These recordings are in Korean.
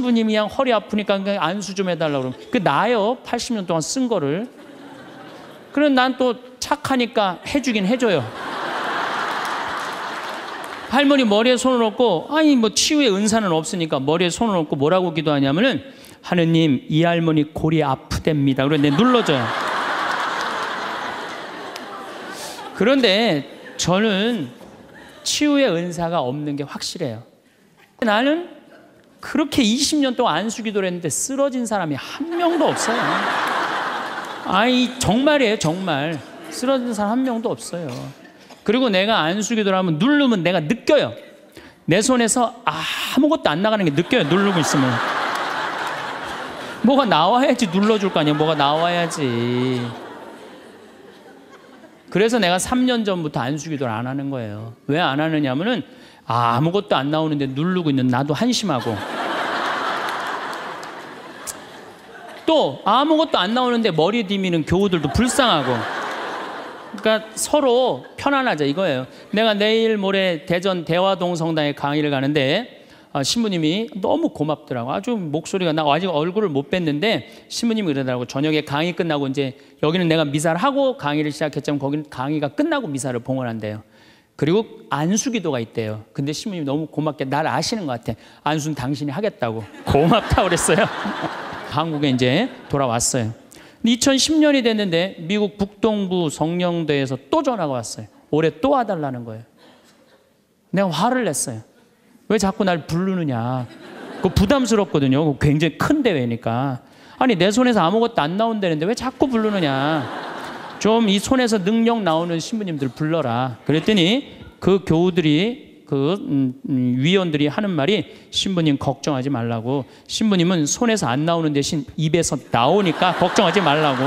신부님이 양 허리 아프니까 그냥 안수 좀 해달라고 그러면 그 나요 80년 동안 쓴 거를 그럼 난 또 착하니까 해주긴 해줘요 할머니 머리에 손을 얹고 아니 뭐 치유의 은사는 없으니까 머리에 손을 얹고 뭐라고 기도하냐면은 하느님 이 할머니 골이 아프댑니다 그런데 눌러줘요 그런데 저는 치유의 은사가 없는 게 확실해요 나는 그렇게 20년 동안 안수기도를 했는데 쓰러진 사람이 한 명도 없어요. 아이 정말이에요, 정말. 쓰러진 사람 한 명도 없어요. 그리고 내가 안수기도를 하면 누르면 내가 느껴요. 내 손에서 아무것도 안 나가는 게 느껴요. 누르고 있으면. 뭐가 나와야지 눌러줄 거 아니야. 뭐가 나와야지. 그래서 내가 3년 전부터 안수기도를 안 하는 거예요. 왜 안 하느냐면은 아, 아무것도 안 나오는데 누르고 있는 나도 한심하고. 또 아무것도 안 나오는데 머리 디미는 교우들도 불쌍하고. 그러니까 서로 편안하자 이거예요. 내가 내일 모레 대전 대화동 성당에 강의를 가는데 아, 신부님이 너무 고맙더라고. 아주 목소리가 나 아직 얼굴을 못 뵀는데 신부님이 그러더라고. 저녁에 강의 끝나고 이제 여기는 내가 미사를 하고 강의를 시작했지만 거기는 강의가 끝나고 미사를 봉헌한대요. 그리고 안수기도가 있대요. 근데 신부님 너무 고맙게 날 아시는 것 같아. 안수는 당신이 하겠다고. 고맙다 그랬어요. 한국에 이제 돌아왔어요. 2010년이 됐는데 미국 북동부 성령대에서 또 전화가 왔어요. 올해 또 와달라는 거예요. 내가 화를 냈어요. 왜 자꾸 날 부르느냐. 그 부담스럽거든요. 굉장히 큰 대회니까. 아니 내 손에서 아무것도 안 나온다는데 왜 자꾸 부르느냐. 좀이 손에서 능력 나오는 신부님들 불러라. 그랬더니 그 교우들이 그 음, 음, 위원들이 하는 말이 신부님 걱정하지 말라고 신부님은 손에서 안 나오는 대신 입에서 나오니까 걱정하지 말라고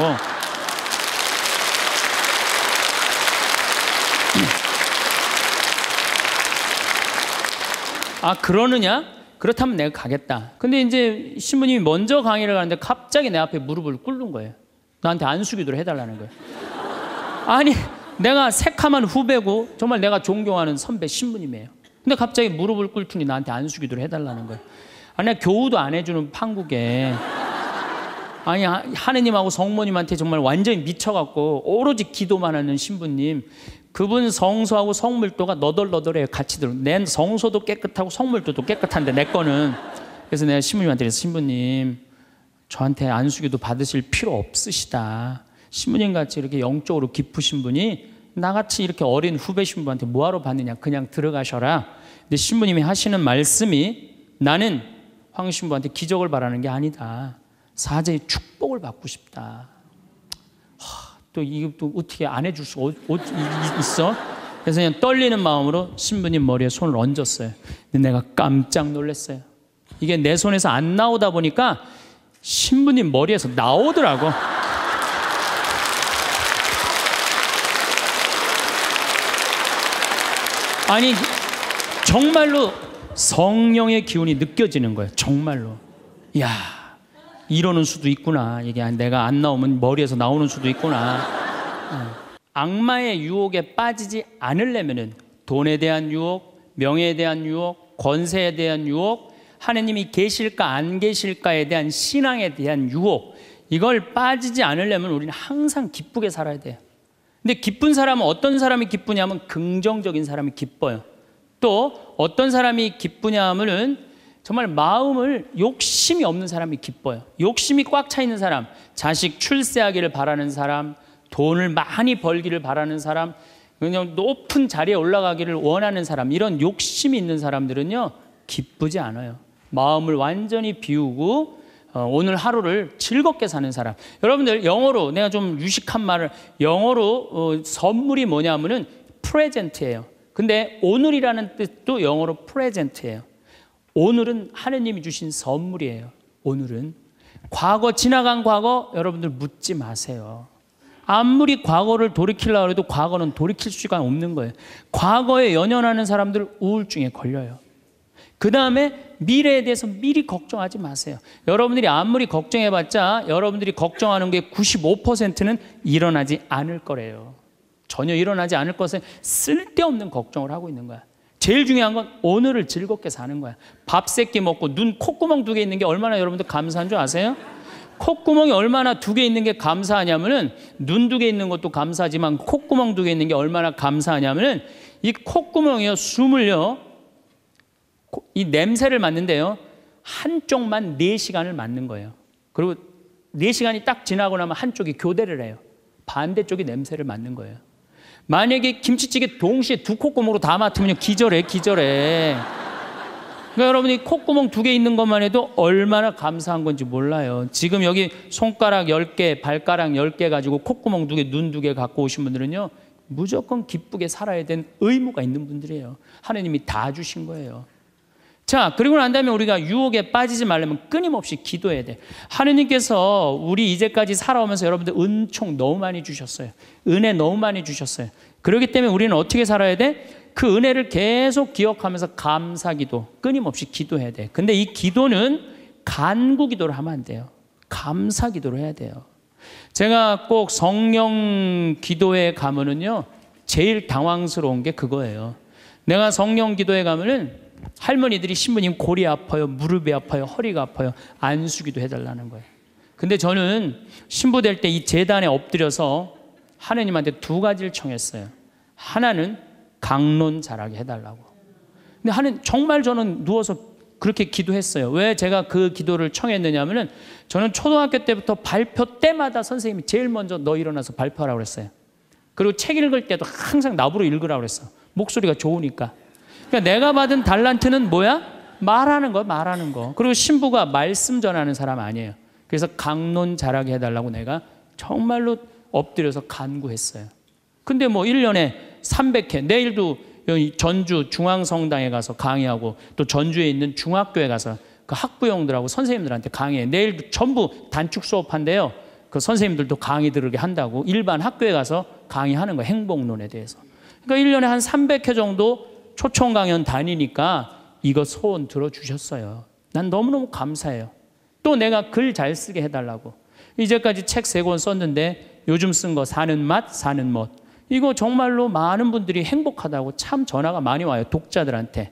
아 그러느냐? 그렇다면 내가 가겠다. 근데 이제 신부님이 먼저 강의를 가는데 갑자기 내 앞에 무릎을 꿇는 거예요. 나한테 안 숙이도록 해달라는 거예요. 아니 내가 새카만 후배고 정말 내가 존경하는 선배 신부님이에요. 근데 갑자기 무릎을 꿇더니 나한테 안수기도 해달라는 거예요. 아니 교우도 안 해주는 판국에 아니 하느님하고 성모님한테 정말 완전히 미쳐갖고 오로지 기도만 하는 신부님 그분 성소하고 성물도가 너덜너덜해요 같이 들어 성소도 깨끗하고 성물도도 깨끗한데 내 거는 그래서 내가 신부님한테 그래서 신부님 저한테 안수기도 받으실 필요 없으시다 신부님 같이 이렇게 영적으로 깊으신 분이 나같이 이렇게 어린 후배 신부한테 뭐하러 받느냐 그냥 들어가셔라. 근데 신부님이 하시는 말씀이 나는 황 신부한테 기적을 바라는 게 아니다. 사제의 축복을 받고 싶다. 하, 또 이것도 어떻게 안 해줄 수 어, 어, 있어? 그래서 그냥 떨리는 마음으로 신부님 머리에 손을 얹었어요. 근데 내가 깜짝 놀랐어요. 이게 내 손에서 안 나오다 보니까 신부님 머리에서 나오더라고. 아니 정말로 성령의 기운이 느껴지는 거예요. 정말로. 야 이러는 수도 있구나. 이게 내가 안 나오면 머리에서 나오는 수도 있구나. 어. 악마의 유혹에 빠지지 않으려면은 돈에 대한 유혹, 명예에 대한 유혹, 권세에 대한 유혹, 하느님이 계실까 안 계실까에 대한 신앙에 대한 유혹 이걸 빠지지 않으려면 우리는 항상 기쁘게 살아야 돼요. 근데 기쁜 사람은 어떤 사람이 기쁘냐면 긍정적인 사람이 기뻐요. 또 어떤 사람이 기쁘냐면은 정말 마음을 욕심이 없는 사람이 기뻐요. 욕심이 꽉 차 있는 사람, 자식 출세하기를 바라는 사람, 돈을 많이 벌기를 바라는 사람, 그냥 높은 자리에 올라가기를 원하는 사람, 이런 욕심이 있는 사람들은요, 기쁘지 않아요. 마음을 완전히 비우고 어, 오늘 하루를 즐겁게 사는 사람. 여러분들 영어로 내가 좀 유식한 말을 영어로 어, 선물이 뭐냐면은 프레젠트예요. 근데 오늘이라는 뜻도 영어로 프레젠트예요. 오늘은 하느님이 주신 선물이에요. 오늘은 과거 지나간 과거 여러분들 묻지 마세요. 아무리 과거를 돌이키려 해도 과거는 돌이킬 수가 없는 거예요. 과거에 연연하는 사람들 우울증에 걸려요. 그 다음에 미래에 대해서 미리 걱정하지 마세요. 여러분들이 아무리 걱정해봤자 여러분들이 걱정하는 게 95%는 일어나지 않을 거래요. 전혀 일어나지 않을 것에 쓸데없는 걱정을 하고 있는 거야. 제일 중요한 건 오늘을 즐겁게 사는 거야. 밥세끼 먹고 눈 콧구멍 두 개 있는 게 얼마나 여러분들 감사한 줄 아세요? 콧구멍이 얼마나 두 개 있는 게 감사하냐면은 눈 두 개 있는 것도 감사하지만 콧구멍 두 개 있는 게 얼마나 감사하냐면은 이 콧구멍이요 숨을요 이 냄새를 맡는데요. 한쪽만 4시간을 맡는 거예요. 그리고 4시간이 딱 지나고 나면 한쪽이 교대를 해요. 반대쪽이 냄새를 맡는 거예요. 만약에 김치찌개 동시에 두 콧구멍으로 다 맡으면 기절해, 기절해. 그러니까 여러분이 콧구멍 두 개 있는 것만 해도 얼마나 감사한 건지 몰라요. 지금 여기 손가락 10개, 발가락 10개 가지고 콧구멍 두 개, 눈 두 개 갖고 오신 분들은요, 무조건 기쁘게 살아야 된 의무가 있는 분들이에요. 하느님이 다 주신 거예요. 자, 그리고 난 다음에 우리가 유혹에 빠지지 말려면 끊임없이 기도해야 돼. 하느님께서 우리 이제까지 살아오면서 여러분들 은총 너무 많이 주셨어요. 은혜 너무 많이 주셨어요. 그렇기 때문에 우리는 어떻게 살아야 돼? 그 은혜를 계속 기억하면서 감사 기도, 끊임없이 기도해야 돼. 근데 이 기도는 간구 기도를 하면 안 돼요. 감사 기도를 해야 돼요. 제가 꼭 성령 기도에 가면은요, 제일 당황스러운 게 그거예요. 내가 성령 기도에 가면은 할머니들이 신부님 골이 아파요, 무릎이 아파요, 허리가 아파요. 안 숙이도 해달라는 거예요. 근데 저는 신부 될 때 이 재단에 엎드려서 하느님한테 두 가지를 청했어요. 하나는 강론 잘하게 해달라고. 근데 하는 정말 저는 누워서 그렇게 기도했어요. 왜 제가 그 기도를 청했느냐면은 저는 초등학교 때부터 발표 때마다 선생님이 제일 먼저 너 일어나서 발표하라고 그랬어요. 그리고 책 읽을 때도 항상 나부로 읽으라고 그랬어. 목소리가 좋으니까. 그러니까 내가 받은 달란트는 뭐야? 말하는 거, 말하는 거. 그리고 신부가 말씀 전하는 사람 아니에요. 그래서 강론 잘하게 해달라고 내가 정말로 엎드려서 간구했어요. 근데 뭐 1년에 300회, 내일도 전주 중앙성당에 가서 강의하고 또 전주에 있는 중학교에 가서 그 학부형들하고 선생님들한테 강의해. 내일 전부 단축 수업한대요. 그 선생님들도 강의 들으게 한다고 일반 학교에 가서 강의하는 거 행복론에 대해서. 그러니까 1년에 한 300회 정도 초청 강연 다니니까 이거 소원 들어주셨어요. 난 너무너무 감사해요. 또 내가 글 잘 쓰게 해달라고. 이제까지 책 세 권 썼는데 요즘 쓴 거 사는 맛, 사는 멋. 이거 정말로 많은 분들이 행복하다고 참 전화가 많이 와요. 독자들한테.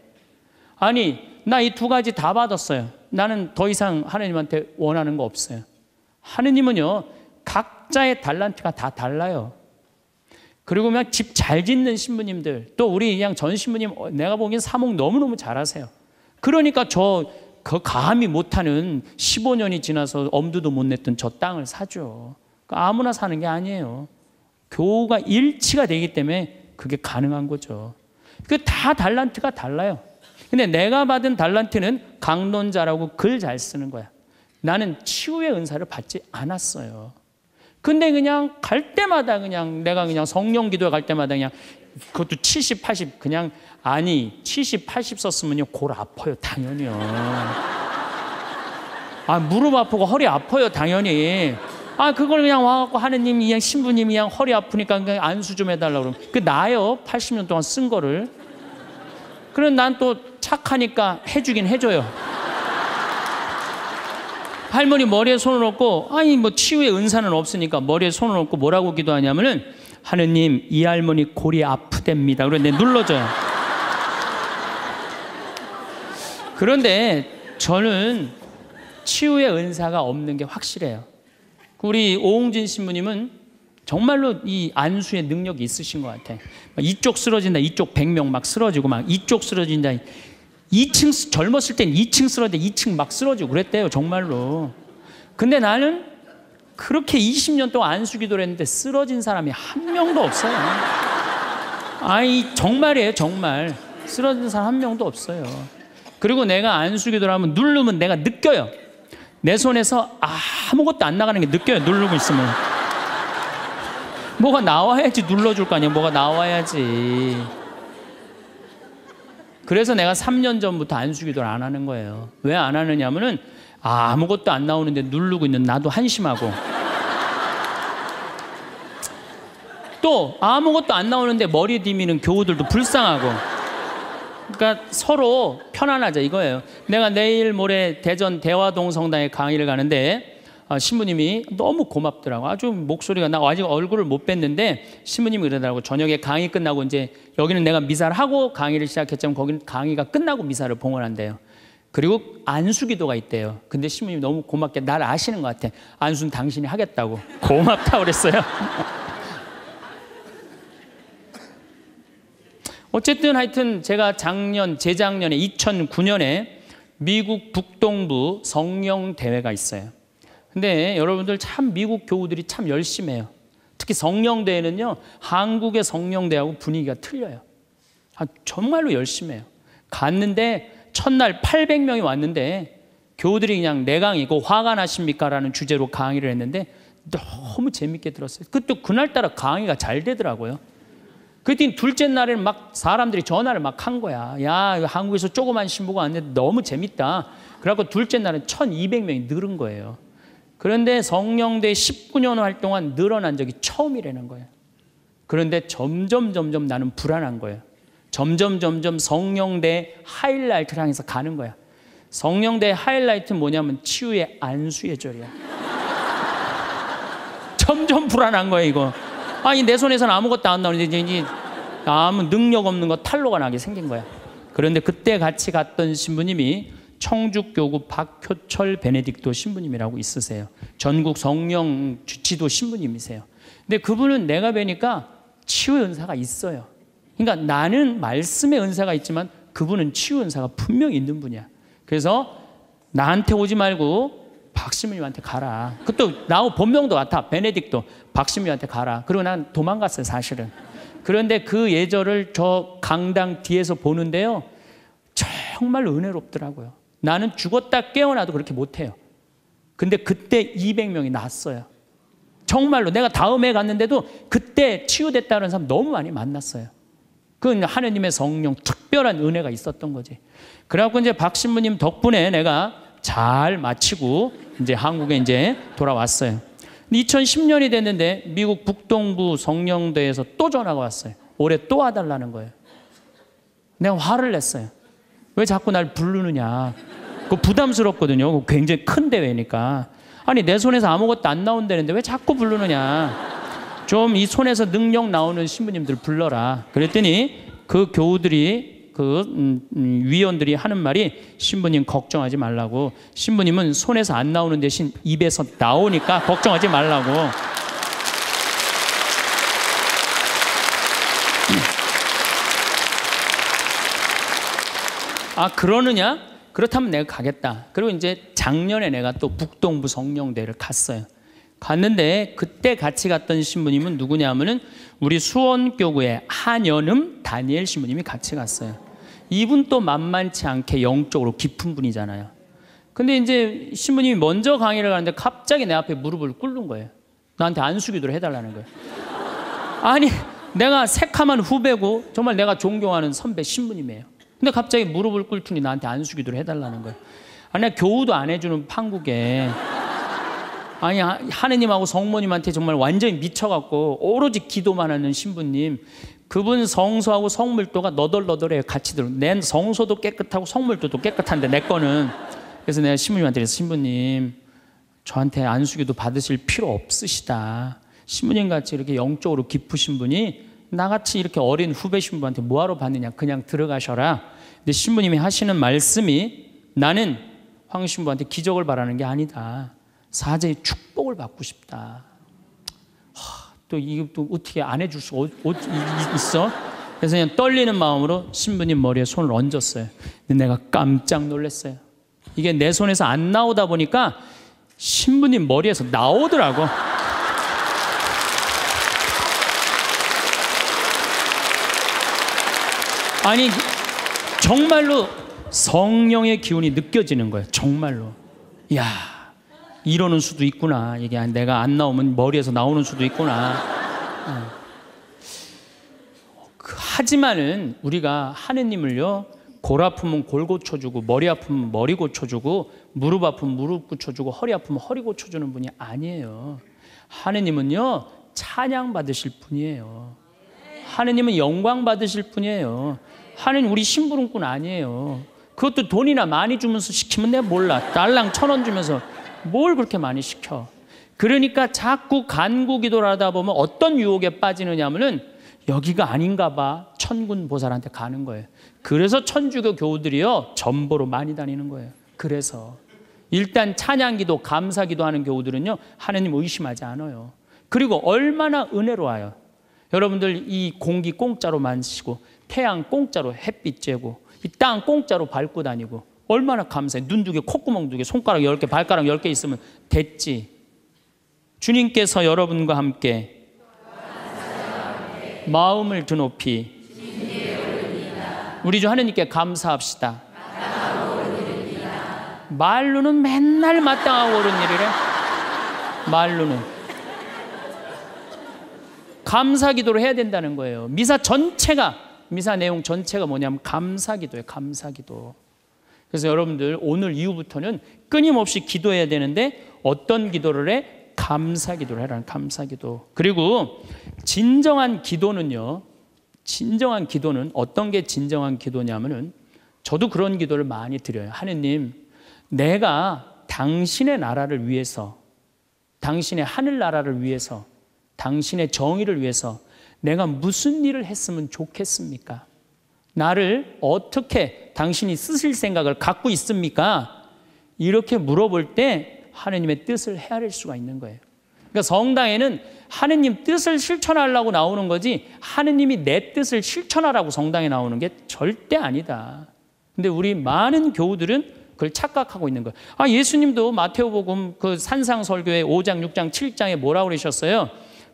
아니, 나 이 두 가지 다 받았어요. 나는 더 이상 하느님한테 원하는 거 없어요. 하느님은요, 각자의 달란트가 다 달라요. 그리고 막 집 잘 짓는 신부님들 또 우리 그냥 전 신부님 어, 내가 보기엔 사목 너무너무 잘하세요. 그러니까 저 그 감히 못하는 15년이 지나서 엄두도 못 냈던 저 땅을 사죠. 그러니까 아무나 사는 게 아니에요. 교우가 일치가 되기 때문에 그게 가능한 거죠. 그 다 달란트가 달라요. 근데 내가 받은 달란트는 강론자라고 글 잘 쓰는 거야. 나는 치유의 은사를 받지 않았어요. 근데 그냥 갈 때마다 그냥 내가 그냥 성령 기도에 갈 때마다 그냥 그것도 70, 80 그냥 아니 70, 80 썼으면요 골 아파요 당연히요. 아 무릎 아프고 허리 아파요 당연히. 아 그걸 그냥 와갖고 하느님 이양 신부님 이양 허리 아프니까 그냥 안수 좀 해달라 고 그러면 그 나요 80년 동안 쓴 거를. 그럼 난 또 착하니까 해주긴 해줘요. 할머니 머리에 손을 얹고 아니 뭐 치유의 은사는 없으니까 머리에 손을 얹고 뭐라고 기도하냐면은 하느님 이 할머니 골이 아프댑니다. 그런데 눌러줘요. 그런데 저는 치유의 은사가 없는 게 확실해요. 그 우리 오홍진 신부님은 정말로 이 안수의 능력이 있으신 것 같아. 이쪽 쓰러진다, 이쪽 100명 막 쓰러지고 막 이쪽 쓰러진다. 2층 젊었을 땐 2층 쓰러는데 2층 막 쓰러지고 그랬대요 정말로. 근데 나는 그렇게 20년 동안 안수기도를 했는데 쓰러진 사람이 한 명도 없어요. 아이 정말이에요 정말 쓰러진 사람 한 명도 없어요. 그리고 내가 안수기도를 하면 누르면 내가 느껴요. 내 손에서 아무것도 안 나가는 게 느껴요 누르고 있으면. 뭐가 나와야지 눌러줄 거 아니야 뭐가 나와야지. 그래서 내가 3년 전부터 안수기도를 안 하는 거예요. 왜 안 하느냐면은 아, 아무것도 안 나오는데 누르고 있는 나도 한심하고 또 아무것도 안 나오는데 머리 디미는 교우들도 불쌍하고 그러니까 서로 편안하자 이거예요. 내가 내일 모레 대전 대화동 성당에 강의를 가는데 아, 신부님이 너무 고맙더라고. 아주 목소리가 나 아직 얼굴을 못 뵀는데 신부님이 그러더라고. 저녁에 강의 끝나고 이제 여기는 내가 미사를 하고 강의를 시작했지만 거기는 강의가 끝나고 미사를 봉헌한대요. 그리고 안수기도가 있대요. 근데 신부님이 너무 고맙게 날 아시는 것 같아. 안수는 당신이 하겠다고. 고맙다 그랬어요. 어쨌든 하여튼 제가 작년, 재작년에 2009년에 미국 북동부 성령 대회가 있어요. 근데 여러분들 참 미국 교우들이 참 열심해요. 특히 성령대회는요, 한국의 성령대하고 분위기가 틀려요. 아, 정말로 열심해요. 갔는데 첫날 800명이 왔는데 교우들이 그냥 내 강의 이거 화가 나십니까라는 주제로 강의를 했는데 너무 재밌게 들었어요. 그또 그날따라 강의가 잘 되더라고요. 그랬더니 둘째 날에는 막 사람들이 전화를 막 한 거야. 야, 한국에서 조그만 신부가 왔는데 너무 재밌다. 그래갖고 둘째 날은 1200명이 늘은 거예요. 그런데 성령대 19년 활동한 늘어난 적이 처음이라는 거예요. 그런데 점점 점점 나는 불안한 거예요. 점점 점점 성령대 하이라이트 향해서 가는 거야. 성령대 하이라이트 뭐냐면 치유의 안수의 절이야. 점점 불안한 거야 이거. 아니 내 손에서는 아무것도 안 나오는데 이제 아무 능력 없는 거 탈로가 나게 생긴 거야. 그런데 그때 같이 갔던 신부님이 청주교구 박효철 베네딕토 신부님이라고 있으세요. 전국 성령 주치도 신부님이세요. 근데 그분은 내가 뵈니까 치유 은사가 있어요. 그러니까 나는 말씀의 은사가 있지만 그분은 치유 은사가 분명히 있는 분이야. 그래서 나한테 오지 말고 박신부님한테 가라. 그것도 나하 본명도 같아. 베네딕토 박신부님한테 가라. 그리고 난 도망갔어요, 사실은. 그런데 그 예절을 저 강당 뒤에서 보는데요. 정말 은혜롭더라고요. 나는 죽었다 깨어나도 그렇게 못해요. 근데 그때 200명이 났어요. 정말로 내가 다음에 갔는데도 그때 치유됐다는 사람 너무 많이 만났어요. 그건 하느님의 성령 특별한 은혜가 있었던 거지. 그래갖고 이제 박 신부님 덕분에 내가 잘 마치고 이제 한국에 이제 돌아왔어요. 2010년이 됐는데 미국 북동부 성령대에서 또 전화가 왔어요. 올해 또 와달라는 거예요. 내가 화를 냈어요. 왜 자꾸 날 부르느냐. 그 부담스럽거든요. 굉장히 큰 대회니까. 아니, 내 손에서 아무것도 안 나온다는데 왜 자꾸 부르느냐. 좀 이 손에서 능력 나오는 신부님들 불러라. 그랬더니 그 교우들이 그 음, 음, 위원들이 하는 말이 신부님 걱정하지 말라고 신부님은 손에서 안 나오는 대신 입에서 나오니까 걱정하지 말라고 아 그러느냐? 그렇다면 내가 가겠다. 그리고 이제 작년에 내가 또 북동부 성령대를 갔어요. 갔는데 그때 같이 갔던 신부님은 누구냐면은 우리 수원교구의 한연음 다니엘 신부님이 같이 갔어요. 이분 또 만만치 않게 영적으로 깊은 분이잖아요. 근데 이제 신부님이 먼저 강의를 가는데 갑자기 내 앞에 무릎을 꿇는 거예요. 나한테 안수기도를 해달라는 거예요. 아니 내가 새카만 후배고 정말 내가 존경하는 선배 신부님이에요. 근데 갑자기 무릎을 꿇더니 나한테 안수기도를 해달라는 거예요. 아니 교우도 안 해주는 판국에 아니 하느님하고 성모님한테 정말 완전히 미쳐갖고 오로지 기도만 하는 신부님 그분 성소하고 성물도가 너덜너덜해요 같이 들어 낸 성소도 깨끗하고 성물도도 깨끗한데 내 거는 그래서 내가 신부님한테 그래서 신부님 저한테 안수기도 받으실 필요 없으시다 신부님 같이 이렇게 영적으로 깊으신 분이 나같이 이렇게 어린 후배 신부한테 뭐하러 받느냐 그냥 들어가셔라 근데 신부님이 하시는 말씀이 나는 황 신부한테 기적을 바라는 게 아니다. 사제의 축복을 받고 싶다. 하, 또 이거 또 어떻게 안 해줄 수 어, 어, 있어? 그래서 그냥 떨리는 마음으로 신부님 머리에 손을 얹었어요. 근데 내가 깜짝 놀랐어요. 이게 내 손에서 안 나오다 보니까 신부님 머리에서 나오더라고. 아니 정말로 성령의 기운이 느껴지는 거예요. 정말로. 야, 이러는 수도 있구나. 이게 내가 안 나오면 머리에서 나오는 수도 있구나. 어. 그, 하지만은 우리가 하느님을요 골 아프면 골 고쳐주고 머리 아프면 머리 고쳐주고 무릎 아프면 무릎 고쳐주고 허리 아프면 허리 고쳐주는 분이 아니에요. 하느님은요 찬양 받으실 분이에요. 하느님은 영광 받으실 분이에요. 하나님 우리 심부름꾼 아니에요. 그것도 돈이나 많이 주면서 시키면 내가 몰라. 달랑 천 원 주면서 뭘 그렇게 많이 시켜. 그러니까 자꾸 간구 기도를 하다 보면 어떤 유혹에 빠지느냐 면은 여기가 아닌가 봐. 천군 보살한테 가는 거예요. 그래서 천주교 교우들이요. 전보로 많이 다니는 거예요. 그래서 일단 찬양 기도, 감사 기도하는 교우들은요. 하나님 의심하지 않아요. 그리고 얼마나 은혜로워요. 여러분들 이 공기 공짜로 만지시고 태양 공짜로 햇빛 쬐고 이 땅 공짜로 밟고 다니고 얼마나 감사해. 눈 두 개, 콧구멍 두 개, 손가락 열 개, 발가락 열 개 있으면 됐지. 주님께서 여러분과 함께 마음을 드높이 우리 주 하느님께 감사합시다. 말로는 맨날 마땅하고 옳은 일이래. 말로는. 감사 기도를 해야 된다는 거예요. 미사 전체가 미사 내용 전체가 뭐냐면 감사기도예요. 감사기도. 그래서 여러분들 오늘 이후부터는 끊임없이 기도해야 되는데 어떤 기도를 해? 감사기도를 해라는 감사기도. 그리고 진정한 기도는요. 진정한 기도는 어떤 게 진정한 기도냐면은 저도 그런 기도를 많이 드려요. 하느님, 내가 당신의 나라를 위해서, 당신의 하늘 나라를 위해서, 당신의 정의를 위해서 내가 무슨 일을 했으면 좋겠습니까? 나를 어떻게 당신이 쓰실 생각을 갖고 있습니까? 이렇게 물어볼 때 하느님의 뜻을 헤아릴 수가 있는 거예요. 그러니까 성당에는 하느님 뜻을 실천하려고 나오는 거지 하느님이 내 뜻을 실천하라고 성당에 나오는 게 절대 아니다. 근데 우리 많은 교우들은 그걸 착각하고 있는 거예요. 아, 예수님도 마태오복음 그 산상 설교의 5장, 6장, 7장에 뭐라고 그러셨어요?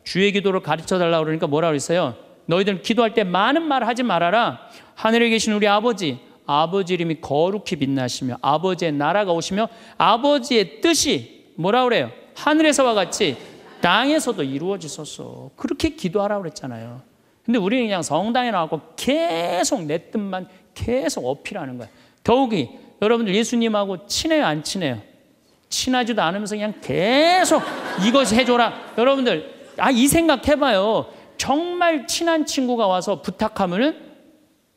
주의 기도를 가르쳐 달라고 그러니까 뭐라 그랬어요? 너희들 기도할 때 많은 말 하지 말아라. 하늘에 계신 우리 아버지, 아버지 이름이 거룩히 빛나시며 아버지의 나라가 오시며 아버지의 뜻이 뭐라 그래요? 하늘에서와 같이 땅에서도 이루어지소서. 그렇게 기도하라고 그랬잖아요. 근데 우리는 그냥 성당에 나와서 계속 내 뜻만 계속 어필하는 거야. 더욱이 여러분들 예수님하고 친해요, 안 친해요? 친하지도 않으면서 그냥 계속 이것 해줘라. 여러분들 아, 이 생각 해봐요. 정말 친한 친구가 와서 부탁하면은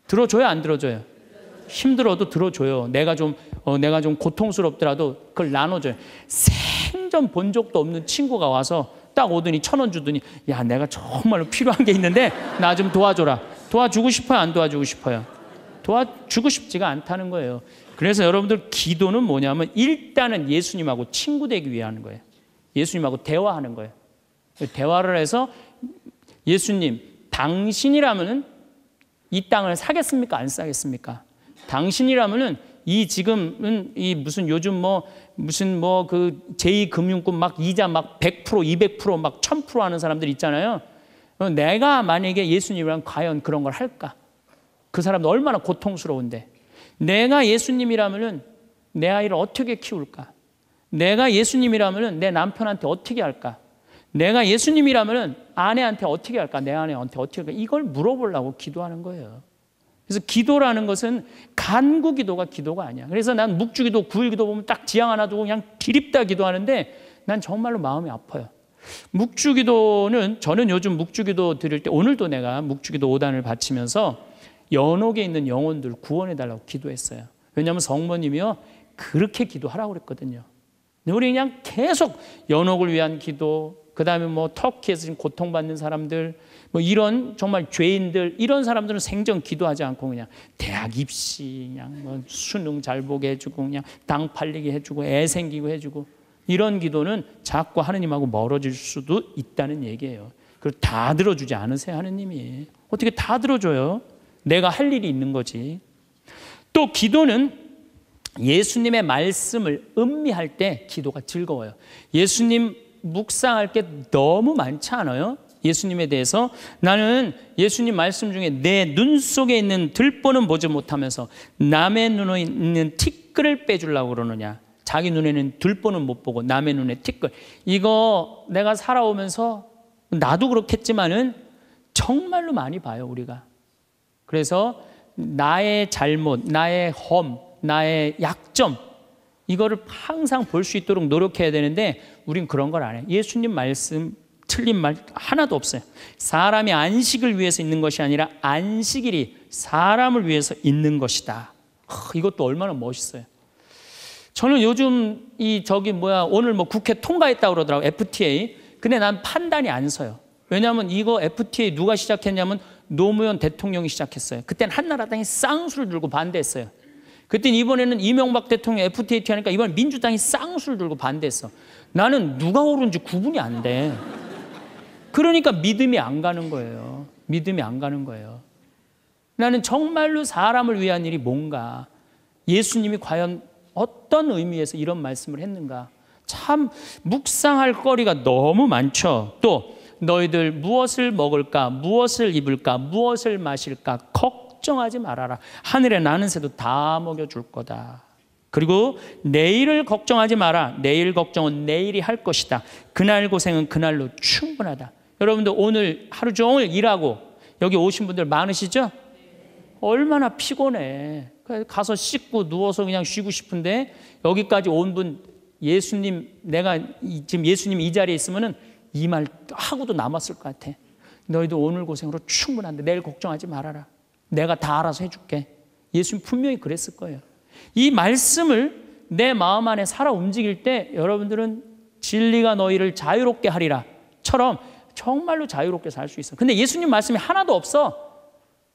들어줘요, 안 들어줘요? 힘들어도 들어줘요. 내가 좀, 어, 내가 좀 고통스럽더라도 그걸 나눠줘요. 생전 본 적도 없는 친구가 와서 딱 오더니 천 원 주더니 야, 내가 정말로 필요한 게 있는데 나 좀 도와줘라. 도와주고 싶어요, 안 도와주고 싶어요? 도와주고 싶지가 않다는 거예요. 그래서 여러분들 기도는 뭐냐면 일단은 예수님하고 친구 되기 위해 하는 거예요. 예수님하고 대화하는 거예요. 대화를 해서 예수님, 당신이라면은 이 땅을 사겠습니까? 안 사겠습니까? 당신이라면은 이 지금은 이 무슨 요즘 뭐 무슨 뭐 그 제2금융권 막 이자 막 100%, 200%막 1000% 하는 사람들 있잖아요. 어, 내가 만약에 예수님이랑 과연 그런 걸 할까? 그 사람도 얼마나 고통스러운데. 내가 예수님이라면은 내 아이를 어떻게 키울까? 내가 예수님이라면은 내 남편한테 어떻게 할까? 내가 예수님이라면 아내한테 어떻게 할까? 내 아내한테 어떻게 할까? 이걸 물어보려고 기도하는 거예요. 그래서 기도라는 것은 간구 기도가 기도가 아니야. 그래서 난 묵주 기도, 구일 기도 보면 딱 지향 하나 두고 그냥 기립다 기도하는데 난 정말로 마음이 아파요. 묵주 기도는 저는 요즘 묵주 기도 드릴 때 오늘도 내가 묵주 기도 5단을 바치면서 연옥에 있는 영혼들 구원해 달라고 기도했어요. 왜냐하면 성모님이요. 그렇게 기도하라고 그랬거든요. 근데 우리 그냥 계속 연옥을 위한 기도, 그 다음에 뭐 터키에서 지금 고통받는 사람들, 뭐 이런 정말 죄인들, 이런 사람들은 생전 기도하지 않고 그냥 대학 입시, 그냥 뭐 수능 잘 보게 해주고, 그냥 당 팔리게 해주고, 애 생기고 해주고, 이런 기도는 자꾸 하느님하고 멀어질 수도 있다는 얘기예요. 그걸다 들어주지 않으세요, 하느님이. 어떻게 다 들어줘요? 내가 할 일이 있는 거지. 또 기도는 예수님의 말씀을 음미할 때 기도가 즐거워요. 예수님 묵상할 게 너무 많지 않아요? 예수님에 대해서 나는 예수님 말씀 중에 내 눈 속에 있는 들보는 보지 못하면서 남의 눈에 있는 티끌을 빼주려고 그러느냐. 자기 눈에는 들보는 못 보고 남의 눈에 티끌. 이거 내가 살아오면서 나도 그렇겠지만은 정말로 많이 봐요, 우리가. 그래서 나의 잘못, 나의 험, 나의 약점, 이거를 항상 볼 수 있도록 노력해야 되는데 우린 그런 걸 안 해. 예수님 말씀 틀린 말 하나도 없어요. 사람이 안식을 위해서 있는 것이 아니라 안식일이 사람을 위해서 있는 것이다. 이것도 얼마나 멋있어요. 저는 요즘 이 저기 뭐야 오늘 뭐 국회 통과했다 그러더라고 FTA. 근데 난 판단이 안 서요. 왜냐하면 이거 FTA 누가 시작했냐면 노무현 대통령이 시작했어요. 그땐 한나라당이 쌍수를 들고 반대했어요. 그랬더니 이번에는 이명박 대통령 FTA 하니까 이번엔 민주당이 쌍수를 들고 반대했어. 나는 누가 옳은지 구분이 안 돼. 그러니까 믿음이 안 가는 거예요. 믿음이 안 가는 거예요. 나는 정말로 사람을 위한 일이 뭔가 예수님이 과연 어떤 의미에서 이런 말씀을 했는가 참 묵상할 거리가 너무 많죠. 또 너희들 무엇을 먹을까, 무엇을 입을까, 무엇을 마실까 걱 걱정하지 말아라. 하늘에 나는 새도 다 먹여줄 거다. 그리고 내일을 걱정하지 마라. 내일 걱정은 내일이 할 것이다. 그날 고생은 그날로 충분하다. 여러분들 오늘 하루 종일 일하고 여기 오신 분들 많으시죠? 얼마나 피곤해. 가서 씻고 누워서 그냥 쉬고 싶은데 여기까지 온 분 예수님 내가 지금 예수님 이 자리에 있으면은 이 말 하고도 남았을 것 같아. 너희도 오늘 고생으로 충분한데 내일 걱정하지 말아라. 내가 다 알아서 해줄게. 예수님 분명히 그랬을 거예요. 이 말씀을 내 마음 안에 살아 움직일 때 여러분들은 진리가 너희를 자유롭게 하리라처럼 정말로 자유롭게 살 수 있어. 근데 예수님 말씀이 하나도 없어.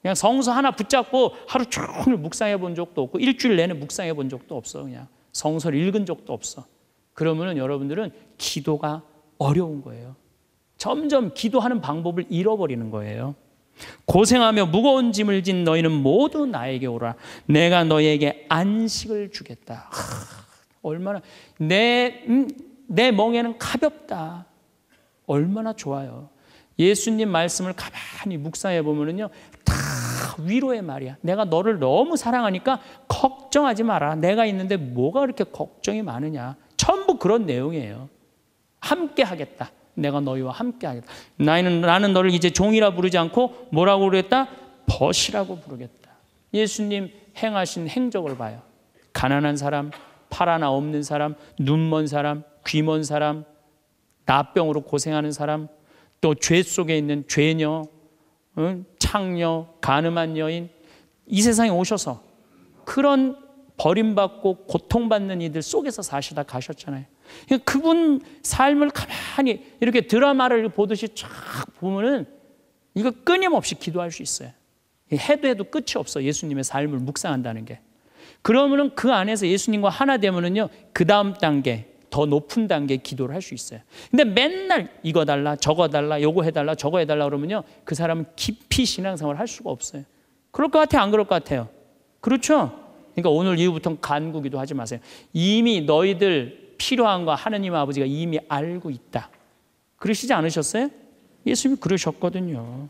그냥 성서 하나 붙잡고 하루 종일 묵상해 본 적도 없고 일주일 내내 묵상해 본 적도 없어. 그냥 성서를 읽은 적도 없어. 그러면은 여러분들은 기도가 어려운 거예요. 점점 기도하는 방법을 잃어버리는 거예요. 고생하며 무거운 짐을 진 너희는 모두 나에게 오라. 내가 너희에게 안식을 주겠다. 하, 얼마나 내, 음, 내 멍에는 가볍다. 얼마나 좋아요. 예수님 말씀을 가만히 묵상해 보면요다 위로의 말이야. 내가 너를 너무 사랑하니까 걱정하지 마라. 내가 있는데 뭐가 그렇게 걱정이 많으냐. 전부 그런 내용이에요. 함께 하겠다. 내가 너희와 함께 하겠다. 나는, 나는 너를 이제 종이라 부르지 않고 뭐라고 부르겠다? 벗이라고 부르겠다. 예수님 행하신 행적을 봐요. 가난한 사람, 팔 하나 없는 사람, 눈먼 사람, 귀먼 사람, 나병으로 고생하는 사람, 또 죄 속에 있는 죄녀, 창녀, 가늠한 여인, 이 세상에 오셔서 그런 버림받고 고통받는 이들 속에서 사시다 가셨잖아요. 그러니까 그분 삶을 가만히 이렇게 드라마를 보듯이 쫙 보면은 이거 끊임없이 기도할 수 있어요. 해도 해도 끝이 없어. 예수님의 삶을 묵상한다는 게. 그러면은 그 안에서 예수님과 하나 되면은요. 그 다음 단계, 더 높은 단계 기도를 할 수 있어요. 근데 맨날 이거 달라, 저거 달라, 요거 해달라, 저거 해달라 그러면요. 그 사람은 깊이 신앙생활을 할 수가 없어요. 그럴 것 같아요? 안 그럴 것 같아요? 그렇죠? 그러니까 오늘 이후부터는 간구기도 하지 마세요. 이미 너희들 필요한 거 하느님 아버지가 이미 알고 있다. 그러시지 않으셨어요? 예수님이 그러셨거든요.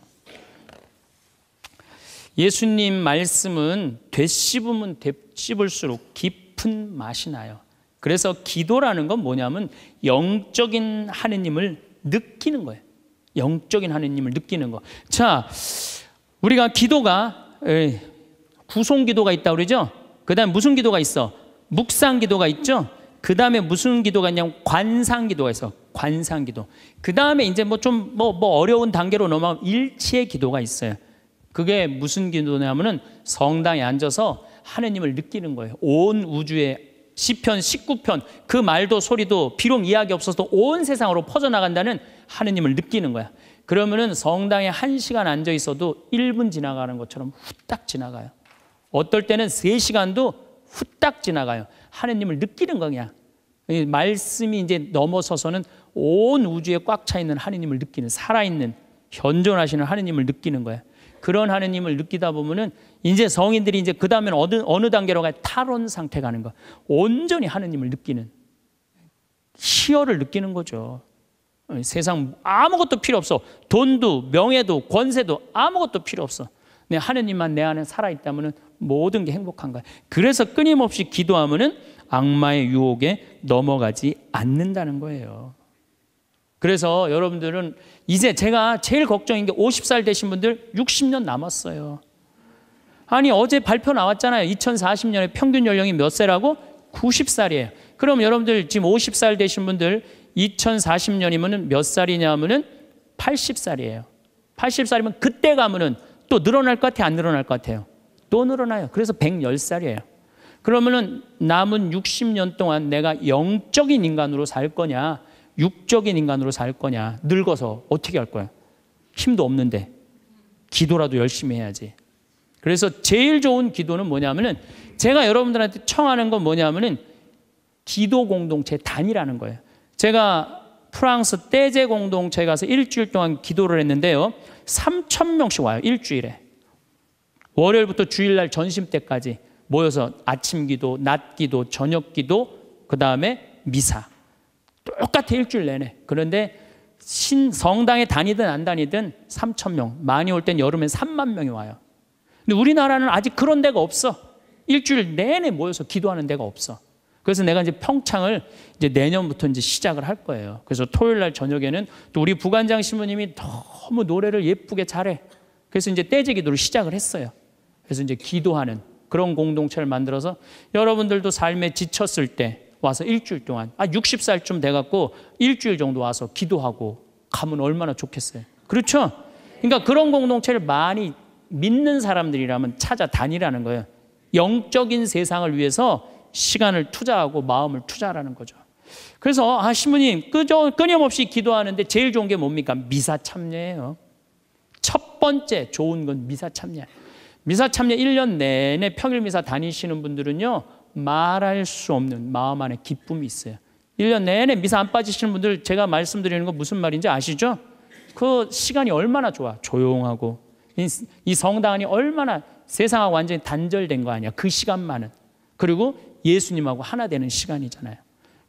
예수님 말씀은 되씹으면 되씹을수록 깊은 맛이 나요. 그래서 기도라는 건 뭐냐면 영적인 하느님을 느끼는 거예요. 영적인 하느님을 느끼는 거. 자, 우리가 기도가 구송 기도가 있다 그러죠? 그다음 무슨 기도가 있어? 묵상 기도가 있죠? 그 다음에 무슨 기도가 있냐면 관상 기도가 있어. 관상 기도. 그 다음에 이제 뭐 좀뭐뭐 뭐, 뭐 어려운 단계로 넘어가면 일치 기도가 있어요. 그게 무슨 기도냐면은 성당에 앉아서 하느님을 느끼는 거예요. 온 우주의 시편 19편 그 말도 소리도 비록 이야기 없어도 온 세상으로 퍼져나간다는 하느님을 느끼는 거야. 그러면은 성당에 1시간 앉아 있어도 1분 지나가는 것처럼 후딱 지나가요. 어떨 때는 3시간도 후딱 지나가요. 하느님을 느끼는 거냐. 말씀이 이제 넘어서서는 온 우주에 꽉 차 있는 하느님을 느끼는 살아있는 현존하시는 하느님을 느끼는 거야. 그런 하느님을 느끼다 보면은 이제 성인들이 이제 그 다음엔 어느 어느 단계로 가 탈원 상태 가는 거. 온전히 하느님을 느끼는 희열을 느끼는 거죠. 세상 아무것도 필요 없어. 돈도 명예도 권세도 아무것도 필요 없어. 내 하느님만 내 안에 살아 있다면은 모든 게 행복한 거야. 그래서 끊임없이 기도하면은 악마의 유혹에 넘어가지 않는다는 거예요. 그래서 여러분들은 이제 제가 제일 걱정인 게 50살 되신 분들 60년 남았어요. 아니 어제 발표 나왔잖아요. 2040년에 평균 연령이 몇 세라고? 90살이에요. 그럼 여러분들 지금 50살 되신 분들 2 0 4 0년이면몇 살이냐면은 하 80살이에요. 80살이면 그때 가면은 또 늘어날 것 같아요? 안 늘어날 것 같아요? 또 늘어나요. 그래서 110살이에요. 그러면은 남은 60년 동안 내가 영적인 인간으로 살 거냐, 육적인 인간으로 살 거냐, 늙어서 어떻게 할 거야? 힘도 없는데. 기도라도 열심히 해야지. 그래서 제일 좋은 기도는 뭐냐면은 제가 여러분들한테 청하는 건 뭐냐면은 기도 공동체 단이라는 거예요. 제가 프랑스 떼제 공동체 에 가서 일주일 동안 기도를 했는데요. 3천 명씩 와요. 일주일에. 월요일부터 주일날 전심 때까지 모여서 아침 기도, 낮 기도, 저녁 기도, 그 다음에 미사. 똑같아 일주일 내내. 그런데 신 성당에 다니든 안 다니든 3천 명. 많이 올 땐 여름엔 3만 명이 와요. 근데 우리나라는 아직 그런 데가 없어. 일주일 내내 모여서 기도하는 데가 없어. 그래서 내가 이제 평창을 이제 내년부터 이제 시작을 할 거예요. 그래서 토요일 날 저녁에는 또 우리 부관장 신부님이 너무 노래를 예쁘게 잘해. 그래서 이제 떼제 기도를 시작을 했어요. 그래서 이제 기도하는 그런 공동체를 만들어서 여러분들도 삶에 지쳤을 때 와서 일주일 동안 아 60살쯤 돼 갖고 일주일 정도 와서 기도하고 가면 얼마나 좋겠어요. 그렇죠? 그러니까 그런 공동체를 많이 믿는 사람들이라면 찾아다니라는 거예요. 영적인 세상을 위해서 시간을 투자하고 마음을 투자하라는 거죠. 그래서 아 신부님 끄저, 끊임없이 기도하는데 제일 좋은 게 뭡니까? 미사 참여예요. 첫 번째 좋은 건 미사 참여. 미사 참여 1년 내내 평일 미사 다니시는 분들은요. 말할 수 없는 마음 안에 기쁨이 있어요. 1년 내내 미사 안 빠지시는 분들 제가 말씀드리는 거 무슨 말인지 아시죠? 그 시간이 얼마나 좋아. 조용하고 이 성당이 얼마나 세상하고 완전히 단절된 거 아니야. 그 시간만은. 그리고 예수님하고 하나 되는 시간이잖아요.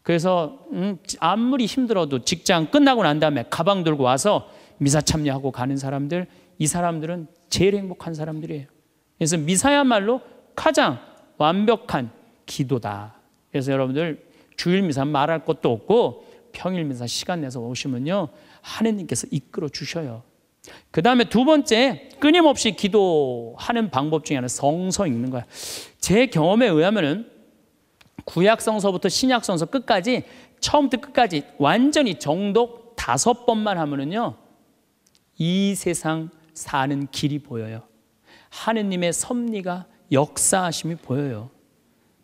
그래서 음, 아무리 힘들어도 직장 끝나고 난 다음에 가방 들고 와서 미사 참여하고 가는 사람들 이 사람들은 제일 행복한 사람들이에요. 그래서 미사야말로 가장 완벽한 기도다. 그래서 여러분들 주일 미사 말할 것도 없고 평일 미사 시간 내서 오시면요 하느님께서 이끌어 주셔요. 그 다음에 두 번째 끊임없이 기도하는 방법 중에 하나 성서 읽는 거야. 제 경험에 의하면은 구약성서부터 신약성서 끝까지 처음부터 끝까지 완전히 정독 다섯 번만 하면은요. 이 세상 사는 길이 보여요. 하느님의 섭리가 역사하심이 보여요.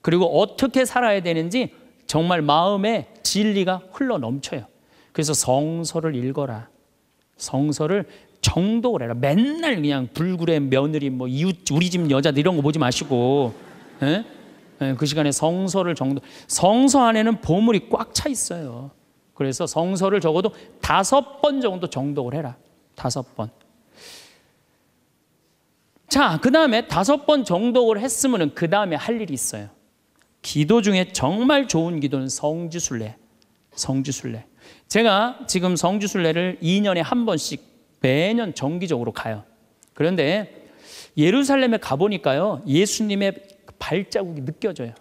그리고 어떻게 살아야 되는지 정말 마음에 진리가 흘러 넘쳐요. 그래서 성서를 읽어라. 성서를 정독을 해라. 맨날 그냥 불굴의 며느리, 뭐 이웃, 우리 집 여자들 이런 거 보지 마시고. 에? 예, 그 시간에 성서를 정도 성서 안에는 보물이 꽉 차 있어요. 그래서 성서를 적어도 다섯 번 정도 정독을 해라. 다섯 번. 자, 그 다음에 다섯 번 정독을 했으면은 그 다음에 할 일이 있어요. 기도 중에 정말 좋은 기도는 성지순례. 성지순례. 제가 지금 성지순례를 2년에 한 번씩 매년 정기적으로 가요. 그런데 예루살렘에 가보니까요. 예수님의 발자국이 느껴져요.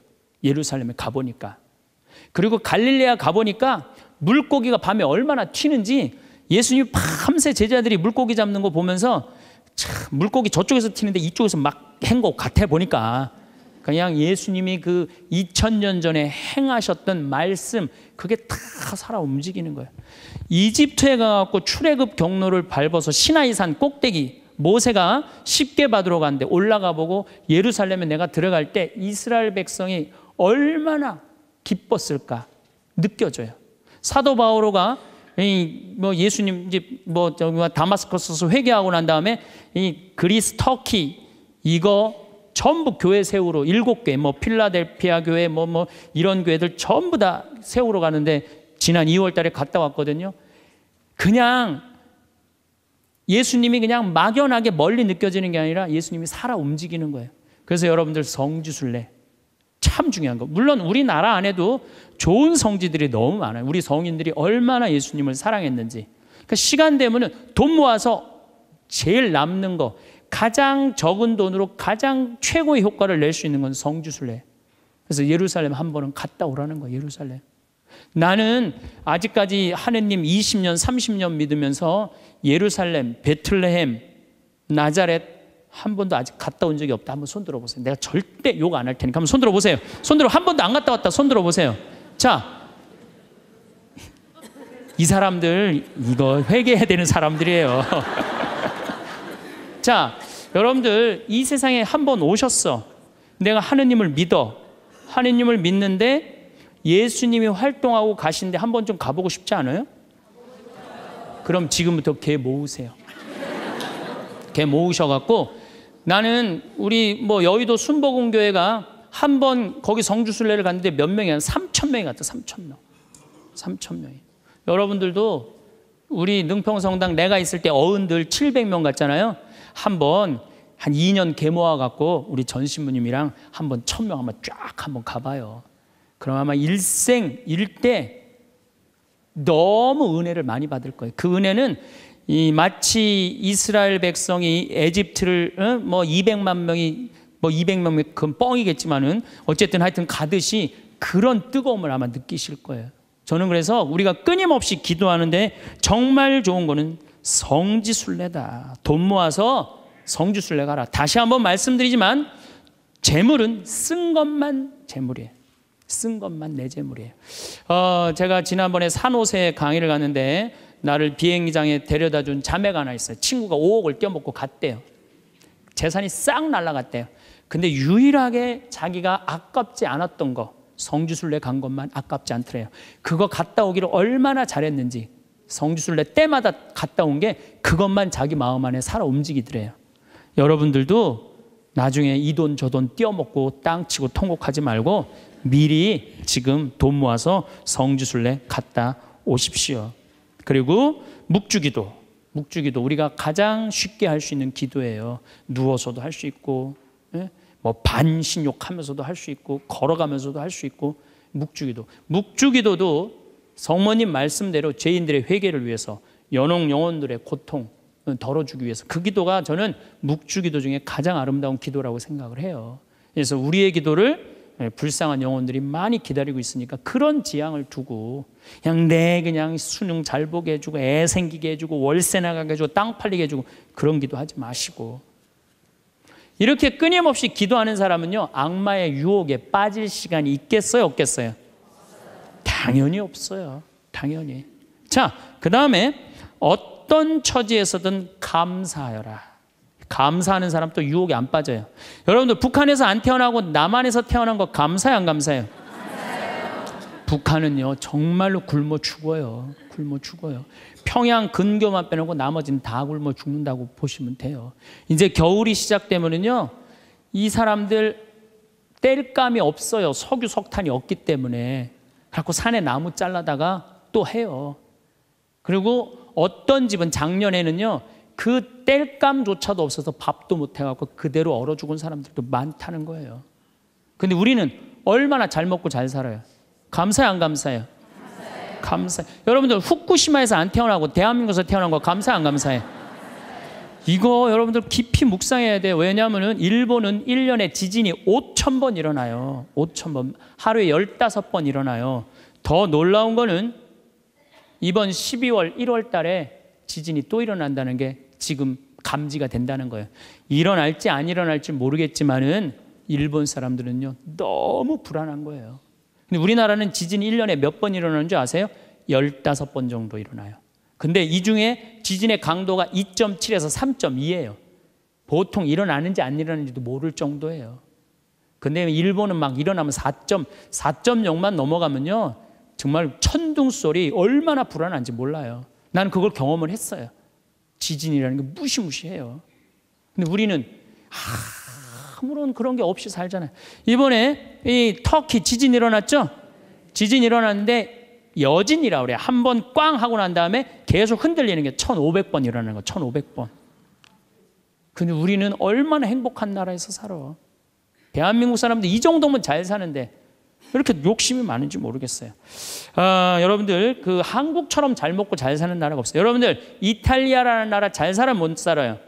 예루살렘에 가보니까. 그리고 갈릴레아 가보니까 물고기가 밤에 얼마나 튀는지 예수님 밤새 제자들이 물고기 잡는 거 보면서 참 물고기 저쪽에서 튀는데 이쪽에서 막 행거 같아 보니까 그냥 예수님이 그 2000년 전에 행하셨던 말씀 그게 다 살아 움직이는 거예요. 이집트에 가갖 출애굽 경로를 밟아서 시나이산 꼭대기 모세가 쉽게 받으러 갔는데 올라가 보고 예루살렘에 내가 들어갈 때 이스라엘 백성이 얼마나 기뻤을까 느껴져요. 사도 바오로가 뭐 예수님 이제 뭐, 뭐 다마스커스에서 회개하고 난 다음에 이 그리스 터키 이거 전부 교회 세우러 일곱 개 뭐 필라델피아 교회 뭐뭐 뭐 이런 교회들 전부 다 세우러 가는데 지난 2월 달에 갔다 왔거든요. 그냥 예수님이 그냥 막연하게 멀리 느껴지는 게 아니라 예수님이 살아 움직이는 거예요. 그래서 여러분들 성지순례 참 중요한 거. 물론 우리나라 안에도 좋은 성지들이 너무 많아요. 우리 성인들이 얼마나 예수님을 사랑했는지. 그러니까 시간 되면돈 모아서 제일 남는 거 가장 적은 돈으로 가장 최고의 효과를 낼 수 있는 건 성지순례. 그래서 예루살렘 한 번은 갔다 오라는 거예요. 예루살렘. 나는 아직까지 하느님 20년, 30년 믿으면서 예루살렘, 베틀레헴, 나자렛 한 번도 아직 갔다 온 적이 없다. 한번 손 들어 보세요. 내가 절대 욕 안 할 테니까 한번 손 들어 보세요. 손 들어 한 번도 안 갔다 왔다. 손 들어 보세요. 자. 이 사람들 이거 회개해야 되는 사람들이에요. 자, 여러분들 이 세상에 한 번 오셨어. 내가 하느님을 믿어. 하느님을 믿는데 예수님이 활동하고 가신데 한 번 좀 가보고 싶지 않아요? 그럼 지금부터 개 모으세요. 개 모으셔갖고 나는 우리 뭐 여의도 순복음교회가 한 번 거기 성주순례를 갔는데 몇 명이 한 3천 명이 갔다 3천 명, 3천 명이. 여러분들도 우리 능평성당 내가 있을 때 어른들 700명 갔잖아요. 한 번 한 2년 개 모아갖고 우리 전신부님이랑 한번 천명 한번 쫙 한번 가봐요. 그럼 아마 일생 일대 너무 은혜를 많이 받을 거예요. 그 은혜는 이 마치 이스라엘 백성이 에집트를 어? 뭐 200만 명이 뭐 200만 명그 뻥이겠지만은 어쨌든 하여튼 가듯이 그런 뜨거움을 아마 느끼실 거예요. 저는 그래서 우리가 끊임없이 기도하는데 정말 좋은 거는 성지순례다. 돈 모아서 성지순례 가라. 다시 한번 말씀드리지만 재물은 쓴 것만 재물이에요. 쓴 것만 내 재물이에요. 어, 제가 지난번에 산호세 강의를 갔는데 나를 비행기장에 데려다 준 자매가 하나 있어요. 친구가 5억을 껴먹고 갔대요. 재산이 싹 날라갔대요. 근데 유일하게 자기가 아깝지 않았던 거 성주순례 간 것만 아깝지 않더래요. 그거 갔다 오기를 얼마나 잘했는지 성주순례 때마다 갔다 온 게 그것만 자기 마음 안에 살아 움직이더래요. 여러분들도 나중에 이 돈 저돈 띄어먹고 땅치고 통곡하지 말고 미리 지금 돈 모아서 성지순례 갔다 오십시오. 그리고 묵주기도, 묵주기도 우리가 가장 쉽게 할 수 있는 기도예요. 누워서도 할 수 있고, 예? 뭐 반신욕하면서도 할 수 있고, 걸어가면서도 할 수 있고, 묵주기도. 묵주기도도 성모님 말씀대로 죄인들의 회개를 위해서 연옥 영혼들의 고통 덜어주기 위해서 그 기도가 저는 묵주기도 중에 가장 아름다운 기도라고 생각을 해요. 그래서 우리의 기도를 예, 불쌍한 영혼들이 많이 기다리고 있으니까 그런 지향을 두고 그냥 내 그냥 수능 잘 보게 해주고 애 생기게 해주고 월세 나가게 해주고 땅 팔리게 해주고 그런 기도하지 마시고 이렇게 끊임없이 기도하는 사람은요 악마의 유혹에 빠질 시간이 있겠어요 없겠어요? 당연히 없어요 당연히 자 그 다음에 어떤 처지에서든 감사하여라 감사하는 사람또 유혹에 안 빠져요. 여러분들 북한에서 안 태어나고 남한에서 태어난 거감사해안 감사해요? 북한은요 정말로 굶어 죽어요. 굶어 죽어요. 평양 근교만 빼놓고 나머지는 다 굶어 죽는다고 보시면 돼요. 이제 겨울이 시작되면은요 이 사람들 뗄 감이 없어요. 석유 석탄이 없기 때문에. 갖고 산에 나무 잘라다가 또 해요. 그리고 어떤 집은 작년에는요 그땔감조차도 없어서 밥도 못 해갖고 그대로 얼어 죽은 사람들도 많다는 거예요. 근데 우리는 얼마나 잘 먹고 잘 살아요. 감사해안 감사해요? 감사해 감사해. 여러분들 후쿠시마에서 안 태어나고 대한민국에서 태어난 거 감사 안 감사해? 이거 여러분들 깊이 묵상해야 돼요. 왜냐하면 일본은 1년에 지진이 5천 번 일어나요. 5천 번. 하루에 15번 일어나요. 더 놀라운 거는 이번 12월, 1월 달에 지진이 또 일어난다는 게 지금 감지가 된다는 거예요. 일어날지 안 일어날지 모르겠지만은 일본 사람들은요, 너무 불안한 거예요. 근데 우리나라는 지진이 1년에 몇 번 일어나는 줄 아세요? 15번 정도 일어나요. 근데 이 중에 지진의 강도가 2.7에서 3.2예요. 보통 일어나는지 안 일어나는지도 모를 정도예요. 근데 일본은 막 일어나면 4 4.0만 넘어가면요. 정말 천둥 소리 얼마나 불안한지 몰라요. 난 그걸 경험을 했어요. 지진이라는 게 무시무시해요. 근데 우리는 아무런 그런 게 없이 살잖아요. 이번에 이 터키 지진 일어났죠? 지진 일어났는데 여진이라 그래. 한 번 꽝 하고 난 다음에 계속 흔들리는 게 1,500번 일어나는 거. 1,500번. 근데 우리는 얼마나 행복한 나라에서 살아. 대한민국 사람들 이 정도면 잘 사는데 이렇게 욕심이 많은지 모르겠어요. 아, 여러분들 그 한국처럼 잘 먹고 잘 사는 나라가 없어요. 여러분들 이탈리아라는 나라 잘 살아 못 살아요.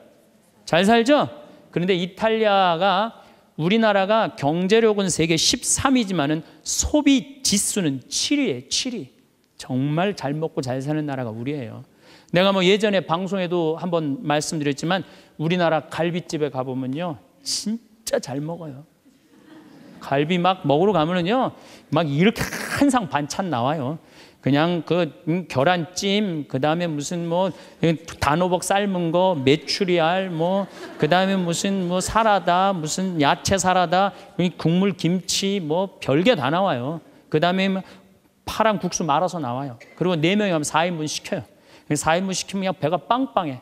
잘 살죠? 그런데 이탈리아가 우리나라가 경제력은 세계 13위지만은 소비 지수는 7위에 7위. 정말 잘 먹고 잘 사는 나라가 우리예요. 내가 뭐 예전에 방송에도 한번 말씀드렸지만 우리나라 갈비집에 가보면요. 진짜 잘 먹어요. 갈비 막 먹으러 가면은요, 막 이렇게 한상 반찬 나와요. 그냥 그 음, 계란찜, 그 다음에 무슨 뭐 단호박 삶은 거, 메추리알, 뭐 그 다음에 무슨 뭐 사라다, 무슨 야채 사라다, 국물 김치, 뭐 별게 다 나와요. 그 다음에 뭐 파랑 국수 말아서 나와요. 그리고 네 명이 하면 4인분 시켜요. 4인분 그 시키면 그냥 배가 빵빵해.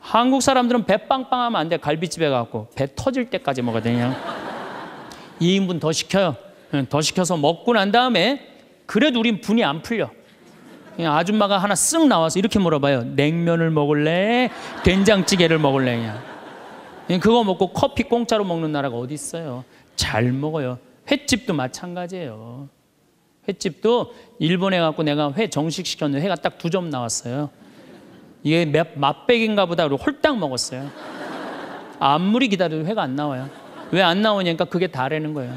한국 사람들은 배 빵빵하면 안 돼. 갈비집에 가고 배 터질 때까지 먹어야 되냐. 2인분 더 시켜요. 예, 더 시켜서 먹고 난 다음에 그래도 우린 분이 안 풀려. 예, 아줌마가 하나 쓱 나와서 이렇게 물어봐요. 냉면을 먹을래? 된장찌개를 먹을래? 그냥. 예, 그거 먹고 커피 공짜로 먹는 나라가 어디 있어요? 잘 먹어요. 횟집도 마찬가지예요. 횟집도 일본에 갖고 내가 회 정식 시켰는데 회가 딱 두 점 나왔어요. 이게 맛백인가 보다 그리고 홀딱 먹었어요. 아무리 기다려도 회가 안 나와요. 왜안 나오냐니까 그게 다라는 거예요.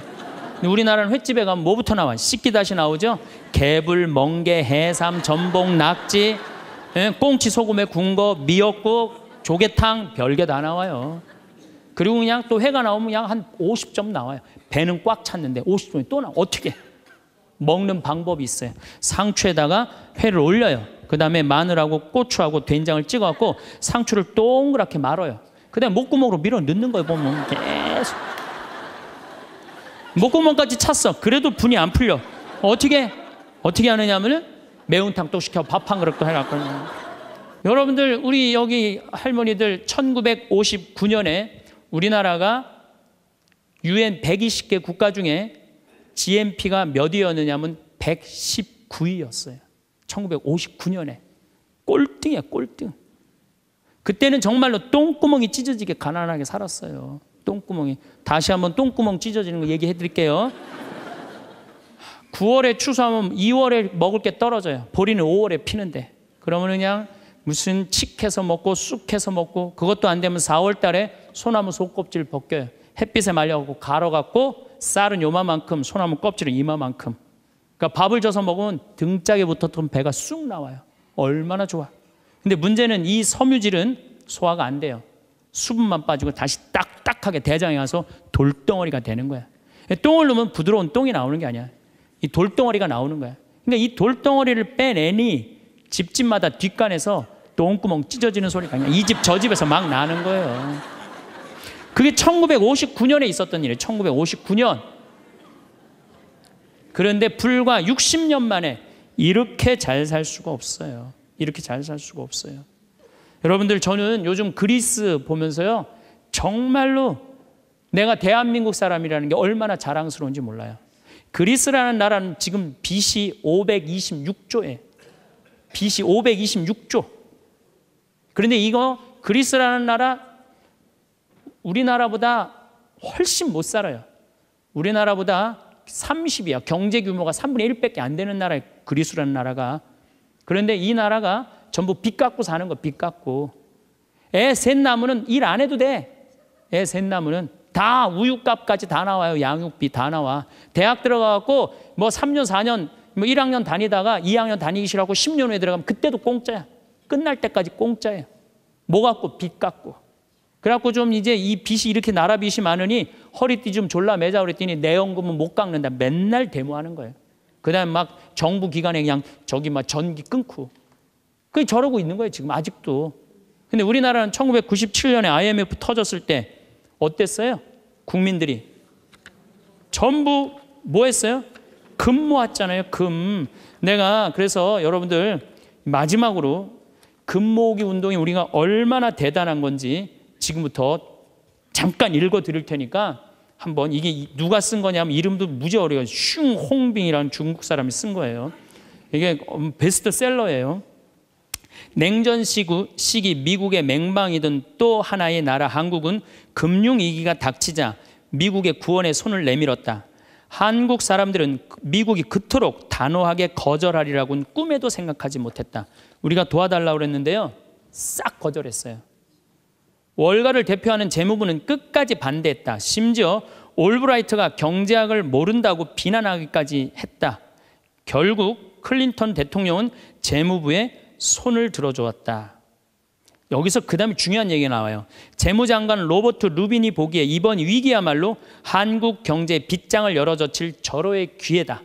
우리나라는 횟집에 가면 뭐부터 나와? 씻기다시 나오죠? 개불, 멍게, 해삼, 전복, 낙지, 예, 꽁치, 소금에 군거, 미역국, 조개탕 별게 다 나와요. 그리고 그냥 또 회가 나오면 그냥 한 50점 나와요. 배는 꽉 찼는데 50점이 또 나. 와 어떻게? 먹는 방법이 있어요. 상추에다가 회를 올려요. 그 다음에 마늘하고 고추하고 된장을 찍어갖고 상추를 동그랗게 말아요. 그다음 에 목구멍으로 밀어 넣는 거예요. 보면 찼어. 목구멍까지 찼어. 그래도 분이 안 풀려. 어떻게 어떻게 하느냐면 매운탕 또 시켜 밥 한 그릇도 해놨고 여러분들 우리 여기 할머니들 1959년에 우리나라가 UN 120개 국가 중에 GNP가 몇 위였느냐면 119위였어요. 1959년에 꼴등이야 꼴등. 그때는 정말로 똥구멍이 찢어지게 가난하게 살았어요. 똥구멍이 다시 한번 똥구멍 찢어지는 거 얘기해 드릴게요. 9월에 추수하면 2월에 먹을 게 떨어져요. 보리는 5월에 피는데. 그러면 그냥 무슨 칡해서 먹고 쑥해서 먹고 그것도 안 되면 4월 달에 소나무 속껍질 벗겨요. 햇빛에 말려갖고 갈아갖고 쌀은 요만큼 소나무 껍질은 이마만큼. 그러니까 밥을 져서 먹으면 등짝에 붙었던 배가 쑥 나와요. 얼마나 좋아. 근데 문제는 이 섬유질은 소화가 안 돼요. 수분만 빠지고 다시 딱 약하게 대장에 가서 돌덩어리가 되는 거야. 똥을 넣으면 부드러운 똥이 나오는 게 아니야. 이 돌덩어리가 나오는 거야. 그러니까 이 돌덩어리를 빼내니 집집마다 뒷간에서 똥구멍 찢어지는 소리가 아니야. 이집 저 집에서 막 나는 거예요. 그게 1959년에 있었던 일이에요. 1959년. 그런데 불과 60년 만에 이렇게 잘 살 수가 없어요. 이렇게 잘 살 수가 없어요. 여러분들 저는 요즘 그리스 보면서요. 정말로 내가 대한민국 사람이라는 게 얼마나 자랑스러운지 몰라요. 그리스라는 나라는 지금 빚 526조에 빚 526조. 그런데 이거 그리스라는 나라 우리나라보다 훨씬 못 살아요. 우리나라보다 30이야. 경제 규모가 3분의 1밖에 안 되는 나라 그리스라는 나라가. 그런데 이 나라가 전부 빚 갚고 사는 거, 빚 갚고. 애, 셋 나무는 일 안 해도 돼. 쇳나무는 다 우유값까지 다 나와요. 양육비 다 나와. 대학 들어가갖고 뭐 3년, 4년, 뭐 1학년 다니다가 2학년 다니기 싫어하고 10년 후에 들어가면 그때도 공짜야. 끝날 때까지 공짜야뭐 갖고? 빚 갖고. 그래갖고 좀 이제 이 빚이 이렇게 나라 빚이 많으니 허리띠 좀 졸라 매자 그랬더니 내연금은 못 깎는다. 맨날 데모하는 거예요. 그 다음에 막 정부 기관에 그냥 저기 막 전기 끊고. 그 저러고 있는 거예요. 지금 아직도. 근데 우리나라는 1997년에 IMF 터졌을 때 어땠어요? 국민들이 전부 뭐 했어요? 금 모았잖아요. 금. 내가 그래서 여러분들 마지막으로 금 모으기 운동이 우리가 얼마나 대단한 건지 지금부터 잠깐 읽어 드릴 테니까 한번 이게 누가 쓴 거냐면 이름도 무지 어려요. 슝홍빙이라는 중국 사람이 쓴 거예요. 이게 음, 베스트셀러예요. 냉전 시기 미국의 맹방이던 또 하나의 나라 한국은 금융위기가 닥치자 미국의 구원에 손을 내밀었다. 한국 사람들은 미국이 그토록 단호하게 거절하리라고는 꿈에도 생각하지 못했다. 우리가 도와달라고 그는데요싹 거절했어요. 월가를 대표하는 재무부는 끝까지 반대했다. 심지어 올브라이트가 경제학을 모른다고 비난하기까지 했다. 결국 클린턴 대통령은 재무부에 손을 들어주었다. 여기서 그 다음에 중요한 얘기가 나와요. 재무장관 로버트 루빈이 보기에 이번 위기야말로 한국 경제 의 빗장을 열어젖힐 절호의 기회다.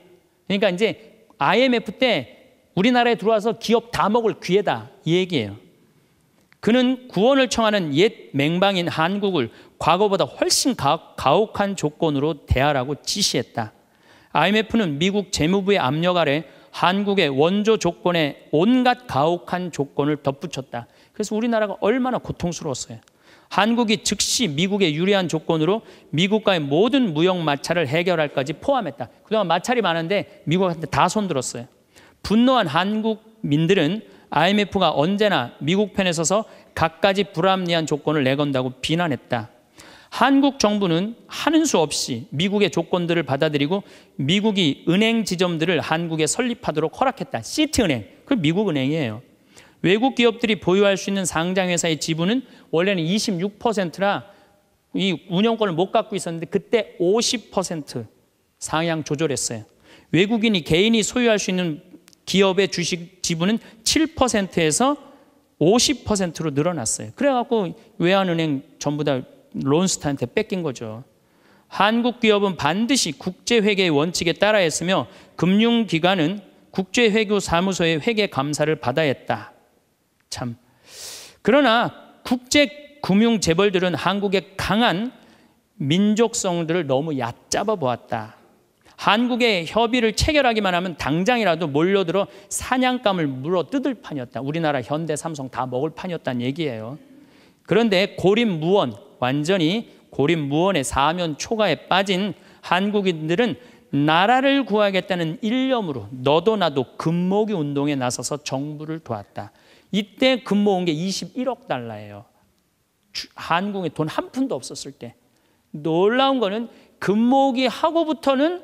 그러니까 이제 IMF 때 우리나라에 들어와서 기업 다 먹을 기회다. 이 얘기예요. 그는 구원을 청하는 옛 맹방인 한국을 과거보다 훨씬 가혹한 조건으로 대하라고 지시했다. IMF는 미국 재무부의 압력 아래 한국의 원조 조건에 온갖 가혹한 조건을 덧붙였다. 그래서 우리나라가 얼마나 고통스러웠어요. 한국이 즉시 미국의 유리한 조건으로 미국과의 모든 무역 마찰을 해결할까지 포함했다. 그동안 마찰이 많은데 미국한테 다 손들었어요. 분노한 한국민들은 IMF가 언제나 미국 편에 서서 각가지 불합리한 조건을 내건다고 비난했다. 한국 정부는 하는 수 없이 미국의 조건들을 받아들이고 미국이 은행 지점들을 한국에 설립하도록 허락했다. 시티은행, 그 미국 은행이에요. 외국 기업들이 보유할 수 있는 상장회사의 지분은 원래는 26%라 이 운영권을 못 갖고 있었는데 그때 50% 상향 조절했어요. 외국인이 개인이 소유할 수 있는 기업의 주식 지분은 7%에서 50%로 늘어났어요. 그래갖고 외환은행 전부 다 론스타한테 뺏긴 거죠. 한국 기업은 반드시 국제회계의 원칙에 따라 했으며 금융기관은 국제회교사무소의 회계 감사를 받아야 했다. 참. 그러나 국제 금융 재벌들은 한국의 강한 민족성들을 너무 얕잡아 보았다. 한국의 협의를 체결하기만 하면 당장이라도 몰려들어 사냥감을 물어 뜯을 판이었다. 우리나라 현대 삼성 다 먹을 판이었다는 얘기예요. 그런데 고립무원, 완전히 고립무원의 사면 초과에 빠진 한국인들은 나라를 구하겠다는 일념으로 너도 나도 금목이 운동에 나서서 정부를 도왔다. 이때 금 모은 게 21억 달러예요. 한국에 돈 한 푼도 없었을 때. 놀라운 거는 금모기 하고부터는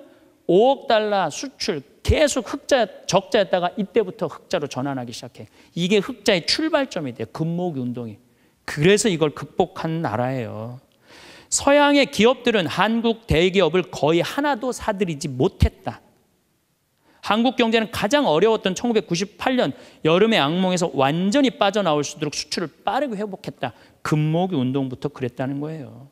5억 달러 수출 계속 흑자 적자였다가 이때부터 흑자로 전환하기 시작해. 이게 흑자의 출발점이 돼요. 금기 운동이. 그래서 이걸 극복한 나라예요. 서양의 기업들은 한국 대기업을 거의 하나도 사들이지 못했다. 한국 경제는 가장 어려웠던 1998년 여름의 악몽에서 완전히 빠져나올 수 있도록 수출을 빠르게 회복했다. 금모기 운동부터 그랬다는 거예요.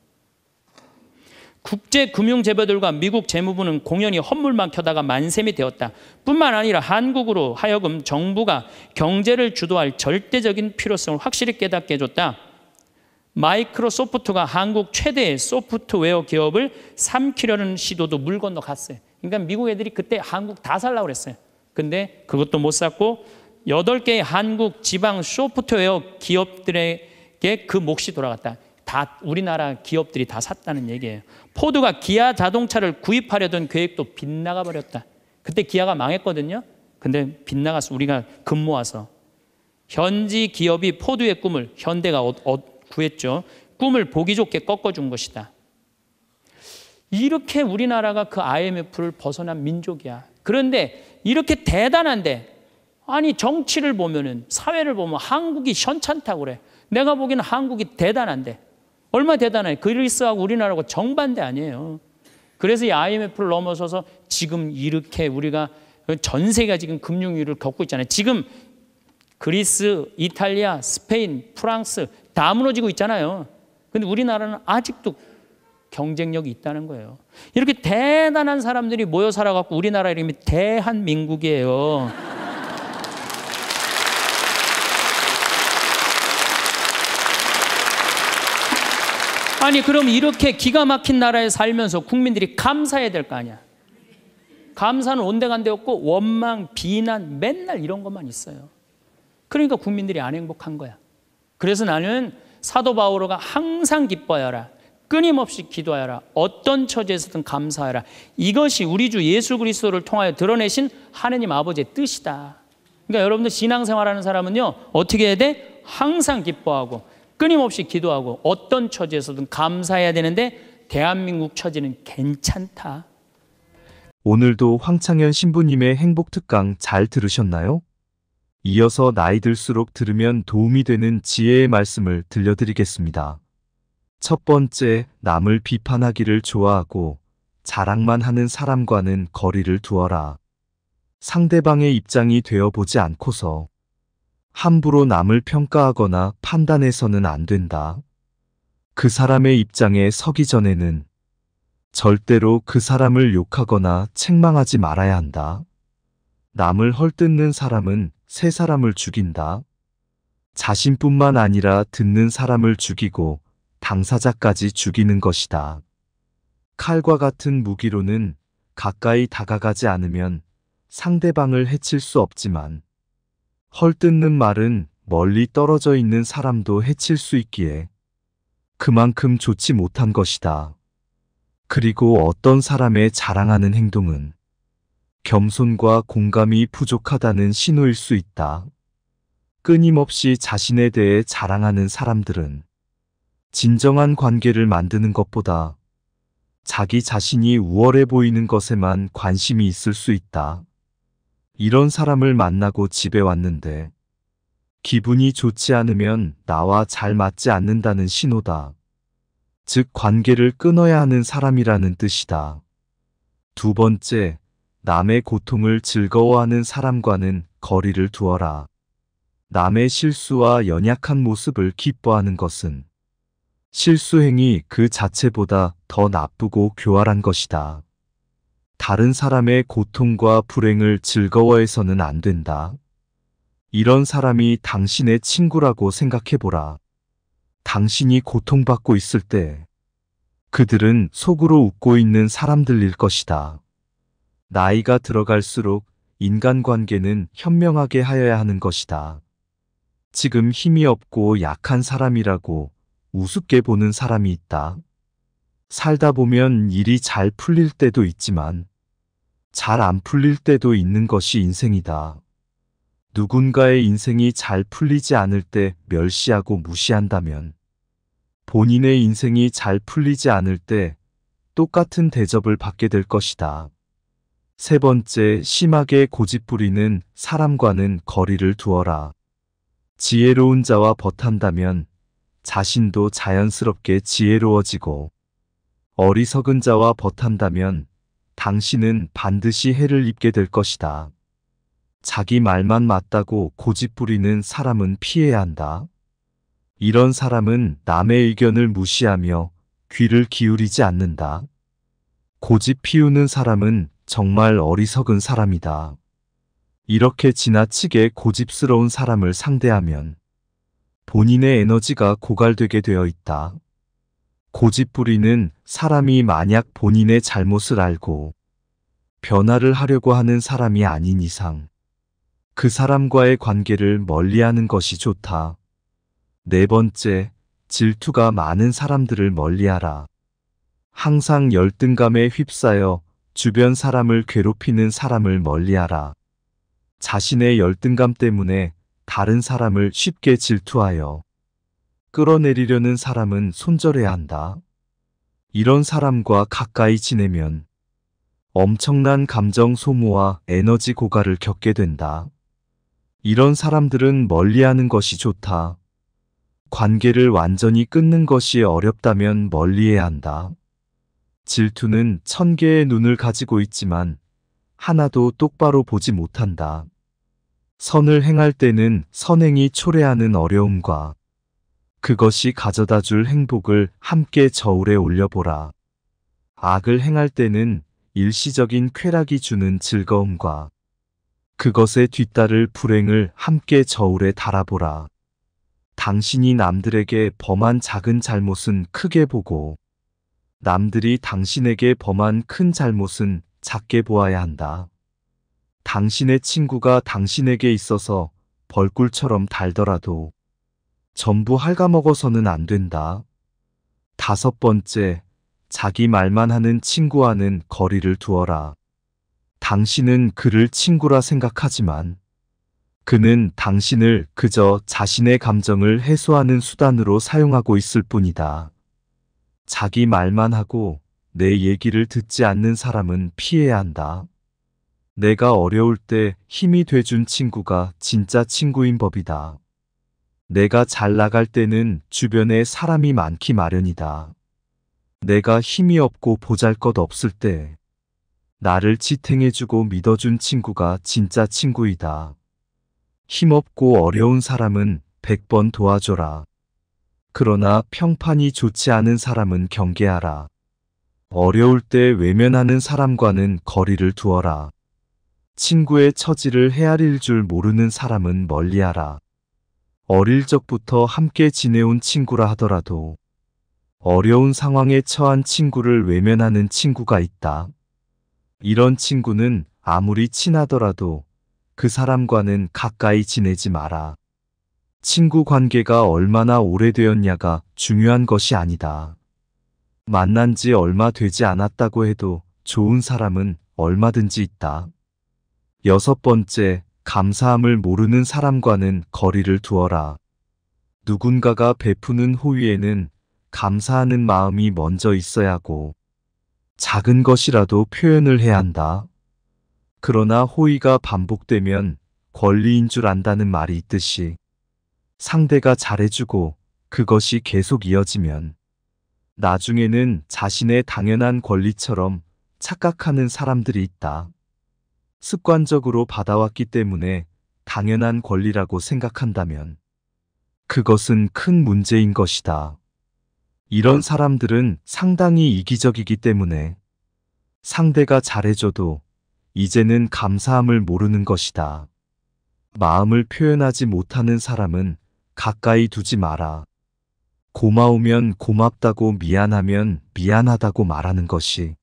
국제 금융 재벌들과 미국 재무부는 공연히 헛물만 켜다가 만셈이 되었다. 뿐만 아니라 한국으로 하여금 정부가 경제를 주도할 절대적인 필요성을 확실히 깨닫게 해줬다. 마이크로소프트가 한국 최대의 소프트웨어 기업을 삼키려는 시도도 물 건너갔어요. 그러니까 미국 애들이 그때 한국 다 살라고 그랬어요. 근데 그것도 못 샀고 여덟 개의 한국 지방 소프트웨어 기업들에게 그 몫이 돌아갔다. 다 우리나라 기업들이 다 샀다는 얘기예요. 포드가 기아 자동차를 구입하려던 계획도 빗나가 버렸다. 그때 기아가 망했거든요. 근데 빗나가서 우리가 금 모아서 현지 기업이 포드의 꿈을 현대가 어, 어, 구했죠. 꿈을 보기 좋게 꺾어준 것이다. 이렇게 우리나라가 그 IMF를 벗어난 민족이야. 그런데 이렇게 대단한데 아니 정치를 보면은 사회를 보면 한국이 현찮다고 그래. 내가 보기에는 한국이 대단한데 얼마 대단해. 그리스하고 우리나라하고 정반대 아니에요. 그래서 이 IMF를 넘어서서 지금 이렇게 우리가 전 세계가 지금 금융위를 겪고 있잖아요. 지금 그리스, 이탈리아, 스페인, 프랑스 다 무너지고 있잖아요. 근데 우리나라는 아직도 경쟁력이 있다는 거예요. 이렇게 대단한 사람들이 모여 살아갖고 우리나라 이름이 대한민국이에요. 아니 그럼 이렇게 기가 막힌 나라에 살면서 국민들이 감사해야 될 거 아니야. 감사는 온데간데 없고 원망, 비난 맨날 이런 것만 있어요. 그러니까 국민들이 안 행복한 거야. 그래서 나는 사도 바오로가 항상 기뻐하라. 끊임없이 기도하여라. 어떤 처지에서든 감사하라. 여 이것이 우리 주 예수 그리스도를 통하여 드러내신 하느님 아버지의 뜻이다. 그러니까 여러분들 신앙생활하는 사람은요 어떻게 해야 돼? 항상 기뻐하고 끊임없이 기도하고 어떤 처지에서든 감사해야 되는데 대한민국 처지는 괜찮다. 오늘도 황창현 신부님의 행복 특강 잘 들으셨나요? 이어서 나이 들수록 들으면 도움이 되는 지혜의 말씀을 들려드리겠습니다. 첫 번째, 남을 비판하기를 좋아하고 자랑만 하는 사람과는 거리를 두어라. 상대방의 입장이 되어보지 않고서 함부로 남을 평가하거나 판단해서는 안 된다. 그 사람의 입장에 서기 전에는 절대로 그 사람을 욕하거나 책망하지 말아야 한다. 남을 헐뜯는 사람은 새 사람을 죽인다. 자신뿐만 아니라 듣는 사람을 죽이고 당사자까지 죽이는 것이다. 칼과 같은 무기로는 가까이 다가가지 않으면 상대방을 해칠 수 없지만 헐뜯는 말은 멀리 떨어져 있는 사람도 해칠 수 있기에 그만큼 좋지 못한 것이다. 그리고 어떤 사람의 자랑하는 행동은 겸손과 공감이 부족하다는 신호일 수 있다. 끊임없이 자신에 대해 자랑하는 사람들은 진정한 관계를 만드는 것보다 자기 자신이 우월해 보이는 것에만 관심이 있을 수 있다. 이런 사람을 만나고 집에 왔는데 기분이 좋지 않으면 나와 잘 맞지 않는다는 신호다. 즉 관계를 끊어야 하는 사람이라는 뜻이다. 두 번째, 남의 고통을 즐거워하는 사람과는 거리를 두어라. 남의 실수와 연약한 모습을 기뻐하는 것은 실수행이그 자체보다 더 나쁘고 교활한 것이다. 다른 사람의 고통과 불행을 즐거워해서는 안 된다. 이런 사람이 당신의 친구라고 생각해보라. 당신이 고통받고 있을 때 그들은 속으로 웃고 있는 사람들일 것이다. 나이가 들어갈수록 인간관계는 현명하게 하여야 하는 것이다. 지금 힘이 없고 약한 사람이라고 우습게 보는 사람이 있다. 살다 보면 일이 잘 풀릴 때도 있지만 잘 안 풀릴 때도 있는 것이 인생이다. 누군가의 인생이 잘 풀리지 않을 때 멸시하고 무시한다면 본인의 인생이 잘 풀리지 않을 때 똑같은 대접을 받게 될 것이다. 세 번째, 심하게 고집부리는 사람과는 거리를 두어라. 지혜로운 자와 버탄다면 자신도 자연스럽게 지혜로워지고 어리석은 자와 버탄다면 당신은 반드시 해를 입게 될 것이다. 자기 말만 맞다고 고집부리는 사람은 피해야 한다. 이런 사람은 남의 의견을 무시하며 귀를 기울이지 않는다. 고집 피우는 사람은 정말 어리석은 사람이다. 이렇게 지나치게 고집스러운 사람을 상대하면 본인의 에너지가 고갈되게 되어 있다. 고집부리는 사람이 만약 본인의 잘못을 알고 변화를 하려고 하는 사람이 아닌 이상 그 사람과의 관계를 멀리하는 것이 좋다. 네 번째, 질투가 많은 사람들을 멀리하라. 항상 열등감에 휩싸여 주변 사람을 괴롭히는 사람을 멀리하라. 자신의 열등감 때문에 다른 사람을 쉽게 질투하여 끌어내리려는 사람은 손절해야 한다. 이런 사람과 가까이 지내면 엄청난 감정 소모와 에너지 고갈을 겪게 된다. 이런 사람들은 멀리하는 것이 좋다. 관계를 완전히 끊는 것이 어렵다면 멀리해야 한다. 질투는 천 개의 눈을 가지고 있지만 하나도 똑바로 보지 못한다. 선을 행할 때는 선행이 초래하는 어려움과 그것이 가져다 줄 행복을 함께 저울에 올려보라. 악을 행할 때는 일시적인 쾌락이 주는 즐거움과 그것의 뒤따를 불행을 함께 저울에 달아보라. 당신이 남들에게 범한 작은 잘못은 크게 보고 남들이 당신에게 범한 큰 잘못은 작게 보아야 한다. 당신의 친구가 당신에게 있어서 벌꿀처럼 달더라도 전부 할가먹어서는안 된다. 다섯 번째, 자기 말만 하는 친구와는 거리를 두어라. 당신은 그를 친구라 생각하지만 그는 당신을 그저 자신의 감정을 해소하는 수단으로 사용하고 있을 뿐이다. 자기 말만 하고 내 얘기를 듣지 않는 사람은 피해야 한다. 내가 어려울 때 힘이 돼준 친구가 진짜 친구인 법이다. 내가 잘 나갈 때는 주변에 사람이 많기 마련이다. 내가 힘이 없고 보잘 것 없을 때 나를 지탱해주고 믿어준 친구가 진짜 친구이다. 힘없고 어려운 사람은 1번 도와줘라. 그러나 평판이 좋지 않은 사람은 경계하라. 어려울 때 외면하는 사람과는 거리를 두어라. 친구의 처지를 헤아릴 줄 모르는 사람은 멀리하라. 어릴 적부터 함께 지내온 친구라 하더라도 어려운 상황에 처한 친구를 외면하는 친구가 있다. 이런 친구는 아무리 친하더라도 그 사람과는 가까이 지내지 마라. 친구 관계가 얼마나 오래되었냐가 중요한 것이 아니다. 만난 지 얼마 되지 않았다고 해도 좋은 사람은 얼마든지 있다. 여섯 번째, 감사함을 모르는 사람과는 거리를 두어라. 누군가가 베푸는 호의에는 감사하는 마음이 먼저 있어야 하고 작은 것이라도 표현을 해야 한다. 그러나 호의가 반복되면 권리인 줄 안다는 말이 있듯이 상대가 잘해주고 그것이 계속 이어지면 나중에는 자신의 당연한 권리처럼 착각하는 사람들이 있다. 습관적으로 받아왔기 때문에 당연한 권리라고 생각한다면 그것은 큰 문제인 것이다. 이런 사람들은 상당히 이기적이기 때문에 상대가 잘해줘도 이제는 감사함을 모르는 것이다. 마음을 표현하지 못하는 사람은 가까이 두지 마라. 고마우면 고맙다고 미안하면 미안하다고 말하는 것이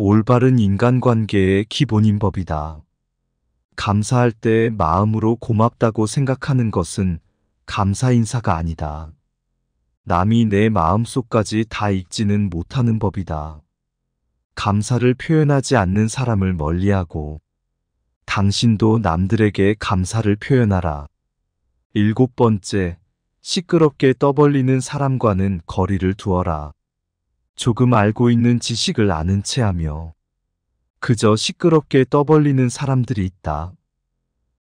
올바른 인간관계의 기본인 법이다. 감사할 때 마음으로 고맙다고 생각하는 것은 감사 인사가 아니다. 남이 내 마음속까지 다 읽지는 못하는 법이다. 감사를 표현하지 않는 사람을 멀리하고 당신도 남들에게 감사를 표현하라. 일곱 번째, 시끄럽게 떠벌리는 사람과는 거리를 두어라. 조금 알고 있는 지식을 아는 채 하며 그저 시끄럽게 떠벌리는 사람들이 있다.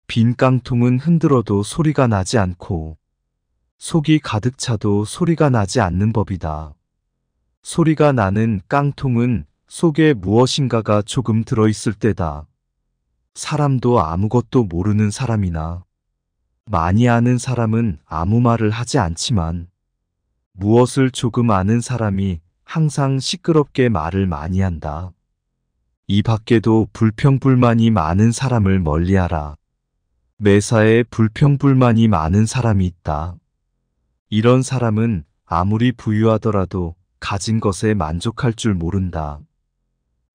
빈 깡통은 흔들어도 소리가 나지 않고 속이 가득 차도 소리가 나지 않는 법이다. 소리가 나는 깡통은 속에 무엇인가가 조금 들어있을 때다. 사람도 아무것도 모르는 사람이나 많이 아는 사람은 아무 말을 하지 않지만 무엇을 조금 아는 사람이 항상 시끄럽게 말을 많이 한다. 이 밖에도 불평불만이 많은 사람을 멀리하라. 매사에 불평불만이 많은 사람이 있다. 이런 사람은 아무리 부유하더라도 가진 것에 만족할 줄 모른다.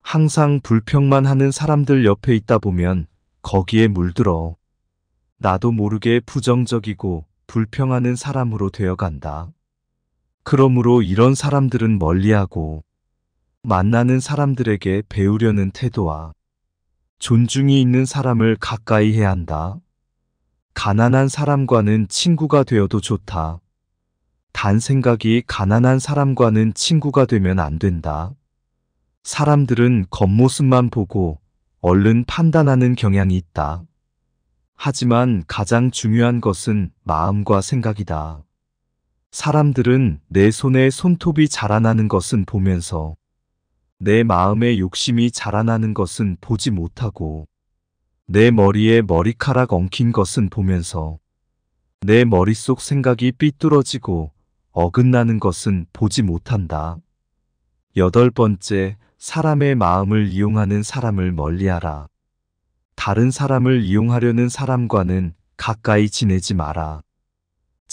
항상 불평만 하는 사람들 옆에 있다 보면 거기에 물들어 나도 모르게 부정적이고 불평하는 사람으로 되어간다. 그러므로 이런 사람들은 멀리하고 만나는 사람들에게 배우려는 태도와 존중이 있는 사람을 가까이 해야 한다. 가난한 사람과는 친구가 되어도 좋다. 단 생각이 가난한 사람과는 친구가 되면 안 된다. 사람들은 겉모습만 보고 얼른 판단하는 경향이 있다. 하지만 가장 중요한 것은 마음과 생각이다. 사람들은 내 손에 손톱이 자라나는 것은 보면서 내 마음의 욕심이 자라나는 것은 보지 못하고 내 머리에 머리카락 엉킨 것은 보면서 내 머릿속 생각이 삐뚤어지고 어긋나는 것은 보지 못한다. 여덟 번째, 사람의 마음을 이용하는 사람을 멀리하라. 다른 사람을 이용하려는 사람과는 가까이 지내지 마라.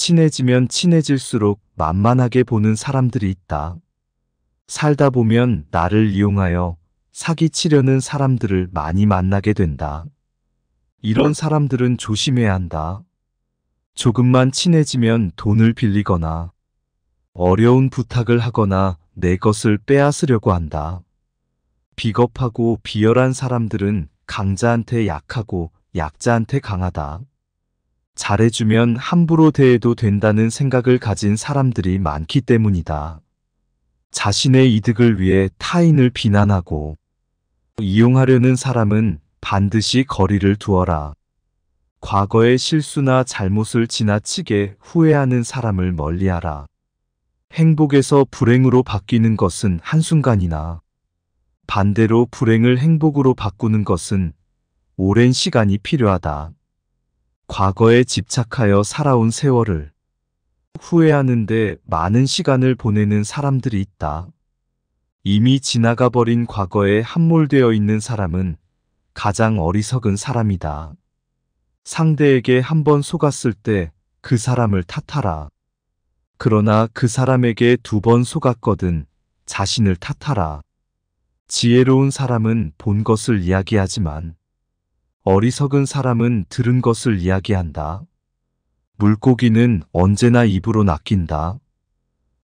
친해지면 친해질수록 만만하게 보는 사람들이 있다. 살다 보면 나를 이용하여 사기치려는 사람들을 많이 만나게 된다. 이런 사람들은 조심해야 한다. 조금만 친해지면 돈을 빌리거나 어려운 부탁을 하거나 내 것을 빼앗으려고 한다. 비겁하고 비열한 사람들은 강자한테 약하고 약자한테 강하다. 잘해주면 함부로 대해도 된다는 생각을 가진 사람들이 많기 때문이다. 자신의 이득을 위해 타인을 비난하고 이용하려는 사람은 반드시 거리를 두어라. 과거의 실수나 잘못을 지나치게 후회하는 사람을 멀리하라. 행복에서 불행으로 바뀌는 것은 한순간이나 반대로 불행을 행복으로 바꾸는 것은 오랜 시간이 필요하다. 과거에 집착하여 살아온 세월을 후회하는데 많은 시간을 보내는 사람들이 있다. 이미 지나가 버린 과거에 함몰되어 있는 사람은 가장 어리석은 사람이다. 상대에게 한 번 속았을 때 그 사람을 탓하라. 그러나 그 사람에게 두 번 속았거든 자신을 탓하라. 지혜로운 사람은 본 것을 이야기하지만 어리석은 사람은 들은 것을 이야기한다. 물고기는 언제나 입으로 낚인다.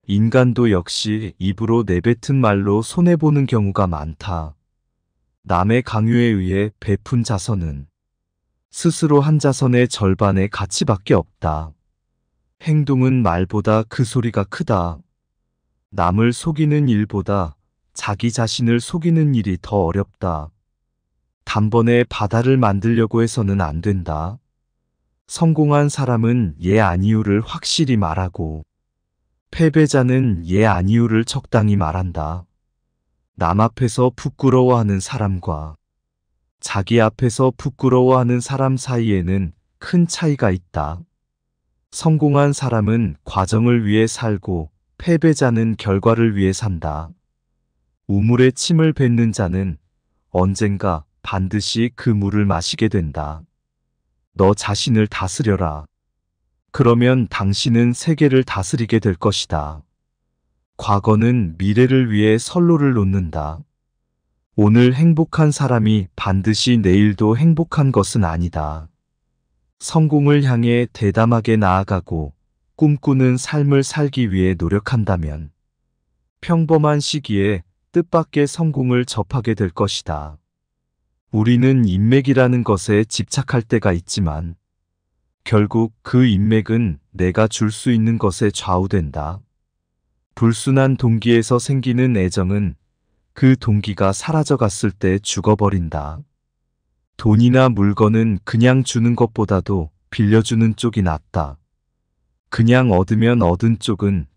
인간도 역시 입으로 내뱉은 말로 손해보는 경우가 많다. 남의 강요에 의해 베푼 자선은 스스로 한 자선의 절반의 가치밖에 없다. 행동은 말보다 그 소리가 크다. 남을 속이는 일보다 자기 자신을 속이는 일이 더 어렵다. 단번에 바다를 만들려고 해서는 안 된다. 성공한 사람은 예 아니유를 확실히 말하고 패배자는 예 아니유를 적당히 말한다. 남 앞에서 부끄러워하는 사람과 자기 앞에서 부끄러워하는 사람 사이에는 큰 차이가 있다. 성공한 사람은 과정을 위해 살고 패배자는 결과를 위해 산다. 우물에 침을 뱉는 자는 언젠가 반드시 그 물을 마시게 된다. 너 자신을 다스려라. 그러면 당신은 세계를 다스리게 될 것이다. 과거는 미래를 위해 선로를 놓는다. 오늘 행복한 사람이 반드시 내일도 행복한 것은 아니다. 성공을 향해 대담하게 나아가고 꿈꾸는 삶을 살기 위해 노력한다면 평범한 시기에 뜻밖의 성공을 접하게 될 것이다. 우리는 인맥이라는 것에 집착할 때가 있지만 결국 그 인맥은 내가 줄 수 있는 것에 좌우된다. 불순한 동기에서 생기는 애정은 그 동기가 사라져 갔을 때 죽어버린다. 돈이나 물건은 그냥 주는 것보다도 빌려주는 쪽이 낫다. 그냥 얻으면 얻은 쪽은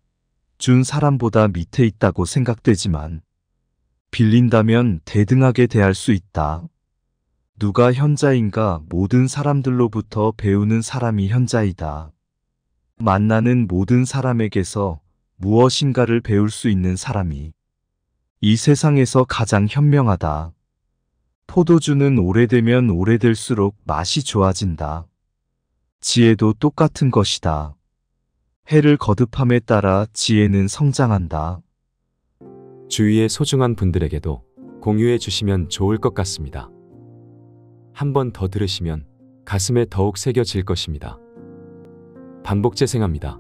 준 사람보다 밑에 있다고 생각되지만 빌린다면 대등하게 대할 수 있다. 누가 현자인가 모든 사람들로부터 배우는 사람이 현자이다. 만나는 모든 사람에게서 무엇인가를 배울 수 있는 사람이 이 세상에서 가장 현명하다. 포도주는 오래되면 오래될수록 맛이 좋아진다. 지혜도 똑같은 것이다. 해를 거듭함에 따라 지혜는 성장한다. 주위의 소중한 분들에게도 공유해 주시면 좋을 것 같습니다. 한번더 들으시면 가슴에 더욱 새겨질 것입니다. 반복 재생합니다.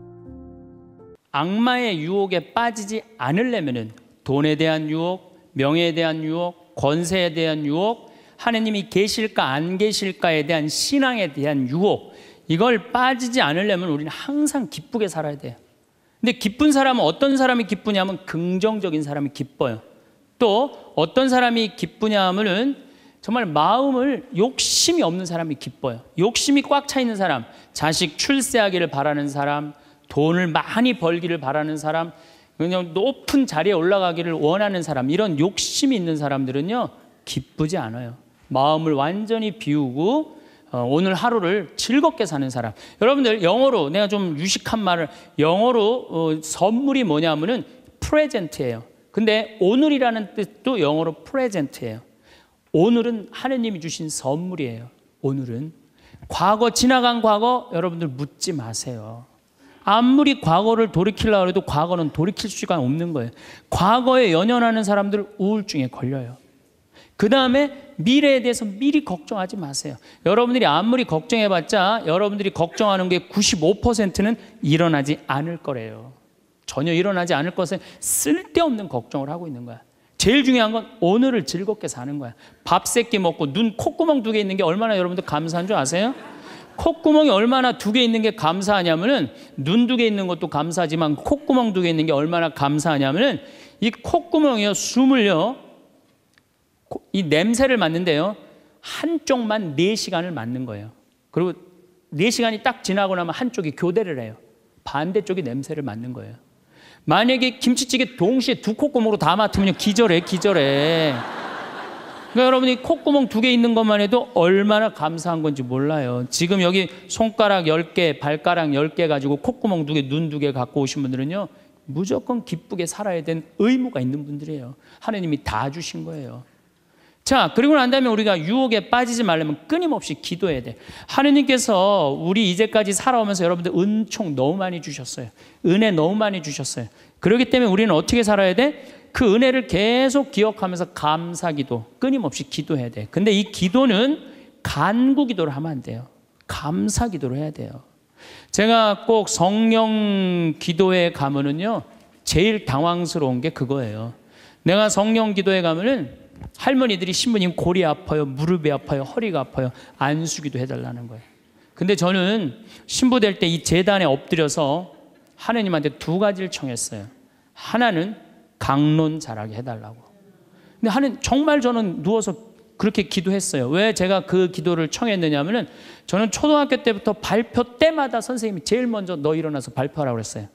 악마의 유혹에 빠지지 않으려면 돈에 대한 유혹, 명예에 대한 유혹, 권세에 대한 유혹, 하느님이 계실까 안 계실까에 대한 신앙에 대한 유혹 이걸 빠지지 않으려면 우리는 항상 기쁘게 살아야 돼요. 근데 기쁜 사람은 어떤 사람이 기쁘냐면 긍정적인 사람이 기뻐요. 또 어떤 사람이 기쁘냐 하면은 정말 마음을 욕심이 없는 사람이 기뻐요. 욕심이 꽉 차 있는 사람, 자식 출세하기를 바라는 사람, 돈을 많이 벌기를 바라는 사람, 그냥 높은 자리에 올라가기를 원하는 사람, 이런 욕심이 있는 사람들은요, 기쁘지 않아요. 마음을 완전히 비우고 어, 오늘 하루를 즐겁게 사는 사람. 여러분들 영어로 내가 좀 유식한 말을 영어로 어, 선물이 뭐냐면은 프레젠트예요. 근데 오늘이라는 뜻도 영어로 프레젠트예요. 오늘은 하느님이 주신 선물이에요. 오늘은 과거 지나간 과거 여러분들 묻지 마세요. 아무리 과거를 돌이키려고 해도 과거는 돌이킬 수가 없는 거예요. 과거에 연연하는 사람들 우울증에 걸려요. 그 다음에 미래에 대해서 미리 걱정하지 마세요. 여러분들이 아무리 걱정해봤자 여러분들이 걱정하는 게 95%는 일어나지 않을 거래요. 전혀 일어나지 않을 것에 쓸데없는 걱정을 하고 있는 거야. 제일 중요한 건 오늘을 즐겁게 사는 거야. 밥세끼 먹고 눈 콧구멍 두 개 있는 게 얼마나 여러분들 감사한 줄 아세요? 콧구멍이 얼마나 두 개 있는 게 감사하냐면은 눈 두 개 있는 것도 감사하지만 콧구멍 두 개 있는 게 얼마나 감사하냐면은 이 콧구멍이요 숨을요 이 냄새를 맡는데요 한쪽만 네시간을 맡는 거예요. 그리고 네시간이딱 지나고 나면 한쪽이 교대를 해요. 반대쪽이 냄새를 맡는 거예요. 만약에 김치찌개 동시에 두 콧구멍으로 다 맡으면 기절해, 기절해. 그러니까 여러분이 콧구멍 두 개 있는 것만 해도 얼마나 감사한 건지 몰라요. 지금 여기 손가락 10개, 발가락 10개 가지고 콧구멍 두 개, 눈 두 개 갖고 오신 분들은요. 무조건 기쁘게 살아야 된 의무가 있는 분들이에요. 하나님이 다 주신 거예요. 자, 그리고 난 다음에 우리가 유혹에 빠지지 말려면 끊임없이 기도해야 돼. 하느님께서 우리 이제까지 살아오면서 여러분들 은총 너무 많이 주셨어요. 은혜 너무 많이 주셨어요. 그렇기 때문에 우리는 어떻게 살아야 돼? 그 은혜를 계속 기억하면서 감사 기도, 끊임없이 기도해야 돼. 근데 이 기도는 간구 기도를 하면 안 돼요. 감사 기도를 해야 돼요. 제가 꼭 성령 기도에 가면은요, 제일 당황스러운 게 그거예요. 내가 성령 기도에 가면은 할머니들이 신부님 골이 아파요, 무릎이 아파요, 허리가 아파요. 안수기도 해달라는 거예요. 근데 저는 신부 될 때 이 재단에 엎드려서 하느님한테 두 가지를 청했어요. 하나는 강론 잘하게 해달라고. 근데 하는 정말 저는 누워서 그렇게 기도했어요. 왜 제가 그 기도를 청했느냐면은 저는 초등학교 때부터 발표 때마다 선생님이 제일 먼저 너 일어나서 발표하라고 그랬어요.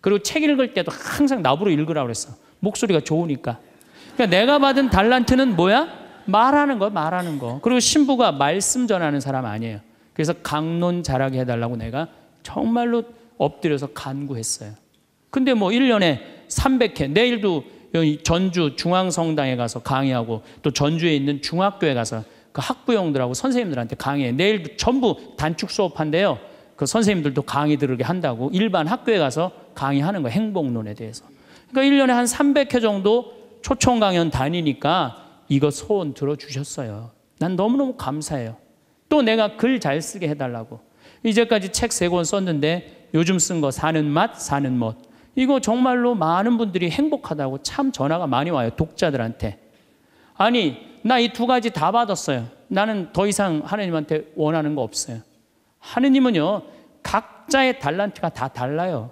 그리고 책 읽을 때도 항상 나부로 읽으라고 그랬어. 목소리가 좋으니까. 그러니까 내가 받은 달란트는 뭐야? 말하는 거, 말하는 거. 그리고 신부가 말씀 전하는 사람 아니에요. 그래서 강론 잘하게 해달라고 내가 정말로 엎드려서 간구했어요. 근데 뭐 1년에 300회, 내일도 전주 중앙성당에 가서 강의하고 또 전주에 있는 중학교에 가서 그 학부형들하고 선생님들한테 강의해. 내일 전부 단축 수업한대요. 그 선생님들도 강의 들으게 한다고 일반 학교에 가서 강의하는 거 행복론에 대해서. 그러니까 1년에 한 300회 정도 초청 강연 다니니까 이거 소원 들어주셨어요. 난 너무너무 감사해요. 또 내가 글 잘 쓰게 해달라고. 이제까지 책 세 권 썼는데 요즘 쓴 거 사는 맛, 사는 멋. 이거 정말로 많은 분들이 행복하다고 참 전화가 많이 와요. 독자들한테. 아니, 나 이 두 가지 다 받았어요. 나는 더 이상 하느님한테 원하는 거 없어요. 하느님은요, 각자의 달란트가 다 달라요.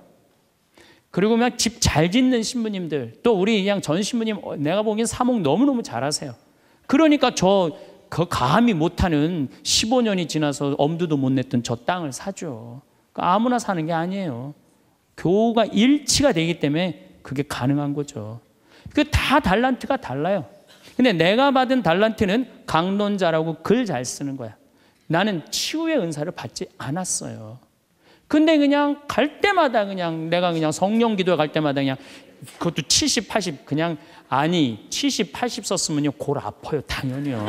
그리고 그냥 집 잘 짓는 신부님들, 또 우리 그냥 전 신부님, 어, 내가 보기엔 사목 너무너무 잘하세요. 그러니까 저, 그 감히 못하는 15년이 지나서 엄두도 못 냈던 저 땅을 사죠. 그러니까 아무나 사는 게 아니에요. 교우가 일치가 되기 때문에 그게 가능한 거죠. 그 다 달란트가 달라요. 근데 내가 받은 달란트는 강론자라고 글 잘 쓰는 거야. 나는 치유의 은사를 받지 않았어요. 근데 그냥 갈 때마다 그냥 내가 그냥 성령 기도에 갈 때마다 그냥 그것도 70, 80 그냥 아니 70, 80 썼으면요 골 아파요 당연히요.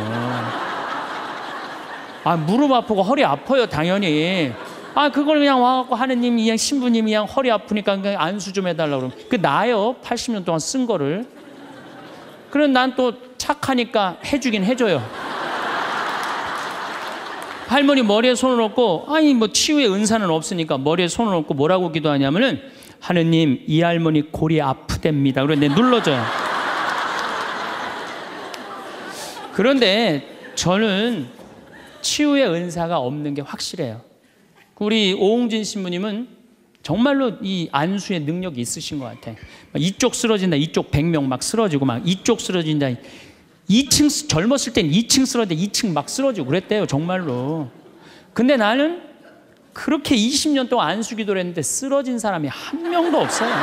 아 무릎 아프고 허리 아파요 당연히. 아 그걸 그냥 와갖고 하느님 이양 신부님이 양 허리 아프니까 그냥 안수 좀 해달라 그러면 그 나요 80년 동안 쓴 거를. 그럼 난 또 착하니까 해주긴 해줘요. 할머니 머리에 손을 얹고 아니 뭐 치유의 은사는 없으니까 머리에 손을 얹고 뭐라고 기도하냐면은 하느님 이 할머니 골이 아프댑니다. 그런데 눌러줘요. 그런데 저는 치유의 은사가 없는 게 확실해요. 그 우리 오홍진 신부님은 정말로 이 안수의 능력이 있으신 것 같아. 이쪽 쓰러진다, 이쪽 100명 막 쓰러지고 막 이쪽 쓰러진다. 2층 젊었을 땐 2층 쓰러는데 2층 막 쓰러지고 그랬대요 정말로. 근데 나는 그렇게 20년 동안 안수기도를 했는데 쓰러진 사람이 한 명도 없어요.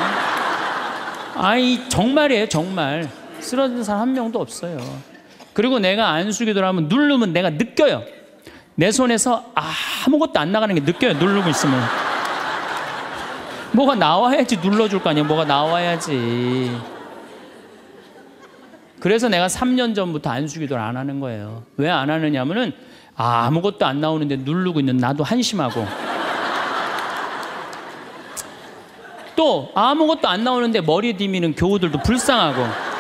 아이 정말이에요 정말 쓰러진 사람 한 명도 없어요. 그리고 내가 안수기도를 하면 누르면 내가 느껴요. 내 손에서 아무것도 안 나가는 게 느껴요 누르고 있으면. 뭐가 나와야지 눌러줄 거 아니야 뭐가 나와야지. 그래서 내가 3년 전부터 안수기도를 안 하는 거예요. 왜 안하느냐면 아, 아무것도 안 나오는데 누르고 있는 나도 한심하고 또 아무것도 안 나오는데 머리 디미는 교우들도 불쌍하고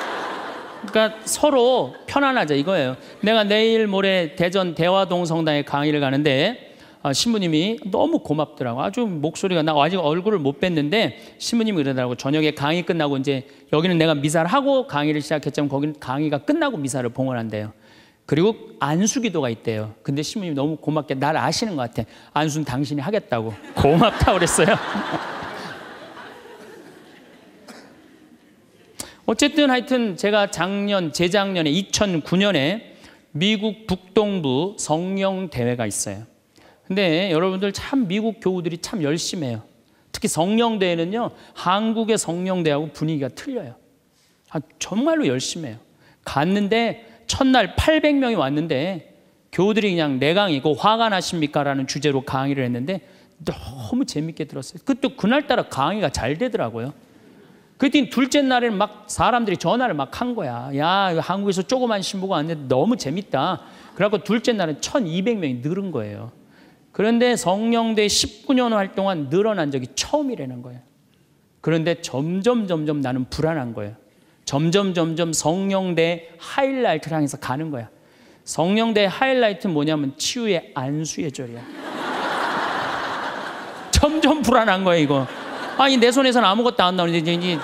그러니까 서로 편안하자 이거예요. 내가 내일 모레 대전 대화동 성당에 강의를 가는데 어, 신부님이 너무 고맙더라고. 아주 목소리가 나 아직 얼굴을 못 뵀는데 신부님이 그러더라고. 저녁에 강의 끝나고 이제 여기는 내가 미사를 하고 강의를 시작했지만 거기는 강의가 끝나고 미사를 봉헌한대요. 그리고 안수기도가 있대요. 근데 신부님 너무 고맙게 날 아시는 것 같아. 안수는 당신이 하겠다고. 고맙다 그랬어요. 어쨌든 하여튼 제가 작년, 재작년에 2009년에 미국 북동부 성령 대회가 있어요. 근데 여러분들 참 미국 교우들이 참 열심해요. 특히 성령대회는요, 한국의 성령대하고 분위기가 틀려요. 아, 정말로 열심해요. 갔는데 첫날 800명이 왔는데 교우들이 그냥 내 강의 이거 화가 나십니까? 라는 주제로 강의를 했는데 너무 재밌게 들었어요. 그또 그날따라 강의가 잘 되더라고요. 그랬더니 둘째 날에는 막 사람들이 전화를 막 한 거야. 야, 한국에서 조그만 신부가 왔는데 너무 재밌다. 그래갖고 둘째 날은 1200명이 늘은 거예요. 그런데 성령대 19년 활동한 늘어난 적이 처음이라는 거예요. 그런데 점점 점점 나는 불안한 거예요. 점점 점점 성령대 하이라이트를 향해서 가는 거야. 성령대 하이라이트는 뭐냐면 치유의 안수의 절이야. 점점 불안한 거야 이거. 아니 내손에서 아무것도 안 나오는데 이제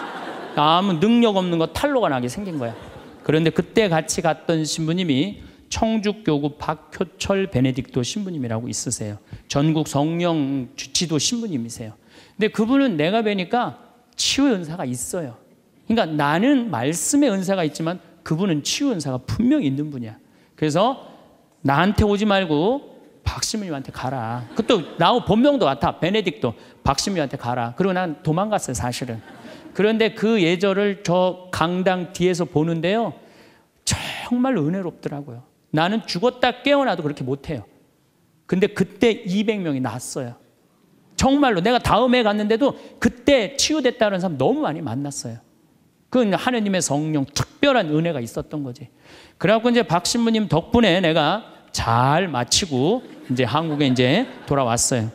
아무 능력 없는 거 탈로가 나게 생긴 거야. 그런데 그때 같이 갔던 신부님이 청주교구 박효철 베네딕토 신부님이라고 있으세요. 전국 성령 지도 신부님이세요. 근데 그분은 내가 뵈니까 치유 은사가 있어요. 그러니까 나는 말씀의 은사가 있지만 그분은 치유 은사가 분명히 있는 분이야. 그래서 나한테 오지 말고 박신부님한테 가라. 그것도 나오 본명도 같아. 베네딕도 박신부님한테 가라. 그리고 난 도망갔어요, 사실은. 그런데 그 예절을 저 강당 뒤에서 보는데요. 정말 은혜롭더라고요. 나는 죽었다 깨어나도 그렇게 못해요. 근데 그때 200명이 나왔어요. 정말로 내가 다음에 갔는데도 그때 치유됐다는 사람 너무 많이 만났어요. 그건 하느님의 성령 특별한 은혜가 있었던 거지. 그래갖고 이제 박 신부님 덕분에 내가 잘 마치고 이제 한국에 이제 돌아왔어요.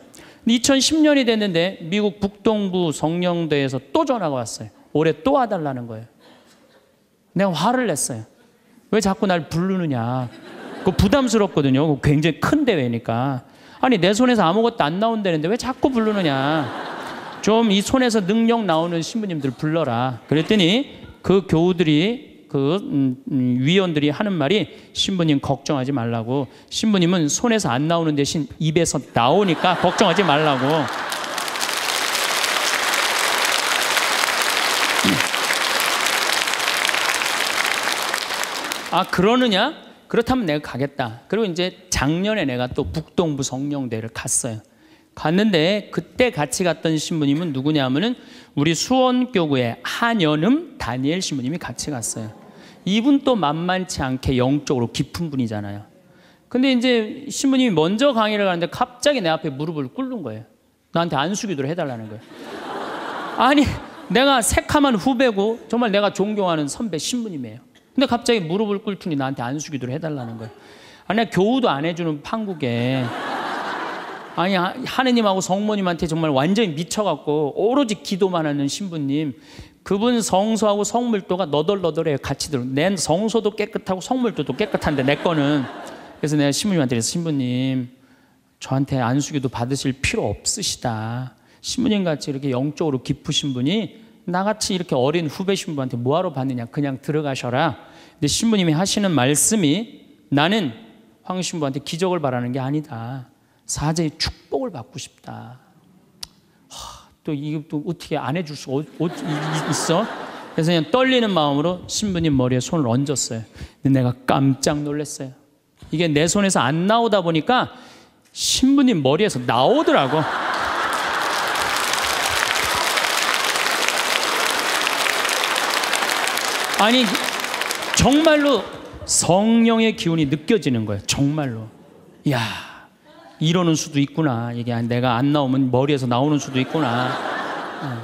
2010년이 됐는데 미국 북동부 성령대에서 또 전화가 왔어요. 올해 또 와달라는 거예요. 내가 화를 냈어요. 왜 자꾸 날 부르느냐. 그 부담스럽거든요. 굉장히 큰 대회니까. 아니, 내 손에서 아무것도 안 나온다는데 왜 자꾸 부르느냐. 좀 이 손에서 능력 나오는 신부님들 불러라. 그랬더니 그 교우들이 그 음, 음, 위원들이 하는 말이 신부님 걱정하지 말라고 신부님은 손에서 안 나오는 대신 입에서 나오니까 걱정하지 말라고 아 그러느냐? 그렇다면 내가 가겠다. 그리고 이제 작년에 내가 또 북동부 성령대를 갔어요. 갔는데 그때 같이 갔던 신부님은 누구냐면은 우리 수원교구의 한연음 다니엘 신부님이 같이 갔어요. 이분 또 만만치 않게 영적으로 깊은 분이잖아요. 근데 이제 신부님이 먼저 강의를 가는데 갑자기 내 앞에 무릎을 꿇는 거예요. 나한테 안수기도를 해달라는 거예요. 아니 내가 새카만 후배고 정말 내가 존경하는 선배 신부님이에요. 근데 갑자기 무릎을 꿇더니 나한테 안수기도를 해달라는 거예요. 아니 교우도 안 해주는 판국에 아니 하느님하고 성모님한테 정말 완전히 미쳐갖고 오로지 기도만 하는 신부님 그분 성소하고 성물도가 너덜너덜해요 같이들 낸 성소도 깨끗하고 성물도도 깨끗한데 내 거는 그래서 내가 신부님한테 그래서 신부님 저한테 안수기도 받으실 필요 없으시다 신부님 같이 이렇게 영적으로 깊으신 분이 나같이 이렇게 어린 후배 신부한테 뭐하러 받느냐 그냥 들어가셔라 근데 신부님이 하시는 말씀이 나는 황 신부한테 기적을 바라는 게 아니다. 사제의 축복을 받고 싶다. 하, 또 이것도 어떻게 안 해줄 수 어, 어, 있어? 그래서 그냥 떨리는 마음으로 신부님 머리에 손을 얹었어요. 근데 내가 깜짝 놀랐어요. 이게 내 손에서 안 나오다 보니까 신부님 머리에서 나오더라고. 아니 정말로 성령의 기운이 느껴지는 거예요. 정말로. 야 이러는 수도 있구나. 이게 내가 안 나오면 머리에서 나오는 수도 있구나. 어.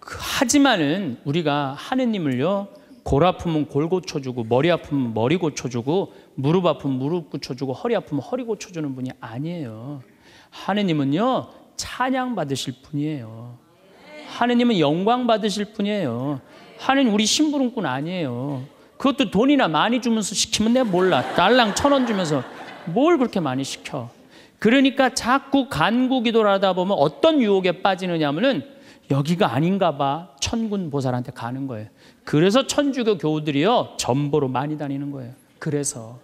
그 하지만은 우리가 하느님을요 골 아프면 골 고쳐주고 머리 아프면 머리 고쳐주고 무릎 아프면 무릎 고쳐주고 허리 아프면 허리 고쳐주는 분이 아니에요. 하느님은요 찬양 받으실 분이에요. 하느님은 영광 받으실 분이에요. 하는 우리 심부름꾼 아니에요. 그것도 돈이나 많이 주면서 시키면 내가 몰라. 달랑 천 원 주면서 뭘 그렇게 많이 시켜. 그러니까 자꾸 간구 기도를 하다 보면 어떤 유혹에 빠지느냐면은 여기가 아닌가 봐. 천군 보살한테 가는 거예요. 그래서 천주교 교우들이요. 전보로 많이 다니는 거예요. 그래서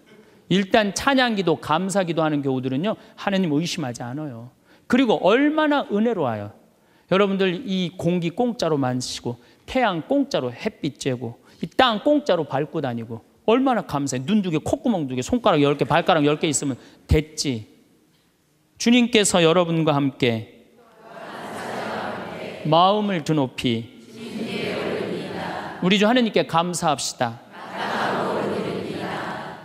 일단 찬양기도 감사기도 하는 교우들은요. 하나님 의심하지 않아요. 그리고 얼마나 은혜로워요. 여러분들 이 공기 공짜로 마시고 태양 공짜로 햇빛 쬐고 이 땅 공짜로 밟고 다니고 얼마나 감사해. 눈두 개, 콧구멍 두 개, 손가락 열 개, 발가락 열 개 있으면 됐지. 주님께서 여러분과 함께 마음을 드높이 우리 주 하나님께 감사합시다.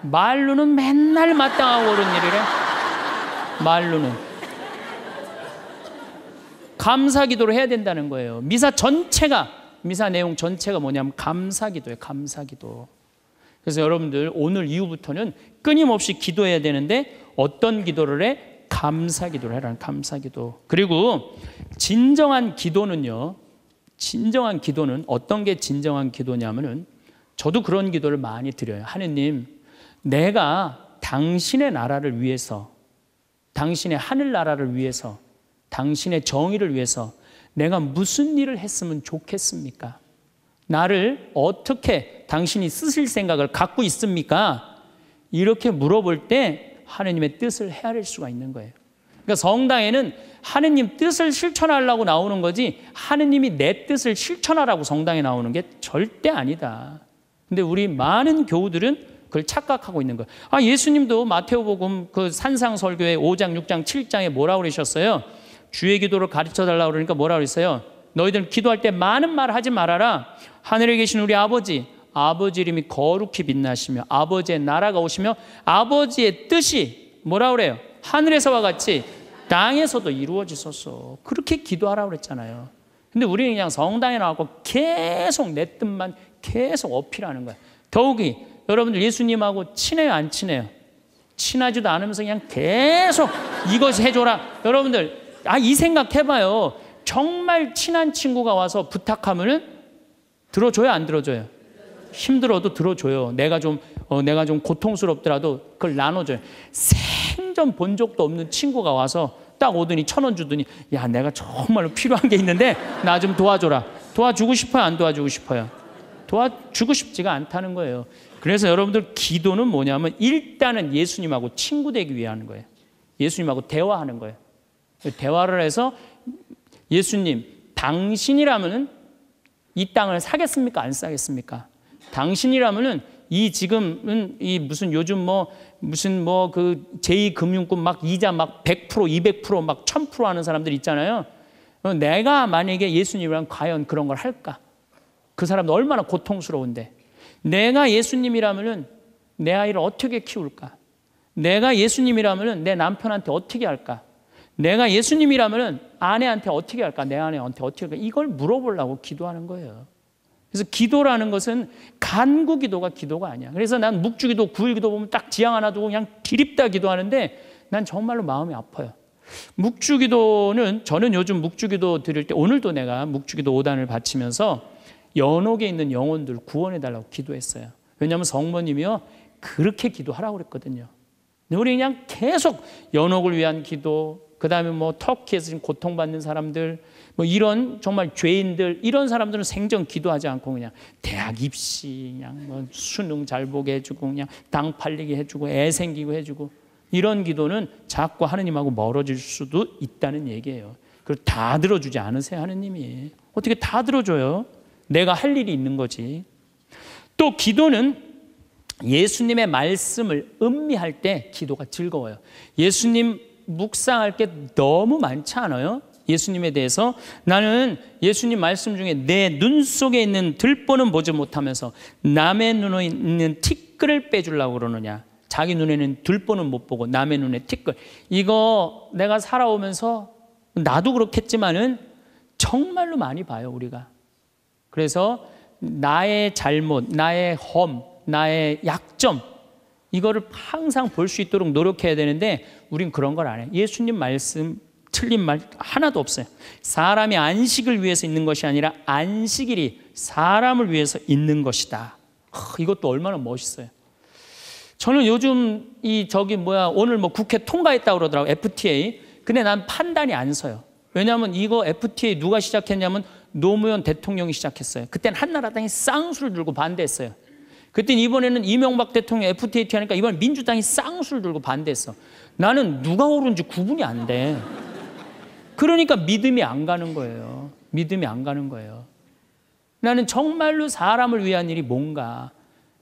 말로는 맨날 마땅하고 옳은 일이래. 말로는. 감사 기도를 해야 된다는 거예요. 미사 전체가 미사 내용 전체가 뭐냐면 감사기도예요. 감사기도. 그래서 여러분들 오늘 이후부터는 끊임없이 기도해야 되는데 어떤 기도를 해? 감사기도를 해라 감사기도. 그리고 진정한 기도는요. 진정한 기도는 어떤 게 진정한 기도냐면은 저도 그런 기도를 많이 드려요. 하느님, 내가 당신의 나라를 위해서, 당신의 하늘 나라를 위해서, 당신의 정의를 위해서 내가 무슨 일을 했으면 좋겠습니까? 나를 어떻게 당신이 쓰실 생각을 갖고 있습니까? 이렇게 물어볼 때 하느님의 뜻을 헤아릴 수가 있는 거예요. 그러니까 성당에는 하느님 뜻을 실천하려고 나오는 거지 하느님이 내 뜻을 실천하라고 성당에 나오는 게 절대 아니다. 근데 우리 많은 교우들은 그걸 착각하고 있는 거예요. 아, 예수님도 마태오복음 그 산상 설교의 5장, 6장, 7장에 뭐라고 그러셨어요? 주의 기도를 가르쳐 달라고 그러니까 뭐라 그랬어요? 너희들 기도할 때 많은 말 하지 말아라. 하늘에 계신 우리 아버지, 아버지 이름이 거룩히 빛나시며 아버지의 나라가 오시며 아버지의 뜻이 뭐라 그래요? 하늘에서와 같이 땅에서도 이루어지소서. 그렇게 기도하라고 그랬잖아요. 근데 우리는 그냥 성당에 나와서 계속 내 뜻만 계속 어필하는 거야. 더욱이 여러분들 예수님하고 친해요, 안 친해요? 친하지도 않으면서 그냥 계속 이것 해줘라. 여러분들 아, 이 생각해봐요. 정말 친한 친구가 와서 부탁하면은 들어줘요, 안 들어줘요? 힘들어도 들어줘요. 내가 좀, 어, 내가 좀 고통스럽더라도 그걸 나눠줘요. 생전 본 적도 없는 친구가 와서 딱 오더니 천 원 주더니 야, 내가 정말로 필요한 게 있는데 나 좀 도와줘라. 도와주고 싶어요, 안 도와주고 싶어요? 도와주고 싶지가 않다는 거예요. 그래서 여러분들 기도는 뭐냐면 일단은 예수님하고 친구 되기 위해 거예요. 예수님하고 대화하는 거예요. 대화를 해서 예수님, 당신이라면은 이 땅을 사겠습니까? 안 사겠습니까? 당신이라면은 이 지금은 이 무슨 요즘 뭐 무슨 뭐 그 제2금융권 막 이자 막 100% 200%막 1000% 하는 사람들 있잖아요. 어, 내가 만약에 예수님이랑 과연 그런 걸 할까? 그 사람도 얼마나 고통스러운데. 내가 예수님이라면은 내 아이를 어떻게 키울까? 내가 예수님이라면은 내 남편한테 어떻게 할까? 내가 예수님이라면 아내한테 어떻게 할까? 내 아내한테 어떻게 할까? 이걸 물어보려고 기도하는 거예요. 그래서 기도라는 것은 간구 기도가 기도가 아니야. 그래서 난 묵주 기도, 구일 기도 보면 딱 지향 하나 두고 그냥 디립다 기도하는데 난 정말로 마음이 아파요. 묵주 기도는 저는 요즘 묵주 기도 드릴 때 오늘도 내가 묵주 기도 5단을 바치면서 연옥에 있는 영혼들 구원해 달라고 기도했어요. 왜냐하면 성모님이요. 그렇게 기도하라고 그랬거든요. 근데 우리 그냥 계속 연옥을 위한 기도, 그다음에 뭐 터키에서 지금 고통받는 사람들 뭐 이런 정말 죄인들 이런 사람들은 생전 기도하지 않고 그냥 대학 입시 그냥 뭐 수능 잘 보게 해주고 그냥 당 팔리게 해주고 애 생기고 해주고 이런 기도는 자꾸 하느님하고 멀어질 수도 있다는 얘기예요. 그걸 다 들어주지 않으세요 하느님이 어떻게 다 들어줘요? 내가 할 일이 있는 거지. 또 기도는 예수님의 말씀을 음미할 때 기도가 즐거워요. 예수님 묵상할 게 너무 많지 않아요? 예수님에 대해서 나는 예수님 말씀 중에 내 눈 속에 있는 들보는 보지 못하면서 남의 눈에 있는 티끌을 빼주려고 그러느냐. 자기 눈에는 들보는 못 보고 남의 눈에 티끌. 이거 내가 살아오면서 나도 그렇겠지만은 정말로 많이 봐요, 우리가. 그래서 나의 잘못, 나의 험, 나의 약점, 이거를 항상 볼 수 있도록 노력해야 되는데 우린 그런 걸 안 해. 예수님 말씀 틀린 말 하나도 없어요. 사람이 안식을 위해서 있는 것이 아니라 안식일이 사람을 위해서 있는 것이다. 이것도 얼마나 멋있어요. 저는 요즘 이 저기 뭐야 오늘 뭐 국회 통과했다 그러더라고 FTA. 근데 난 판단이 안 서요. 왜냐하면 이거 FTA 누가 시작했냐면 노무현 대통령이 시작했어요. 그땐 한나라당이 쌍수를 들고 반대했어요. 그랬더니 이번에는 이명박 대통령 FTA 하니까 이번 민주당이 쌍수를 들고 반대했어. 나는 누가 옳은지 구분이 안 돼. 그러니까 믿음이 안 가는 거예요. 믿음이 안 가는 거예요. 나는 정말로 사람을 위한 일이 뭔가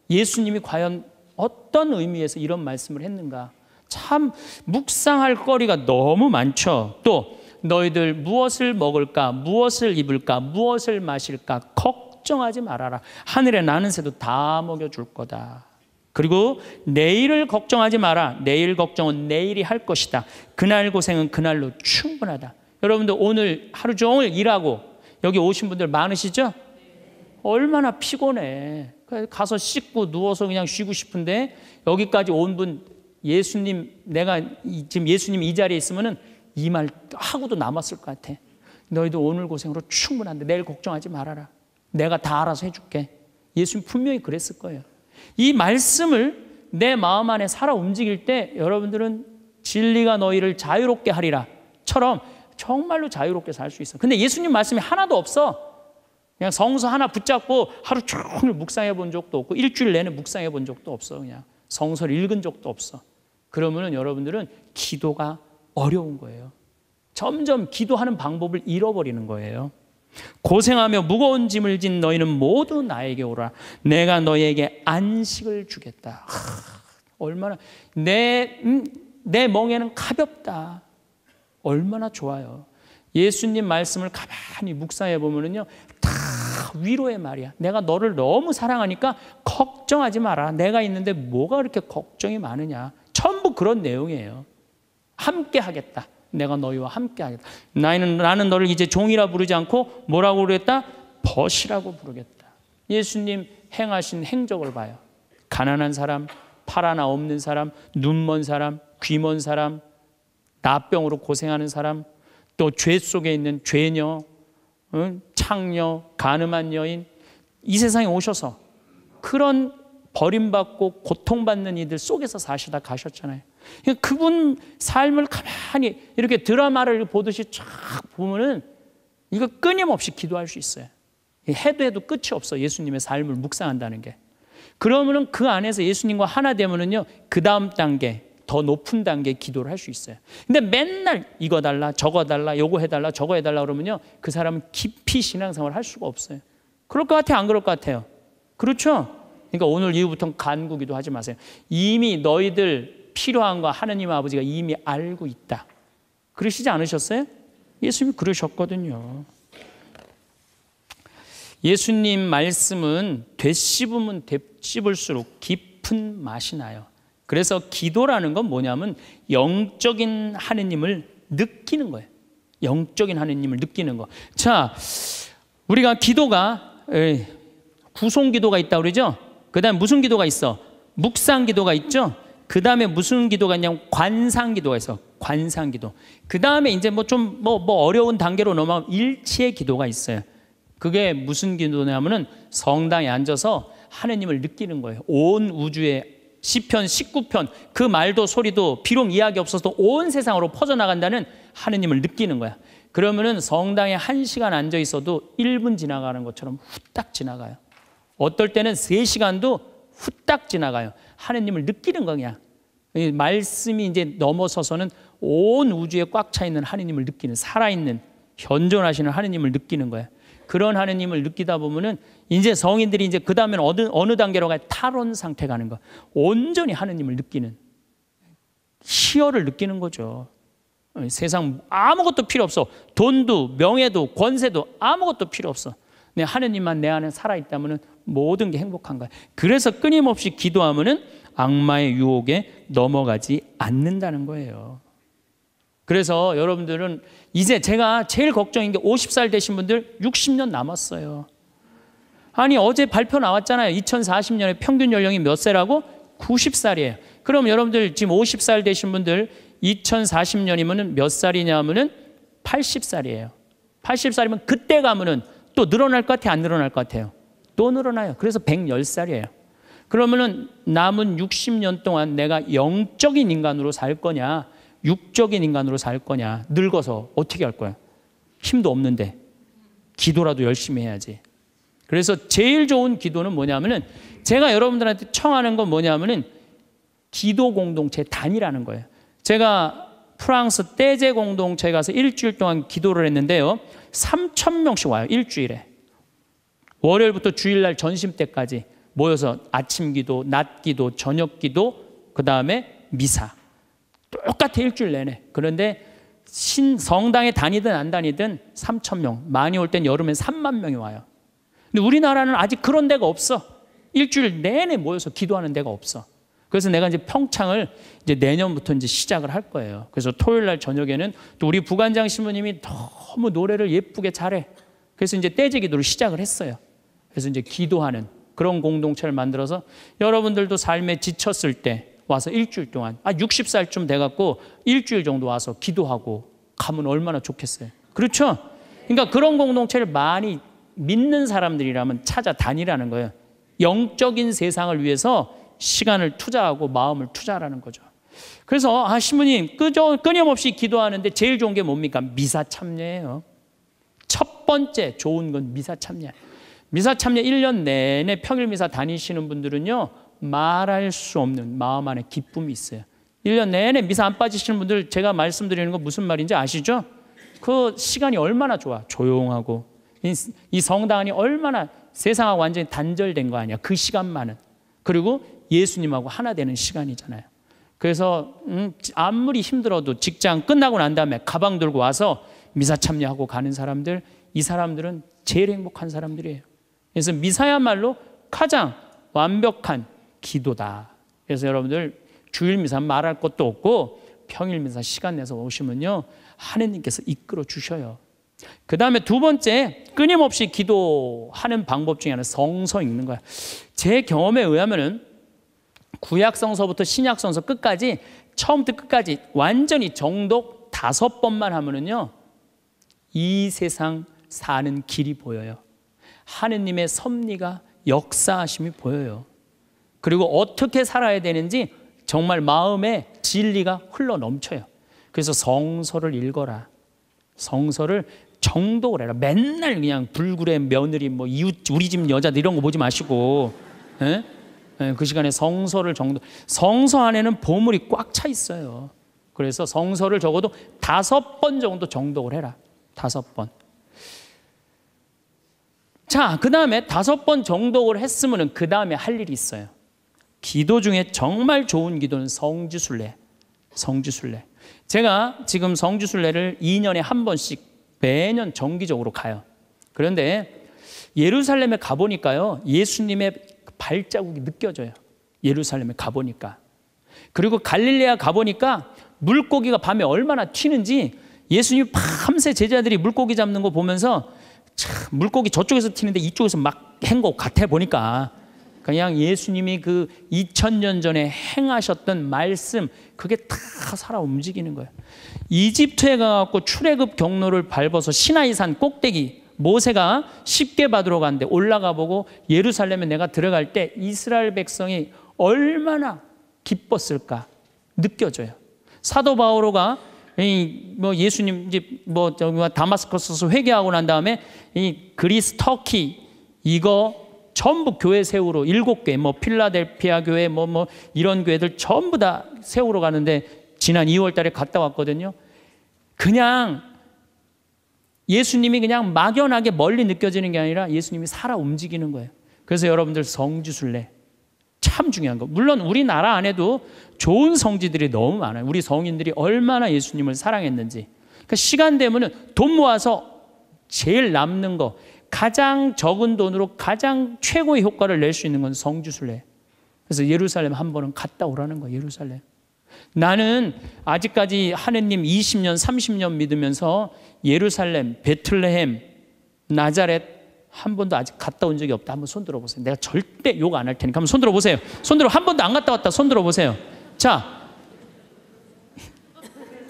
예수님이 과연 어떤 의미에서 이런 말씀을 했는가 참 묵상할 거리가 너무 많죠. 또 너희들 무엇을 먹을까, 무엇을 입을까, 무엇을 마실까, 걱 걱정하지 말아라. 하늘에 나는 새도 다 먹여줄 거다. 그리고 내일을 걱정하지 마라. 내일 걱정은 내일이 할 것이다. 그날 고생은 그날로 충분하다. 여러분들 오늘 하루 종일 일하고 여기 오신 분들 많으시죠? 얼마나 피곤해. 가서 씻고 누워서 그냥 쉬고 싶은데 여기까지 온 분 예수님 내가 지금 예수님 이 자리에 있으면은 이 말 하고도 남았을 것 같아. 너희도 오늘 고생으로 충분한데 내일 걱정하지 말아라. 내가 다 알아서 해줄게. 예수님 분명히 그랬을 거예요. 이 말씀을 내 마음 안에 살아 움직일 때 여러분들은 진리가 너희를 자유롭게 하리라처럼 정말로 자유롭게 살 수 있어. 근데 예수님 말씀이 하나도 없어. 그냥 성서 하나 붙잡고 하루 종일 묵상해 본 적도 없고 일주일 내내 묵상해 본 적도 없어. 그냥 성서를 읽은 적도 없어. 그러면은 여러분들은 기도가 어려운 거예요. 점점 기도하는 방법을 잃어버리는 거예요. 고생하며 무거운 짐을 진 너희는 모두 나에게 오라. 내가 너희에게 안식을 주겠다. 하, 얼마나 내, 음, 멍에는 가볍다. 얼마나 좋아요. 예수님 말씀을 가만히 묵상해 보면은요. 다 위로의 말이야. 내가 너를 너무 사랑하니까 걱정하지 마라. 내가 있는데 뭐가 그렇게 걱정이 많으냐. 전부 그런 내용이에요. 함께 하겠다. 내가 너희와 함께 하겠다. 나는 나는 너를 이제 종이라 부르지 않고 뭐라고 부르겠다? 벗이라고 부르겠다. 예수님 행하신 행적을 봐요. 가난한 사람, 팔하나 없는 사람, 눈먼 사람, 귀먼 사람, 나병으로 고생하는 사람, 또 죄 속에 있는 죄녀, 창녀, 가늠한 여인 이 세상에 오셔서 그런 버림받고 고통받는 이들 속에서 사시다 가셨잖아요. 그러니까 그분 삶을 가만히 이렇게 드라마를 보듯이 쫙 보면은 이거 끊임없이 기도할 수 있어요. 해도 해도 끝이 없어. 예수님의 삶을 묵상한다는 게. 그러면은 그 안에서 예수님과 하나 되면은요. 그 다음 단계, 더 높은 단계 기도를 할 수 있어요. 근데 맨날 이거 달라, 저거 달라, 요거 해달라, 저거 해달라 그러면요. 그 사람은 깊이 신앙생활 할 수가 없어요. 그럴 것 같아요? 안 그럴 것 같아요? 그렇죠? 그러니까 오늘 이후부터는 간구기도 하지 마세요. 이미 너희들 필요한 거 하느님 아버지가 이미 알고 있다. 그러시지 않으셨어요? 예수님이 그러셨거든요. 예수님 말씀은 되씹으면 되씹을수록 깊은 맛이 나요. 그래서 기도라는 건 뭐냐면 영적인 하느님을 느끼는 거예요. 영적인 하느님을 느끼는 거. 자, 우리가 기도가 구송 기도가 있다 그러죠? 그다음 무슨 기도가 있어? 묵상 기도가 있죠? 그 다음에 무슨 기도가 있냐면 관상 기도가 있어. 관상 기도. 그 다음에 이제 뭐 좀뭐뭐 뭐, 뭐 어려운 단계로 넘어가 일치의 기도가 있어요. 그게 무슨 기도냐면은 성당에 앉아서 하느님을 느끼는 거예요. 온 우주의 시편 19편 그 말도 소리도 비록 이야기 없어도 온 세상으로 퍼져나간다는 하느님을 느끼는 거야. 그러면은 성당에 한시간 앉아 있어도 1분 지나가는 것처럼 후딱 지나가요. 어떨 때는 3시간도 후딱 지나가요. 하느님을 느끼는 거냐. 말씀이 이제 넘어서서는 온 우주에 꽉 차 있는 하느님을 느끼는 살아있는 현존하시는 하느님을 느끼는 거야. 그런 하느님을 느끼다 보면은 이제 성인들이 이제 그 다음엔 어느 어느 단계로 가 탈원 상태 가는 거. 온전히 하느님을 느끼는 희열을 느끼는 거죠. 세상 아무것도 필요 없어. 돈도 명예도 권세도 아무것도 필요 없어. 네, 하느님만 내 안에 살아있다면 모든 게 행복한 거야. 그래서 끊임없이 기도하면은 악마의 유혹에 넘어가지 않는다는 거예요. 그래서 여러분들은 이제 제가 제일 걱정인 게 50살 되신 분들 60년 남았어요. 아니 어제 발표 나왔잖아요. 2040년에 평균 연령이 몇 세라고? 90살이에요. 그럼 여러분들 지금 50살 되신 분들 2 0 4 0년이면몇살이냐면 80살이에요. 80살이면 그때 가면은 또 늘어날 것 같아요? 안 늘어날 것 같아요? 또 늘어나요. 그래서 110살이에요. 그러면은 남은 60년 동안 내가 영적인 인간으로 살 거냐, 육적인 인간으로 살 거냐, 늙어서 어떻게 할 거야? 힘도 없는데. 기도라도 열심히 해야지. 그래서 제일 좋은 기도는 뭐냐면은 제가 여러분들한테 청하는 건 뭐냐면은 기도 공동체 단이라는 거예요. 제가 프랑스 떼제 공동체에 가서 일주일 동안 기도를 했는데요. 3천 명씩 와요. 일주일에. 월요일부터 주일날 전심 때까지 모여서 아침 기도, 낮 기도, 저녁 기도, 그 다음에 미사. 똑같아 일주일 내내. 그런데 신 성당에 다니든 안 다니든 3천 명. 많이 올 땐여름엔 3만 명이 와요. 근데 우리나라는 아직 그런 데가 없어. 일주일 내내 모여서 기도하는 데가 없어. 그래서 내가 이제 평창을 이제 내년부터 이제 시작을 할 거예요. 그래서 토요일 날 저녁에는 또 우리 부관장 신부님이 너무 노래를 예쁘게 잘해. 그래서 이제 떼제 기도를 시작을 했어요. 그래서 이제 기도하는 그런 공동체를 만들어서 여러분들도 삶에 지쳤을 때 와서 일주일 동안 아 60살쯤 돼 갖고 일주일 정도 와서 기도하고 가면 얼마나 좋겠어요. 그렇죠? 그러니까 그런 공동체를 많이 믿는 사람들이라면 찾아다니라는 거예요. 영적인 세상을 위해서 시간을 투자하고 마음을 투자하라는 거죠. 그래서 아 신부님 끄저, 끊임없이 기도하는데 제일 좋은 게 뭡니까? 미사 참여예요. 첫 번째 좋은 건 미사 참여. 미사 참여 1년 내내 평일 미사 다니시는 분들은요. 말할 수 없는 마음 안에 기쁨이 있어요. 1년 내내 미사 안 빠지시는 분들 제가 말씀드리는 건 무슨 말인지 아시죠? 그 시간이 얼마나 좋아. 조용하고 이 성당이 얼마나 세상하고 완전히 단절된 거 아니야. 그 시간만은. 그리고 예수님하고 하나 되는 시간이잖아요. 그래서 음, 아무리 힘들어도 직장 끝나고 난 다음에 가방 들고 와서 미사 참여하고 가는 사람들 이 사람들은 제일 행복한 사람들이에요. 그래서 미사야말로 가장 완벽한 기도다. 그래서 여러분들 주일 미사 말할 것도 없고 평일 미사 시간 내서 오시면요 하느님께서 이끌어 주셔요. 그 다음에 두 번째 끊임없이 기도하는 방법 중에 하나 성서 읽는 거야. 제 경험에 의하면은 구약성서부터 신약성서 끝까지 처음부터 끝까지 완전히 정독 다섯 번만 하면은요. 이 세상 사는 길이 보여요. 하느님의 섭리가 역사하심이 보여요. 그리고 어떻게 살아야 되는지 정말 마음에 진리가 흘러 넘쳐요. 그래서 성서를 읽어라. 성서를 정독을 해라. 맨날 그냥 불굴의 며느리, 뭐 이웃, 우리 집 여자들 이런 거 보지 마시고. 에? 예, 그 시간에 성서를 정도 성서 안에는 보물이 꽉 차 있어요. 그래서 성서를 적어도 다섯 번 정도 정독을 해라. 다섯 번. 자, 그 다음에 다섯 번 정독을 했으면은 그 다음에 할 일이 있어요. 기도 중에 정말 좋은 기도는 성지순례. 성지순례. 제가 지금 성지순례를 2년에 한 번씩 매년 정기적으로 가요. 그런데 예루살렘에 가보니까요. 예수님의 발자국이 느껴져요. 예루살렘에 가보니까. 그리고 갈릴리아 가보니까 물고기가 밤에 얼마나 튀는지 예수님 밤새 제자들이 물고기 잡는 거 보면서 참 물고기 저쪽에서 튀는데 이쪽에서 막한것 같아 보니까 그냥 예수님이 그 2000년 전에 행하셨던 말씀 그게 다 살아 움직이는 거예요. 이집트에 가갖 출애굽 경로를 밟아서 시나이산 꼭대기 모세가 쉽게 받으러 갔는데 올라가 보고 예루살렘에 내가 들어갈 때 이스라엘 백성이 얼마나 기뻤을까 느껴져요. 사도 바오로가 뭐 예수님 이제 뭐, 뭐 다마스커스에서 회개하고 난 다음에 이 그리스 터키 이거 전부 교회 세우러 일곱 교회 뭐 필라델피아 교회 뭐뭐 뭐 이런 교회들 전부 다 세우러 가는데 지난 2월 달에 갔다 왔거든요. 그냥 예수님이 그냥 막연하게 멀리 느껴지는 게 아니라 예수님이 살아 움직이는 거예요. 그래서 여러분들 성지순례 참 중요한 거. 물론 우리나라 안에도 좋은 성지들이 너무 많아요. 우리 성인들이 얼마나 예수님을 사랑했는지. 그러니까 시간 되면은 돈 모아서 제일 남는 거 가장 적은 돈으로 가장 최고의 효과를 낼 수 있는 건 성지순례. 그래서 예루살렘 한 번은 갔다 오라는 거예요. 예루살렘. 나는 아직까지 하느님 20년, 30년 믿으면서 예루살렘, 베틀레헴, 나자렛 한 번도 아직 갔다 온 적이 없다. 한번 손 들어보세요. 내가 절대 욕 안 할 테니까 한번 손 들어보세요. 손 들어 한 번도 안 갔다 왔다. 손 들어보세요. 자.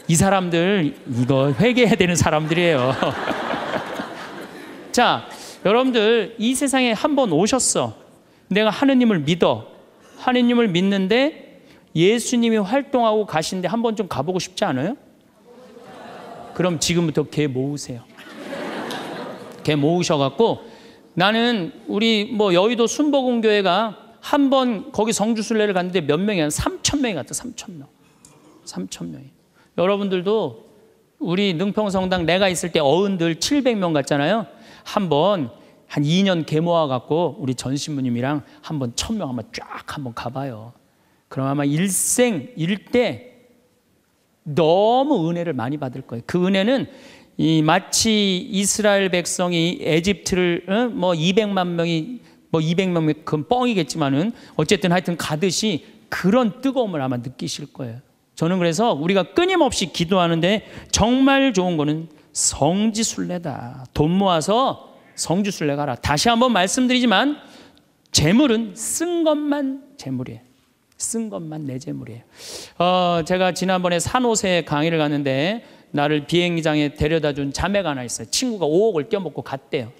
이 사람들 이거 회개해야 되는 사람들이에요. 자, 여러분들 이 세상에 한 번 오셨어. 내가 하느님을 믿어. 하느님을 믿는데 예수님이 활동하고 가신데 한 번 좀 가보고 싶지 않아요? 그럼 지금부터 개 모으세요. 개 모으셔갖고 나는 우리 뭐 여의도 순복음교회가 한 번 거기 성주순례를 갔는데 몇 명이 한 3천 명이 갔다 3천 명. 3천 명이. 여러분들도 우리 능평성당 내가 있을 때 어른들 700명 갔잖아요. 한 번 한 2년 개모아 갖고 우리 전신부님이랑 한번 천명 한번 쫙 한번 가봐요. 그럼 아마 일생 일대 너무 은혜를 많이 받을 거예요. 그 은혜는 이 마치 이스라엘 백성이 에집트를 어? 뭐 200만 명이 뭐 200만 명그 뻥이겠지만은 어쨌든 하여튼 가듯이 그런 뜨거움을 아마 느끼실 거예요. 저는 그래서 우리가 끊임없이 기도하는데 정말 좋은 거는 성지순례다. 돈 모아서 성지순례 가라. 다시 한번 말씀드리지만 재물은 쓴 것만 재물이에요. 쓴 것만 내 재물이에요. 어, 제가 지난번에 산호세 강의를 갔는데 나를 비행기장에 데려다 준 자매가 하나 있어요. 친구가 5억을 껴먹고 갔대요.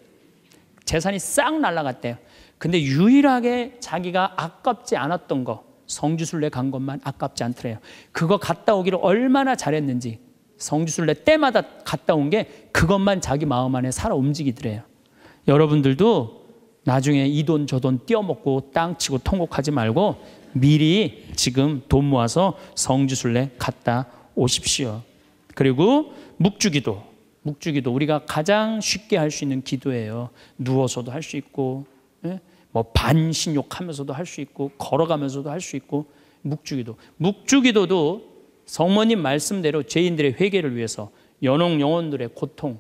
재산이 싹 날라갔대요. 근데 유일하게 자기가 아깝지 않았던 거 성주순례 간 것만 아깝지 않더래요. 그거 갔다 오기를 얼마나 잘했는지 성주순례 때마다 갔다 온 게 그것만 자기 마음 안에 살아 움직이더래요. 여러분들도 나중에 이 돈 저돈 띄어먹고 땅치고 통곡하지 말고 미리 지금 돈 모아서 성지순례 갔다 오십시오. 그리고 묵주기도. 묵주기도 우리가 가장 쉽게 할 수 있는 기도예요. 누워서도 할 수 있고 예? 뭐 반신욕하면서도 할 수 있고 걸어가면서도 할 수 있고 묵주기도. 묵주기도도 성모님 말씀대로 죄인들의 회개를 위해서 연옥 영혼들의 고통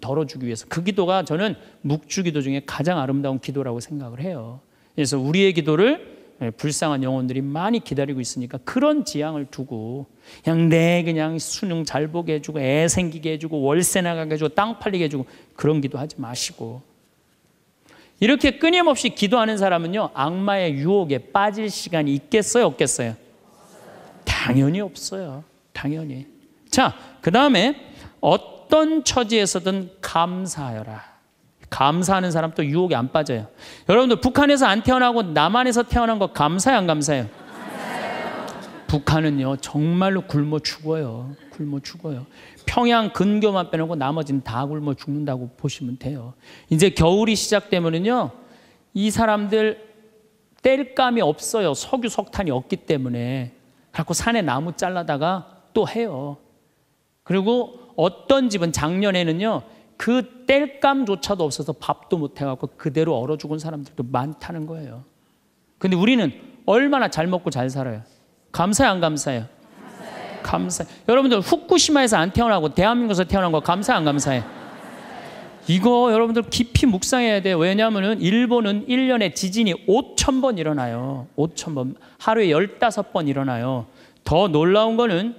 덜어주기 위해서 그 기도가 저는 묵주기도 중에 가장 아름다운 기도라고 생각을 해요. 그래서 우리의 기도를 예, 불쌍한 영혼들이 많이 기다리고 있으니까 그런 지향을 두고 그냥 내 그냥 수능 잘 보게 해주고 애 생기게 해주고 월세 나가게 해주고 땅 팔리게 해주고 그런 기도하지 마시고 이렇게 끊임없이 기도하는 사람은요 악마의 유혹에 빠질 시간이 있겠어요 없겠어요? 당연히 없어요 당연히 자그 다음에 어떤 처지에서든 감사하여라 감사하는 사람도 유혹에 안 빠져요. 여러분들 북한에서 안 태어나고 남한에서 태어난 거감사해안 감사해요? 북한은요, 정말로 굶어 죽어요. 굶어 죽어요. 평양 근교만 빼놓고 나머지는 다 굶어 죽는다고 보시면 돼요. 이제 겨울이 시작되면은요, 이 사람들 뗄 감이 없어요. 석유 석탄이 없기 때문에. 그고 산에 나무 잘라다가 또 해요. 그리고 어떤 집은 작년에는요, 그땔감조차도 없어서 밥도 못 해갖고 그대로 얼어 죽은 사람들도 많다는 거예요. 근데 우리는 얼마나 잘 먹고 잘 살아요. 감사해안 감사해요? 감사해감사해 여러분들 후쿠시마에서 안 태어나고 대한민국에서 태어난 거 감사해, 안 감사해? 이거 여러분들 깊이 묵상해야 돼요. 왜냐하면 일본은 1년에 지진이 5천 번 일어나요. 5천 번. 하루에 15번 일어나요. 더 놀라운 거는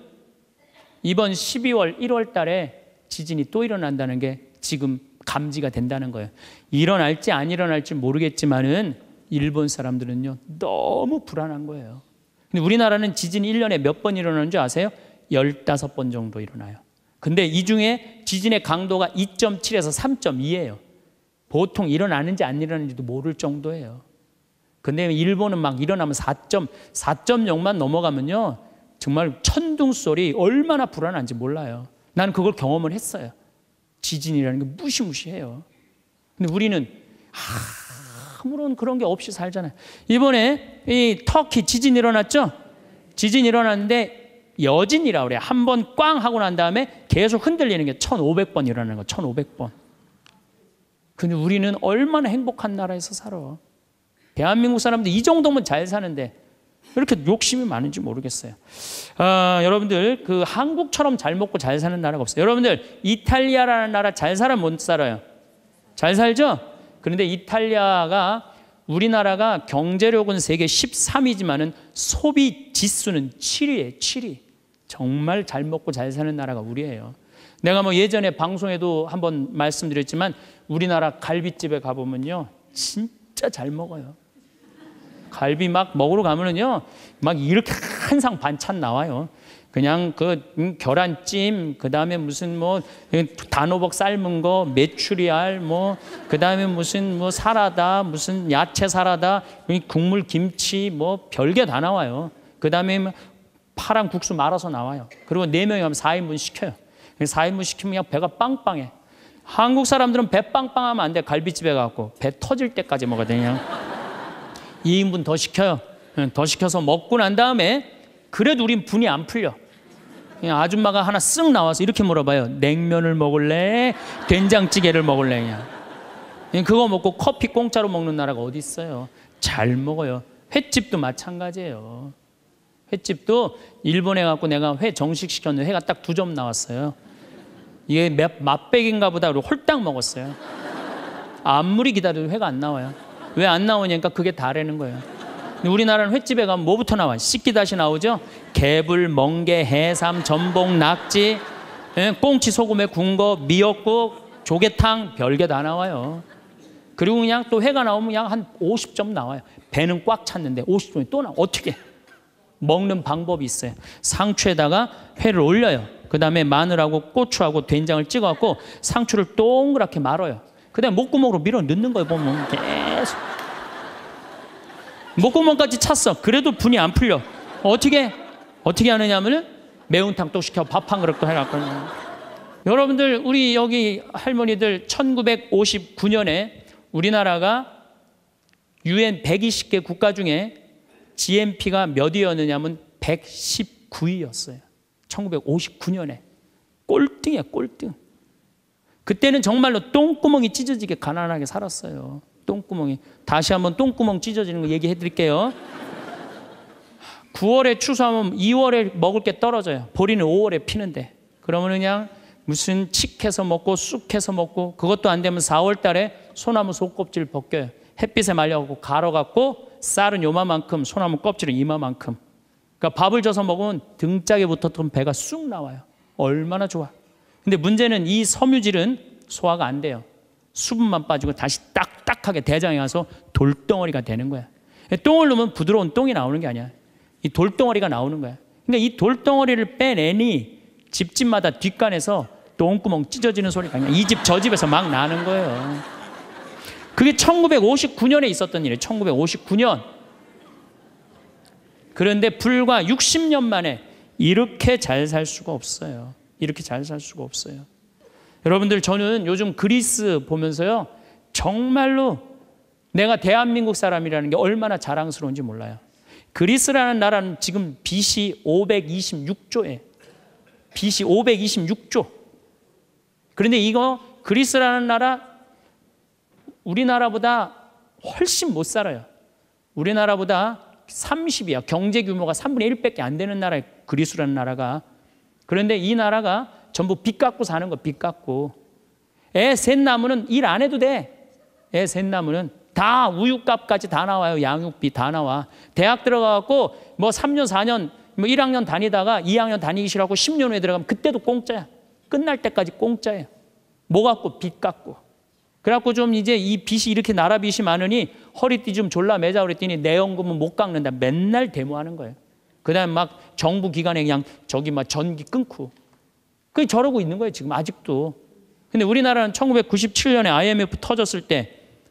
이번 12월, 1월 달에 지진이 또 일어난다는 게 지금 감지가 된다는 거예요. 일어날지 안 일어날지 모르겠지만은 일본 사람들은요, 너무 불안한 거예요. 근데 우리나라는 지진 1년에 몇 번 일어나는 줄 아세요? 15번 정도 일어나요. 근데 이 중에 지진의 강도가 2.7에서 3.2예요. 보통 일어나는지 안 일어나는지도 모를 정도예요. 근데 일본은 막 일어나면 4 4.0만 넘어가면요. 정말 천둥 소리 얼마나 불안한지 몰라요. 난 그걸 경험을 했어요. 지진이라는 게 무시무시해요. 근데 우리는 아무런 그런 게 없이 살잖아요. 이번에 이 터키 지진 일어났죠? 지진 일어났는데 여진이라 그래요. 한 번 꽝 하고 난 다음에 계속 흔들리는 게 1,500번 일어나는 거, 1,500번. 근데 우리는 얼마나 행복한 나라에서 살아. 대한민국 사람들 이 정도면 잘 사는데 이렇게 욕심이 많은지 모르겠어요. 아, 여러분들 그 한국처럼 잘 먹고 잘 사는 나라가 없어요. 여러분들 이탈리아라는 나라 잘 살아 못 살아요. 잘 살죠? 그런데 이탈리아가 우리나라가 경제력은 세계 13위지만은 소비 지수는 7위에 요 7위. 정말 잘 먹고 잘 사는 나라가 우리예요. 내가 뭐 예전에 방송에도 한번 말씀드렸지만 우리나라 갈비집에 가보면요. 진짜 잘 먹어요. 갈비 막 먹으러 가면은요, 막 이렇게 한상 반찬 나와요. 그냥 그 음, 계란찜, 그 다음에 무슨 뭐 그 단호박 삶은 거, 메추리알, 뭐 그 다음에 무슨 뭐 사라다, 무슨 야채 사라다, 국물 김치, 뭐 별게 다 나와요. 그 다음에 뭐 파랑 국수 말아서 나와요. 그리고 네 명이 가면 4인분 시켜요. 4인분 그 시키면 그냥 배가 빵빵해. 한국 사람들은 배 빵빵하면 안 돼. 갈비집에 가고 배 터질 때까지 먹어야 되냐. 2인분 더 시켜요. 예, 더 시켜서 먹고 난 다음에 그래도 우린 분이 안 풀려. 예, 아줌마가 하나 쓱 나와서 이렇게 물어봐요. 냉면을 먹을래? 된장찌개를 먹을래? 그냥. 예, 그거 먹고 커피 공짜로 먹는 나라가 어디 있어요. 잘 먹어요. 횟집도 마찬가지예요. 횟집도 일본에 갖고 내가 회 정식 시켰는데 회가 딱 두 점 나왔어요. 이게 맛백인가 보다 그리고 홀딱 먹었어요. 아무리 기다려도 회가 안 나와요. 왜안 나오냐니까 그게 다라는 거예요. 우리나라는 횟집에 가면 뭐부터 나와? 씻기 다시 나오죠? 개불, 멍게, 해삼, 전복, 낙지, 예? 꽁치, 소금에 군거, 미역국, 조개탕 별게 다 나와요. 그리고 그냥 또 회가 나오면 약한 50점 나와요. 배는 꽉 찼는데 50점이 또 나. 어떻게? 먹는 방법이 있어요. 상추에다가 회를 올려요. 그 다음에 마늘하고 고추하고 된장을 찍어갖고 상추를 동그랗게 말아요. 그냥 목구멍으로 밀어 넣는 거예요, 보면. 계속. 목구멍까지 찼어. 그래도 분이 안 풀려. 어떻게, 어떻게 하느냐면은 매운탕 또 시켜 밥 한 그릇도 해갖고. 여러분들, 우리 여기 할머니들 1959년에 우리나라가 UN 120개 국가 중에 GNP가 몇 위였느냐면 119위였어요. 1959년에. 꼴등이야, 꼴등. 그때는 정말로 똥구멍이 찢어지게 가난하게 살았어요. 똥구멍이. 다시 한번 똥구멍 찢어지는 거 얘기해 드릴게요. 9월에 추수하면 2월에 먹을 게 떨어져요. 보리는 5월에 피는데. 그러면 그냥 무슨 칡해서 먹고 쑥해서 먹고 그것도 안 되면 4월 달에 소나무 속껍질 벗겨요. 햇빛에 말려갖고 갈아갖고 쌀은 요만큼 소나무 껍질은 이만큼 그러니까 밥을 져서 먹으면 등짝에 붙었던 배가 쑥 나와요. 얼마나 좋아. 근데 문제는 이 섬유질은 소화가 안 돼요. 수분만 빠지고 다시 딱딱하게 대장에 가서 돌덩어리가 되는 거야. 똥을 넣으면 부드러운 똥이 나오는 게 아니야. 이 돌덩어리가 나오는 거야. 그러니까 이 돌덩어리를 빼내니 집집마다 뒷간에서 똥구멍 찢어지는 소리가 아니야. 이집 저 집에서 막 나는 거예요. 그게 1959년에 있었던 일이에요. 1959년. 그런데 불과 60년 만에 이렇게 잘 살 수가 없어요. 이렇게 잘 살 수가 없어요. 여러분들 저는 요즘 그리스 보면서요. 정말로 내가 대한민국 사람이라는 게 얼마나 자랑스러운지 몰라요. 그리스라는 나라는 지금 빚이 526조에 빚이 526조. 그런데 이거 그리스라는 나라 우리나라보다 훨씬 못 살아요. 우리나라보다 30이야. 경제 규모가 3분의 1밖에 안 되는 나라 그리스라는 나라가 그런데 이 나라가 전부 빚 갚고 사는 거, 빚 갚고. 애 셋 나무는 일 안 해도 돼. 애 셋 나무는. 다 우유값까지 다 나와요. 양육비 다 나와. 대학 들어가갖고 뭐 3년, 4년, 뭐 1학년 다니다가 2학년 다니기 싫어하고 10년 후에 들어가면 그때도 공짜야. 끝날 때까지 공짜예요. 뭐 갖고? 빚 갖고. 그래갖고 좀 이제 이 빚이 이렇게 나라 빚이 많으니 허리띠 좀 졸라 매자 그랬더니 내 연금은 못 깎는다. 맨날 데모하는 거예요. 그다음 에막 정부 기관에 그냥 저기 막 전기 끊고 그 저러고 있는 거예요 지금 아직도. 근데 우리나라는 1997년에 IMF 터졌을 때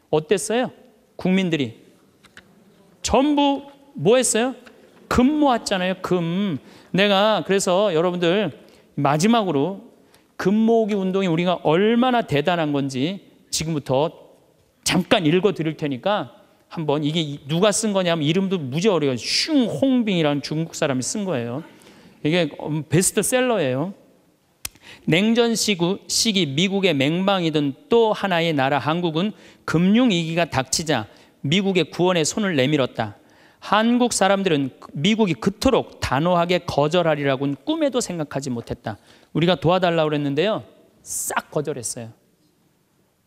어땠어요? 국민들이 전부 뭐 했어요? 금 모았잖아요. 금. 내가 그래서 여러분들 마지막으로 금 모으기 운동이 우리가 얼마나 대단한 건지 지금부터 잠깐 읽어 드릴 테니까 한번 이게 누가 쓴 거냐면 이름도 무지 어려요. 슝홍빙이라는 중국 사람이 쓴 거예요. 이게 음, 베스트셀러예요. 냉전 시구, 시기 미국의 맹방이던 또 하나의 나라 한국은 금융위기가 닥치자 미국의 구원에 손을 내밀었다. 한국 사람들은 미국이 그토록 단호하게 거절하리라고는 꿈에도 생각하지 못했다. 우리가 도와달라고 그랬는데요. 싹 거절했어요.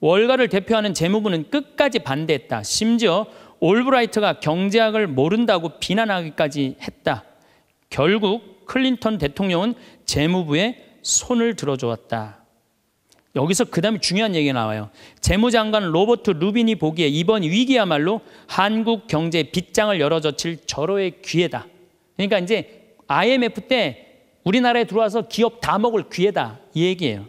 월가를 대표하는 재무부는 끝까지 반대했다. 심지어 올브라이트가 경제학을 모른다고 비난하기까지 했다. 결국 클린턴 대통령은 재무부에 손을 들어주었다. 여기서 그 다음에 중요한 얘기가 나와요. 재무장관 로버트 루빈이 보기에 이번 위기야말로 한국 경제의 빗장을 열어젖힐 절호의 기회다. 그러니까 이제 IMF 때 우리나라에 들어와서 기업 다 먹을 기회다. 이 얘기예요.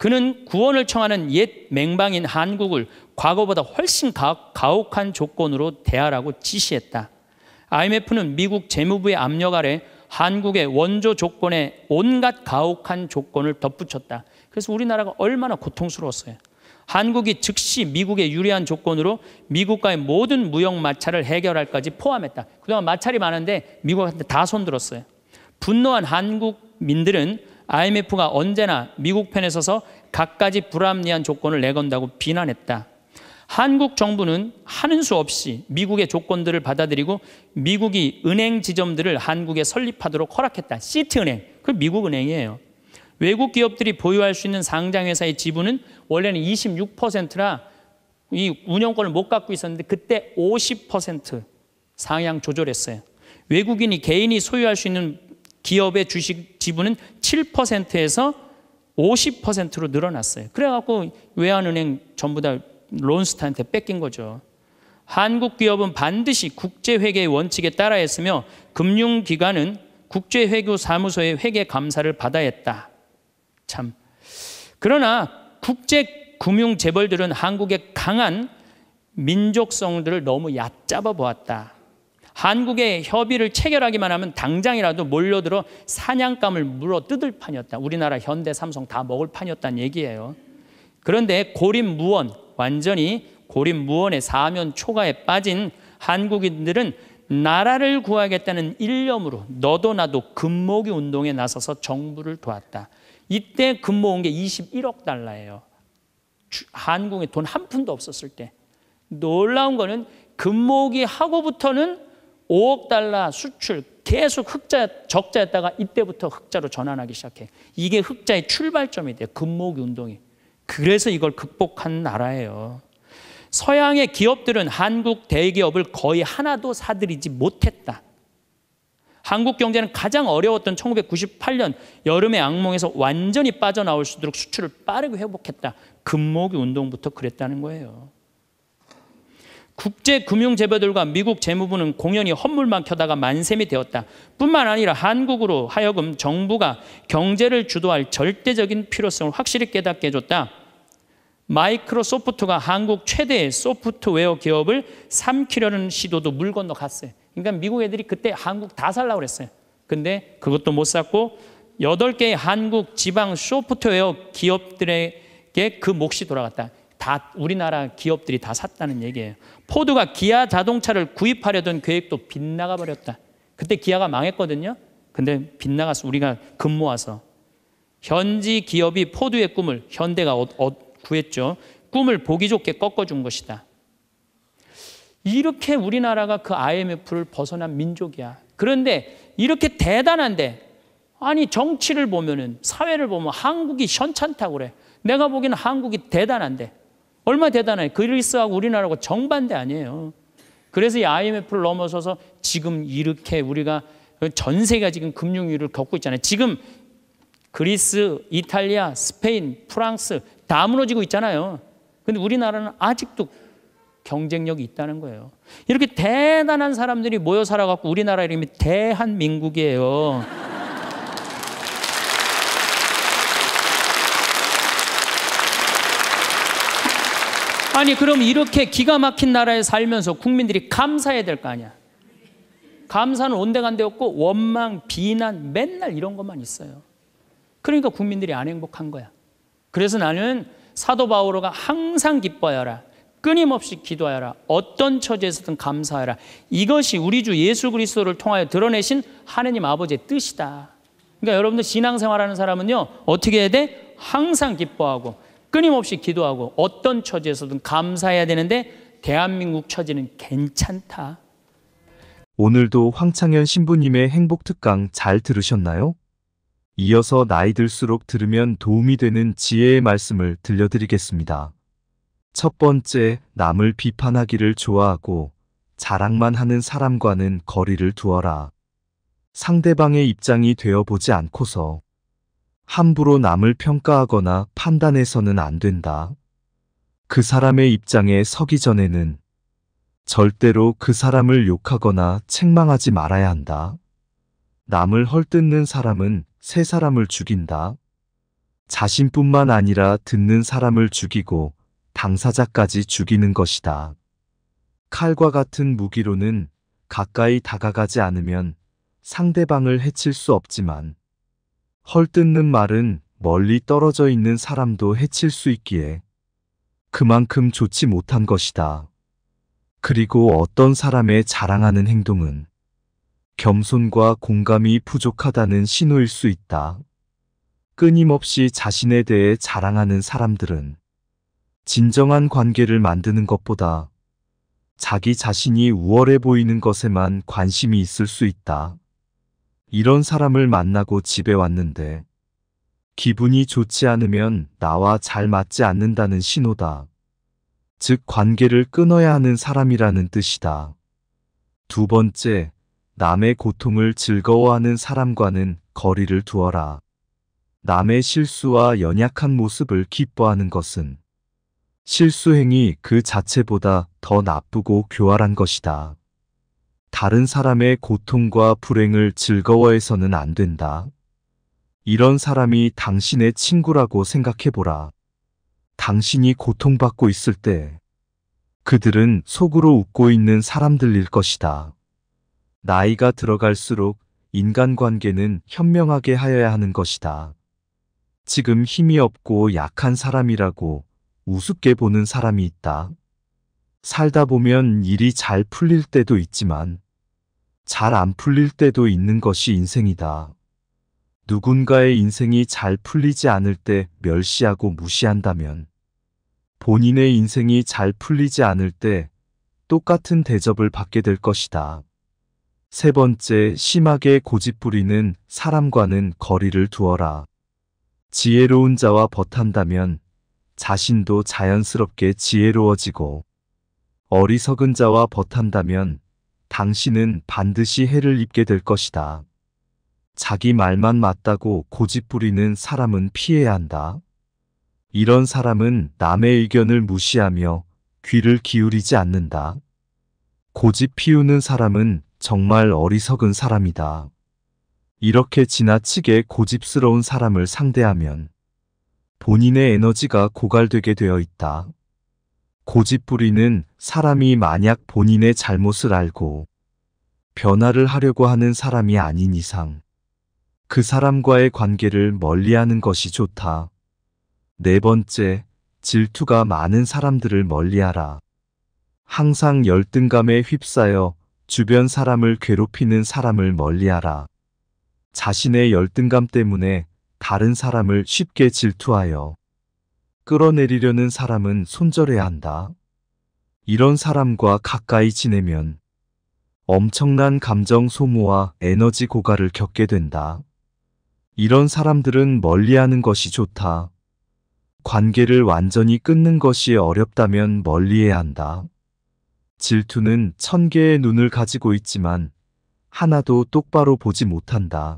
그는 구원을 청하는 옛 맹방인 한국을 과거보다 훨씬 가혹한 조건으로 대하라고 지시했다. IMF는 미국 재무부의 압력 아래 한국의 원조 조건에 온갖 가혹한 조건을 덧붙였다. 그래서 우리나라가 얼마나 고통스러웠어요. 한국이 즉시 미국의 유리한 조건으로 미국과의 모든 무역 마찰을 해결할까지 포함했다. 그동안 마찰이 많은데 미국한테 다 손들었어요. 분노한 한국민들은 IMF가 언제나 미국 편에 서서 갖가지 불합리한 조건을 내건다고 비난했다. 한국 정부는 하는 수 없이 미국의 조건들을 받아들이고 미국이 은행 지점들을 한국에 설립하도록 허락했다. 시티은행, 그 미국 은행이에요. 외국 기업들이 보유할 수 있는 상장회사의 지분은 원래는 26%라 이 운영권을 못 갖고 있었는데 그때 50% 상향 조절했어요. 외국인이 개인이 소유할 수 있는 기업의 주식 지분은 7%에서 50%로 늘어났어요. 그래갖고 외환은행 전부 다 론스타한테 뺏긴 거죠. 한국 기업은 반드시 국제회계의 원칙에 따라 했으며 금융기관은 국제회계사무소의 회계감사를 받아야 했다. 참. 그러나 국제금융재벌들은 한국의 강한 민족성들을 너무 얕잡아 보았다. 한국의 협의를 체결하기만 하면 당장이라도 몰려들어 사냥감을 물어 뜯을 판이었다. 우리나라 현대 삼성 다 먹을 판이었다는 얘기예요. 그런데 고립무원, 완전히 고립무원의 사면 초과에 빠진 한국인들은 나라를 구하겠다는 일념으로 너도 나도 금모기 운동에 나서서 정부를 도왔다. 이때 금모은 게 21억 달러예요. 한국에 돈 한 푼도 없었을 때. 놀라운 거는 금모기 하고부터는 5억 달러 수출 계속 흑자 적자였다가 이때부터 흑자로 전환하기 시작해. 이게 흑자의 출발점이 돼요. 금목이 운동이. 그래서 이걸 극복한 나라예요. 서양의 기업들은 한국 대기업을 거의 하나도 사들이지 못했다. 한국 경제는 가장 어려웠던 1998년 여름의 악몽에서 완전히 빠져나올 수 있도록 수출을 빠르게 회복했다. 금목이 운동부터 그랬다는 거예요. 국제 금융 재벌들과 미국 재무부는 공연히 헛물만 켜다가 만세미 되었다. 뿐만 아니라 한국으로 하여금 정부가 경제를 주도할 절대적인 필요성을 확실히 깨닫게 해줬다. 마이크로소프트가 한국 최대의 소프트웨어 기업을 삼키려는 시도도 물 건너 갔어요. 그러니까 미국 애들이 그때 한국 다 살라고 그랬어요. 근데 그것도 못 샀고 여 개의 한국 지방 소프트웨어 기업들에게 그 몫이 돌아갔다. 다 우리나라 기업들이 다 샀다는 얘기예요. 포드가 기아 자동차를 구입하려던 계획도 빗나가 버렸다. 그때 기아가 망했거든요. 근데 빗나가서 우리가 금 모아서 현지 기업이 포드의 꿈을 현대가 어, 어, 구했죠. 꿈을 보기 좋게 꺾어준 것이다. 이렇게 우리나라가 그 IMF를 벗어난 민족이야. 그런데 이렇게 대단한데 아니 정치를 보면은 사회를 보면 한국이 현찮다 그래. 내가 보기에는 한국이 대단한데 얼마 대단해. 그리스하고 우리나라하고 정반대 아니에요. 그래서 이 IMF를 넘어서서 지금 이렇게 우리가 전 세계가 지금 금융위를 겪고 있잖아요. 지금 그리스, 이탈리아, 스페인, 프랑스 다 무너지고 있잖아요. 근데 우리나라는 아직도 경쟁력이 있다는 거예요. 이렇게 대단한 사람들이 모여 살아갖고 우리나라 이름이 대한민국이에요. 아니 그럼 이렇게 기가 막힌 나라에 살면서 국민들이 감사해야 될 거 아니야. 감사는 온데간데 없고 원망, 비난 맨날 이런 것만 있어요. 그러니까 국민들이 안 행복한 거야. 그래서 나는 사도 바오로가 항상 기뻐하라. 끊임없이 기도하라. 어떤 처지에서든 감사하라. 이것이 우리 주 예수 그리스도를 통하여 드러내신 하느님 아버지의 뜻이다. 그러니까 여러분들 신앙생활하는 사람은요. 어떻게 해야 돼? 항상 기뻐하고 끊임없이 기도하고 어떤 처지에서든 감사해야 되는데 대한민국 처지는 괜찮다. 오늘도 황창현 신부님의 행복 특강 잘 들으셨나요? 이어서 나이 들수록 들으면 도움이 되는 지혜의 말씀을 들려드리겠습니다. 첫 번째, 남을 비판하기를 좋아하고 자랑만 하는 사람과는 거리를 두어라. 상대방의 입장이 되어보지 않고서 함부로 남을 평가하거나 판단해서는 안 된다. 그 사람의 입장에 서기 전에는 절대로 그 사람을 욕하거나 책망하지 말아야 한다. 남을 헐뜯는 사람은 새 사람을 죽인다. 자신뿐만 아니라 듣는 사람을 죽이고 당사자까지 죽이는 것이다. 칼과 같은 무기로는 가까이 다가가지 않으면 상대방을 해칠 수 없지만 헐뜯는 말은 멀리 떨어져 있는 사람도 해칠 수 있기에 그만큼 좋지 못한 것이다. 그리고 어떤 사람의 자랑하는 행동은 겸손과 공감이 부족하다는 신호일 수 있다. 끊임없이 자신에 대해 자랑하는 사람들은 진정한 관계를 만드는 것보다 자기 자신이 우월해 보이는 것에만 관심이 있을 수 있다. 이런 사람을 만나고 집에 왔는데 기분이 좋지 않으면 나와 잘 맞지 않는다는 신호다. 즉 관계를 끊어야 하는 사람이라는 뜻이다. 두 번째, 남의 고통을 즐거워하는 사람과는 거리를 두어라. 남의 실수와 연약한 모습을 기뻐하는 것은 실수행위 그 자체보다 더 나쁘고 교활한 것이다. 다른 사람의 고통과 불행을 즐거워해서는 안 된다. 이런 사람이 당신의 친구라고 생각해보라. 당신이 고통받고 있을 때 그들은 속으로 웃고 있는 사람들일 것이다. 나이가 들어갈수록 인간관계는 현명하게 하여야 하는 것이다. 지금 힘이 없고 약한 사람이라고 우습게 보는 사람이 있다. 살다 보면 일이 잘 풀릴 때도 있지만 잘 안 풀릴 때도 있는 것이 인생이다. 누군가의 인생이 잘 풀리지 않을 때 멸시하고 무시한다면 본인의 인생이 잘 풀리지 않을 때 똑같은 대접을 받게 될 것이다. 세 번째, 심하게 고집부리는 사람과는 거리를 두어라. 지혜로운 자와 버탄다면 자신도 자연스럽게 지혜로워지고 어리석은 자와 버탄다면 당신은 반드시 해를 입게 될 것이다. 자기 말만 맞다고 고집부리는 사람은 피해야 한다. 이런 사람은 남의 의견을 무시하며 귀를 기울이지 않는다. 고집 피우는 사람은 정말 어리석은 사람이다. 이렇게 지나치게 고집스러운 사람을 상대하면 본인의 에너지가 고갈되게 되어 있다. 고집부리는 사람이 만약 본인의 잘못을 알고 변화를 하려고 하는 사람이 아닌 이상 그 사람과의 관계를 멀리하는 것이 좋다. 네 번째, 질투가 많은 사람들을 멀리하라. 항상 열등감에 휩싸여 주변 사람을 괴롭히는 사람을 멀리하라. 자신의 열등감 때문에 다른 사람을 쉽게 질투하여 끌어내리려는 사람은 손절해야 한다. 이런 사람과 가까이 지내면 엄청난 감정 소모와 에너지 고갈을 겪게 된다. 이런 사람들은 멀리하는 것이 좋다. 관계를 완전히 끊는 것이 어렵다면 멀리해야 한다. 질투는 천 개의 눈을 가지고 있지만 하나도 똑바로 보지 못한다.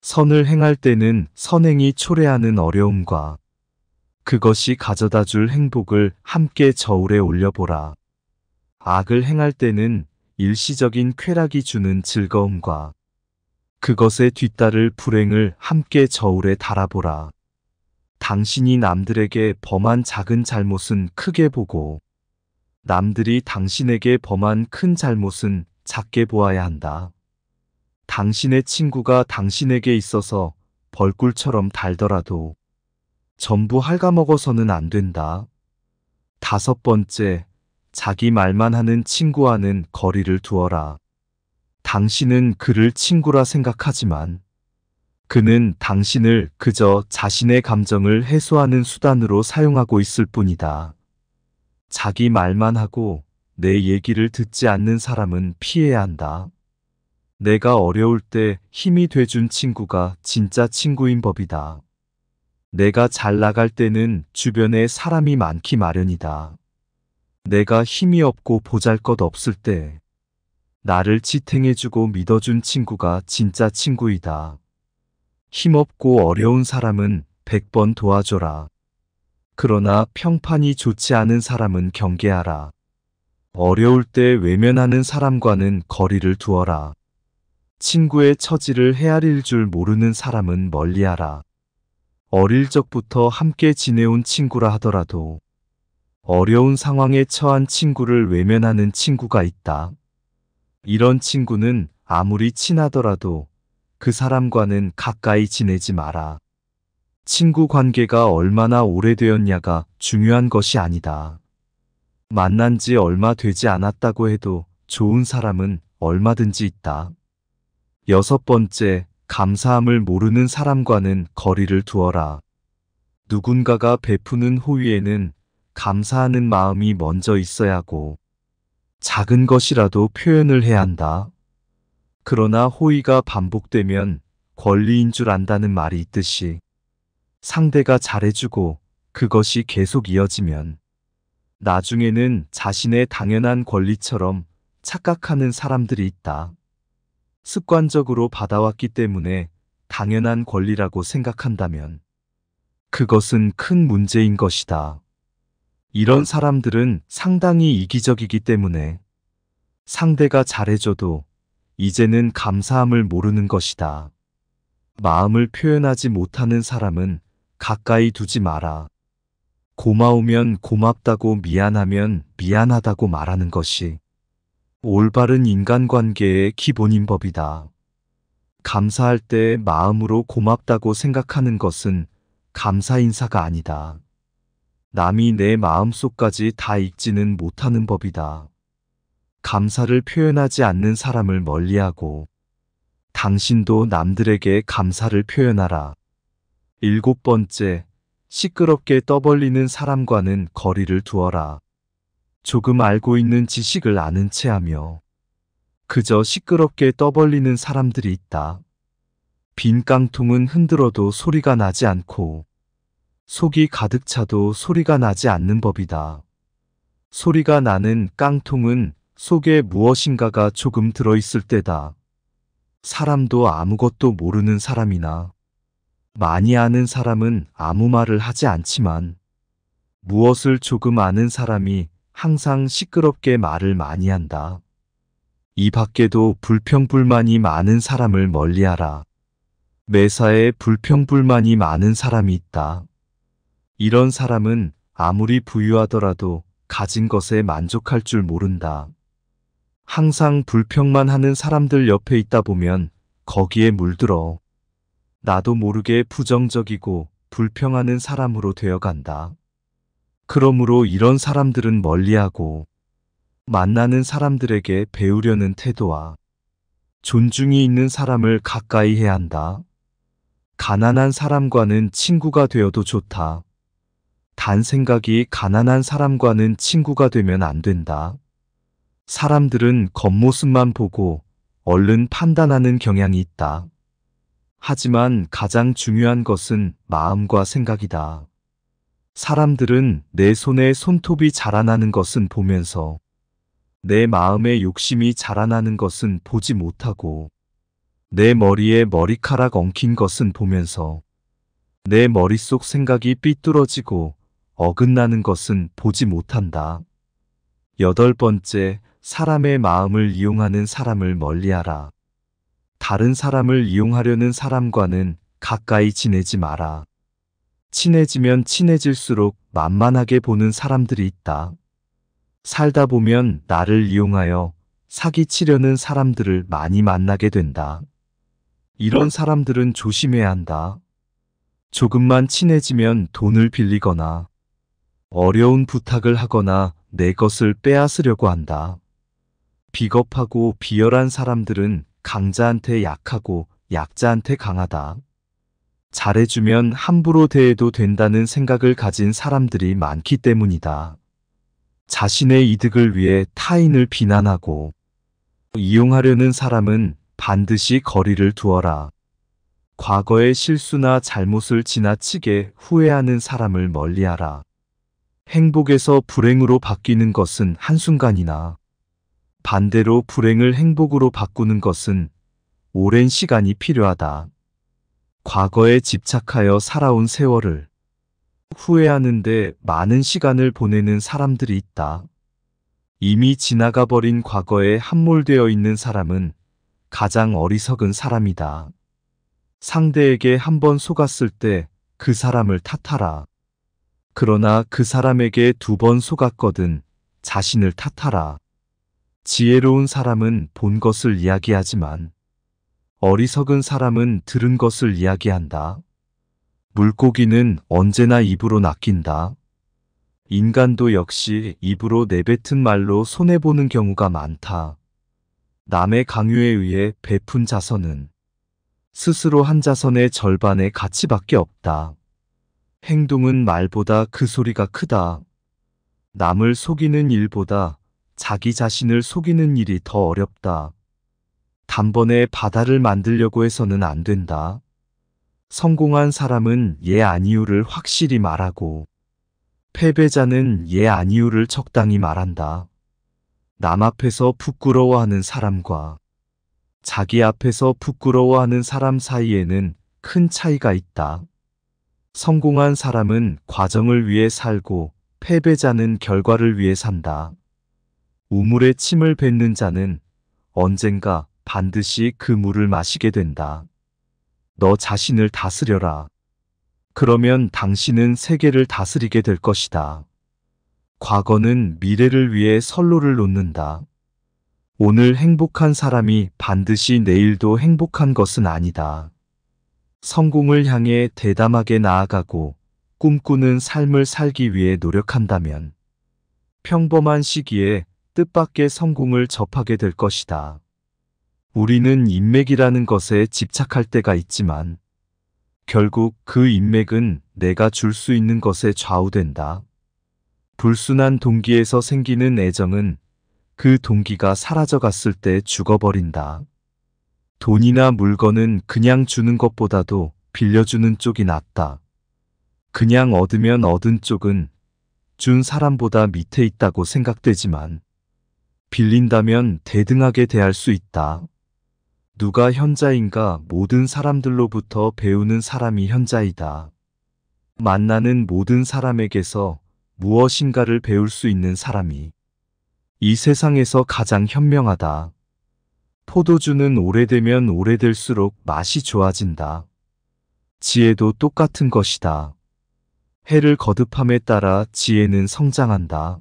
선을 행할 때는 선행이 초래하는 어려움과 그것이 가져다 줄 행복을 함께 저울에 올려보라. 악을 행할 때는 일시적인 쾌락이 주는 즐거움과 그것의 뒤따를 불행을 함께 저울에 달아보라. 당신이 남들에게 범한 작은 잘못은 크게 보고 남들이 당신에게 범한 큰 잘못은 작게 보아야 한다. 당신의 친구가 당신에게 있어서 벌꿀처럼 달더라도 전부 갉아먹어서는 안 된다. 다섯 번째, 자기 말만 하는 친구와는 거리를 두어라. 당신은 그를 친구라 생각하지만 그는 당신을 그저 자신의 감정을 해소하는 수단으로 사용하고 있을 뿐이다. 자기 말만 하고 내 얘기를 듣지 않는 사람은 피해야 한다. 내가 어려울 때 힘이 돼준 친구가 진짜 친구인 법이다. 내가 잘 나갈 때는 주변에 사람이 많기 마련이다. 내가 힘이 없고 보잘 것 없을 때 나를 지탱해주고 믿어준 친구가 진짜 친구이다. 힘없고 어려운 사람은 100번 도와줘라. 그러나 평판이 좋지 않은 사람은 경계하라. 어려울 때 외면하는 사람과는 거리를 두어라. 친구의 처지를 헤아릴 줄 모르는 사람은 멀리하라. 어릴 적부터 함께 지내온 친구라 하더라도 어려운 상황에 처한 친구를 외면하는 친구가 있다. 이런 친구는 아무리 친하더라도 그 사람과는 가까이 지내지 마라. 친구 관계가 얼마나 오래되었냐가 중요한 것이 아니다. 만난 지 얼마 되지 않았다고 해도 좋은 사람은 얼마든지 있다. 여섯 번째, 감사함을 모르는 사람과는 거리를 두어라. 누군가가 베푸는 호의에는 감사하는 마음이 먼저 있어야 하고 작은 것이라도 표현을 해야 한다. 그러나 호의가 반복되면 권리인 줄 안다는 말이 있듯이 상대가 잘해주고 그것이 계속 이어지면 나중에는 자신의 당연한 권리처럼 착각하는 사람들이 있다. 습관적으로 받아왔기 때문에 당연한 권리라고 생각한다면 그것은 큰 문제인 것이다. 이런 사람들은 상당히 이기적이기 때문에 상대가 잘해줘도 이제는 감사함을 모르는 것이다. 마음을 표현하지 못하는 사람은 가까이 두지 마라. 고마우면 고맙다고 미안하면 미안하다고 말하는 것이 올바른 인간관계의 기본인 법이다. 감사할 때 마음으로 고맙다고 생각하는 것은 감사 인사가 아니다. 남이 내 마음속까지 다 읽지는 못하는 법이다. 감사를 표현하지 않는 사람을 멀리하고 당신도 남들에게 감사를 표현하라. 일곱 번째, 시끄럽게 떠벌리는 사람과는 거리를 두어라. 조금 알고 있는 지식을 아는 채 하며 그저 시끄럽게 떠벌리는 사람들이 있다. 빈 깡통은 흔들어도 소리가 나지 않고 속이 가득 차도 소리가 나지 않는 법이다. 소리가 나는 깡통은 속에 무엇인가가 조금 들어있을 때다. 사람도 아무것도 모르는 사람이나 많이 아는 사람은 아무 말을 하지 않지만 무엇을 조금 아는 사람이 항상 시끄럽게 말을 많이 한다. 이 밖에도 불평불만이 많은 사람을 멀리하라. 매사에 불평불만이 많은 사람이 있다. 이런 사람은 아무리 부유하더라도 가진 것에 만족할 줄 모른다. 항상 불평만 하는 사람들 옆에 있다 보면 거기에 물들어 나도 모르게 부정적이고 불평하는 사람으로 되어간다. 그러므로 이런 사람들은 멀리하고 만나는 사람들에게 배우려는 태도와 존중이 있는 사람을 가까이 해야 한다. 가난한 사람과는 친구가 되어도 좋다. 단 생각이 가난한 사람과는 친구가 되면 안 된다. 사람들은 겉모습만 보고 얼른 판단하는 경향이 있다. 하지만 가장 중요한 것은 마음과 생각이다. 사람들은 내 손에 손톱이 자라나는 것은 보면서 내 마음의 욕심이 자라나는 것은 보지 못하고 내 머리에 머리카락 엉킨 것은 보면서 내 머릿속 생각이 삐뚤어지고 어긋나는 것은 보지 못한다. 여덟 번째, 사람의 마음을 이용하는 사람을 멀리하라. 다른 사람을 이용하려는 사람과는 가까이 지내지 마라. 친해지면 친해질수록 만만하게 보는 사람들이 있다. 살다 보면 나를 이용하여 사기치려는 사람들을 많이 만나게 된다. 이런 사람들은 조심해야 한다. 조금만 친해지면 돈을 빌리거나 어려운 부탁을 하거나 내 것을 빼앗으려고 한다. 비겁하고 비열한 사람들은 강자한테 약하고 약자한테 강하다. 잘해주면 함부로 대해도 된다는 생각을 가진 사람들이 많기 때문이다. 자신의 이득을 위해 타인을 비난하고 이용하려는 사람은 반드시 거리를 두어라. 과거의 실수나 잘못을 지나치게 후회하는 사람을 멀리하라. 행복에서 불행으로 바뀌는 것은 한순간이나 반대로 불행을 행복으로 바꾸는 것은 오랜 시간이 필요하다. 과거에 집착하여 살아온 세월을 후회하는데 많은 시간을 보내는 사람들이 있다. 이미 지나가 버린 과거에 함몰되어 있는 사람은 가장 어리석은 사람이다. 상대에게 한 번 속았을 때 그 사람을 탓하라. 그러나 그 사람에게 두 번 속았거든 자신을 탓하라. 지혜로운 사람은 본 것을 이야기하지만 어리석은 사람은 들은 것을 이야기한다. 물고기는 언제나 입으로 낚인다. 인간도 역시 입으로 내뱉은 말로 손해보는 경우가 많다. 남의 강요에 의해 베푼 자선은 스스로 한 자선의 절반의 가치밖에 없다. 행동은 말보다 그 소리가 크다. 남을 속이는 일보다 자기 자신을 속이는 일이 더 어렵다. 단번에 바다를 만들려고 해서는 안 된다. 성공한 사람은 예 아니유를 확실히 말하고 패배자는 예 아니유를 적당히 말한다. 남 앞에서 부끄러워하는 사람과 자기 앞에서 부끄러워하는 사람 사이에는 큰 차이가 있다. 성공한 사람은 과정을 위해 살고 패배자는 결과를 위해 산다. 우물에 침을 뱉는 자는 언젠가 반드시 그 물을 마시게 된다. 너 자신을 다스려라. 그러면 당신은 세계를 다스리게 될 것이다. 과거는 미래를 위해 선로를 놓는다. 오늘 행복한 사람이 반드시 내일도 행복한 것은 아니다. 성공을 향해 대담하게 나아가고 꿈꾸는 삶을 살기 위해 노력한다면 평범한 시기에 뜻밖의 성공을 접하게 될 것이다. 우리는 인맥이라는 것에 집착할 때가 있지만 결국 그 인맥은 내가 줄 수 있는 것에 좌우된다. 불순한 동기에서 생기는 애정은 그 동기가 사라져갔을 때 죽어버린다. 돈이나 물건은 그냥 주는 것보다도 빌려주는 쪽이 낫다. 그냥 얻으면 얻은 쪽은 준 사람보다 밑에 있다고 생각되지만 빌린다면 대등하게 대할 수 있다. 누가 현자인가 모든 사람들로부터 배우는 사람이 현자이다. 만나는 모든 사람에게서 무엇인가를 배울 수 있는 사람이 이 세상에서 가장 현명하다. 포도주는 오래되면 오래될수록 맛이 좋아진다. 지혜도 똑같은 것이다. 해를 거듭함에 따라 지혜는 성장한다.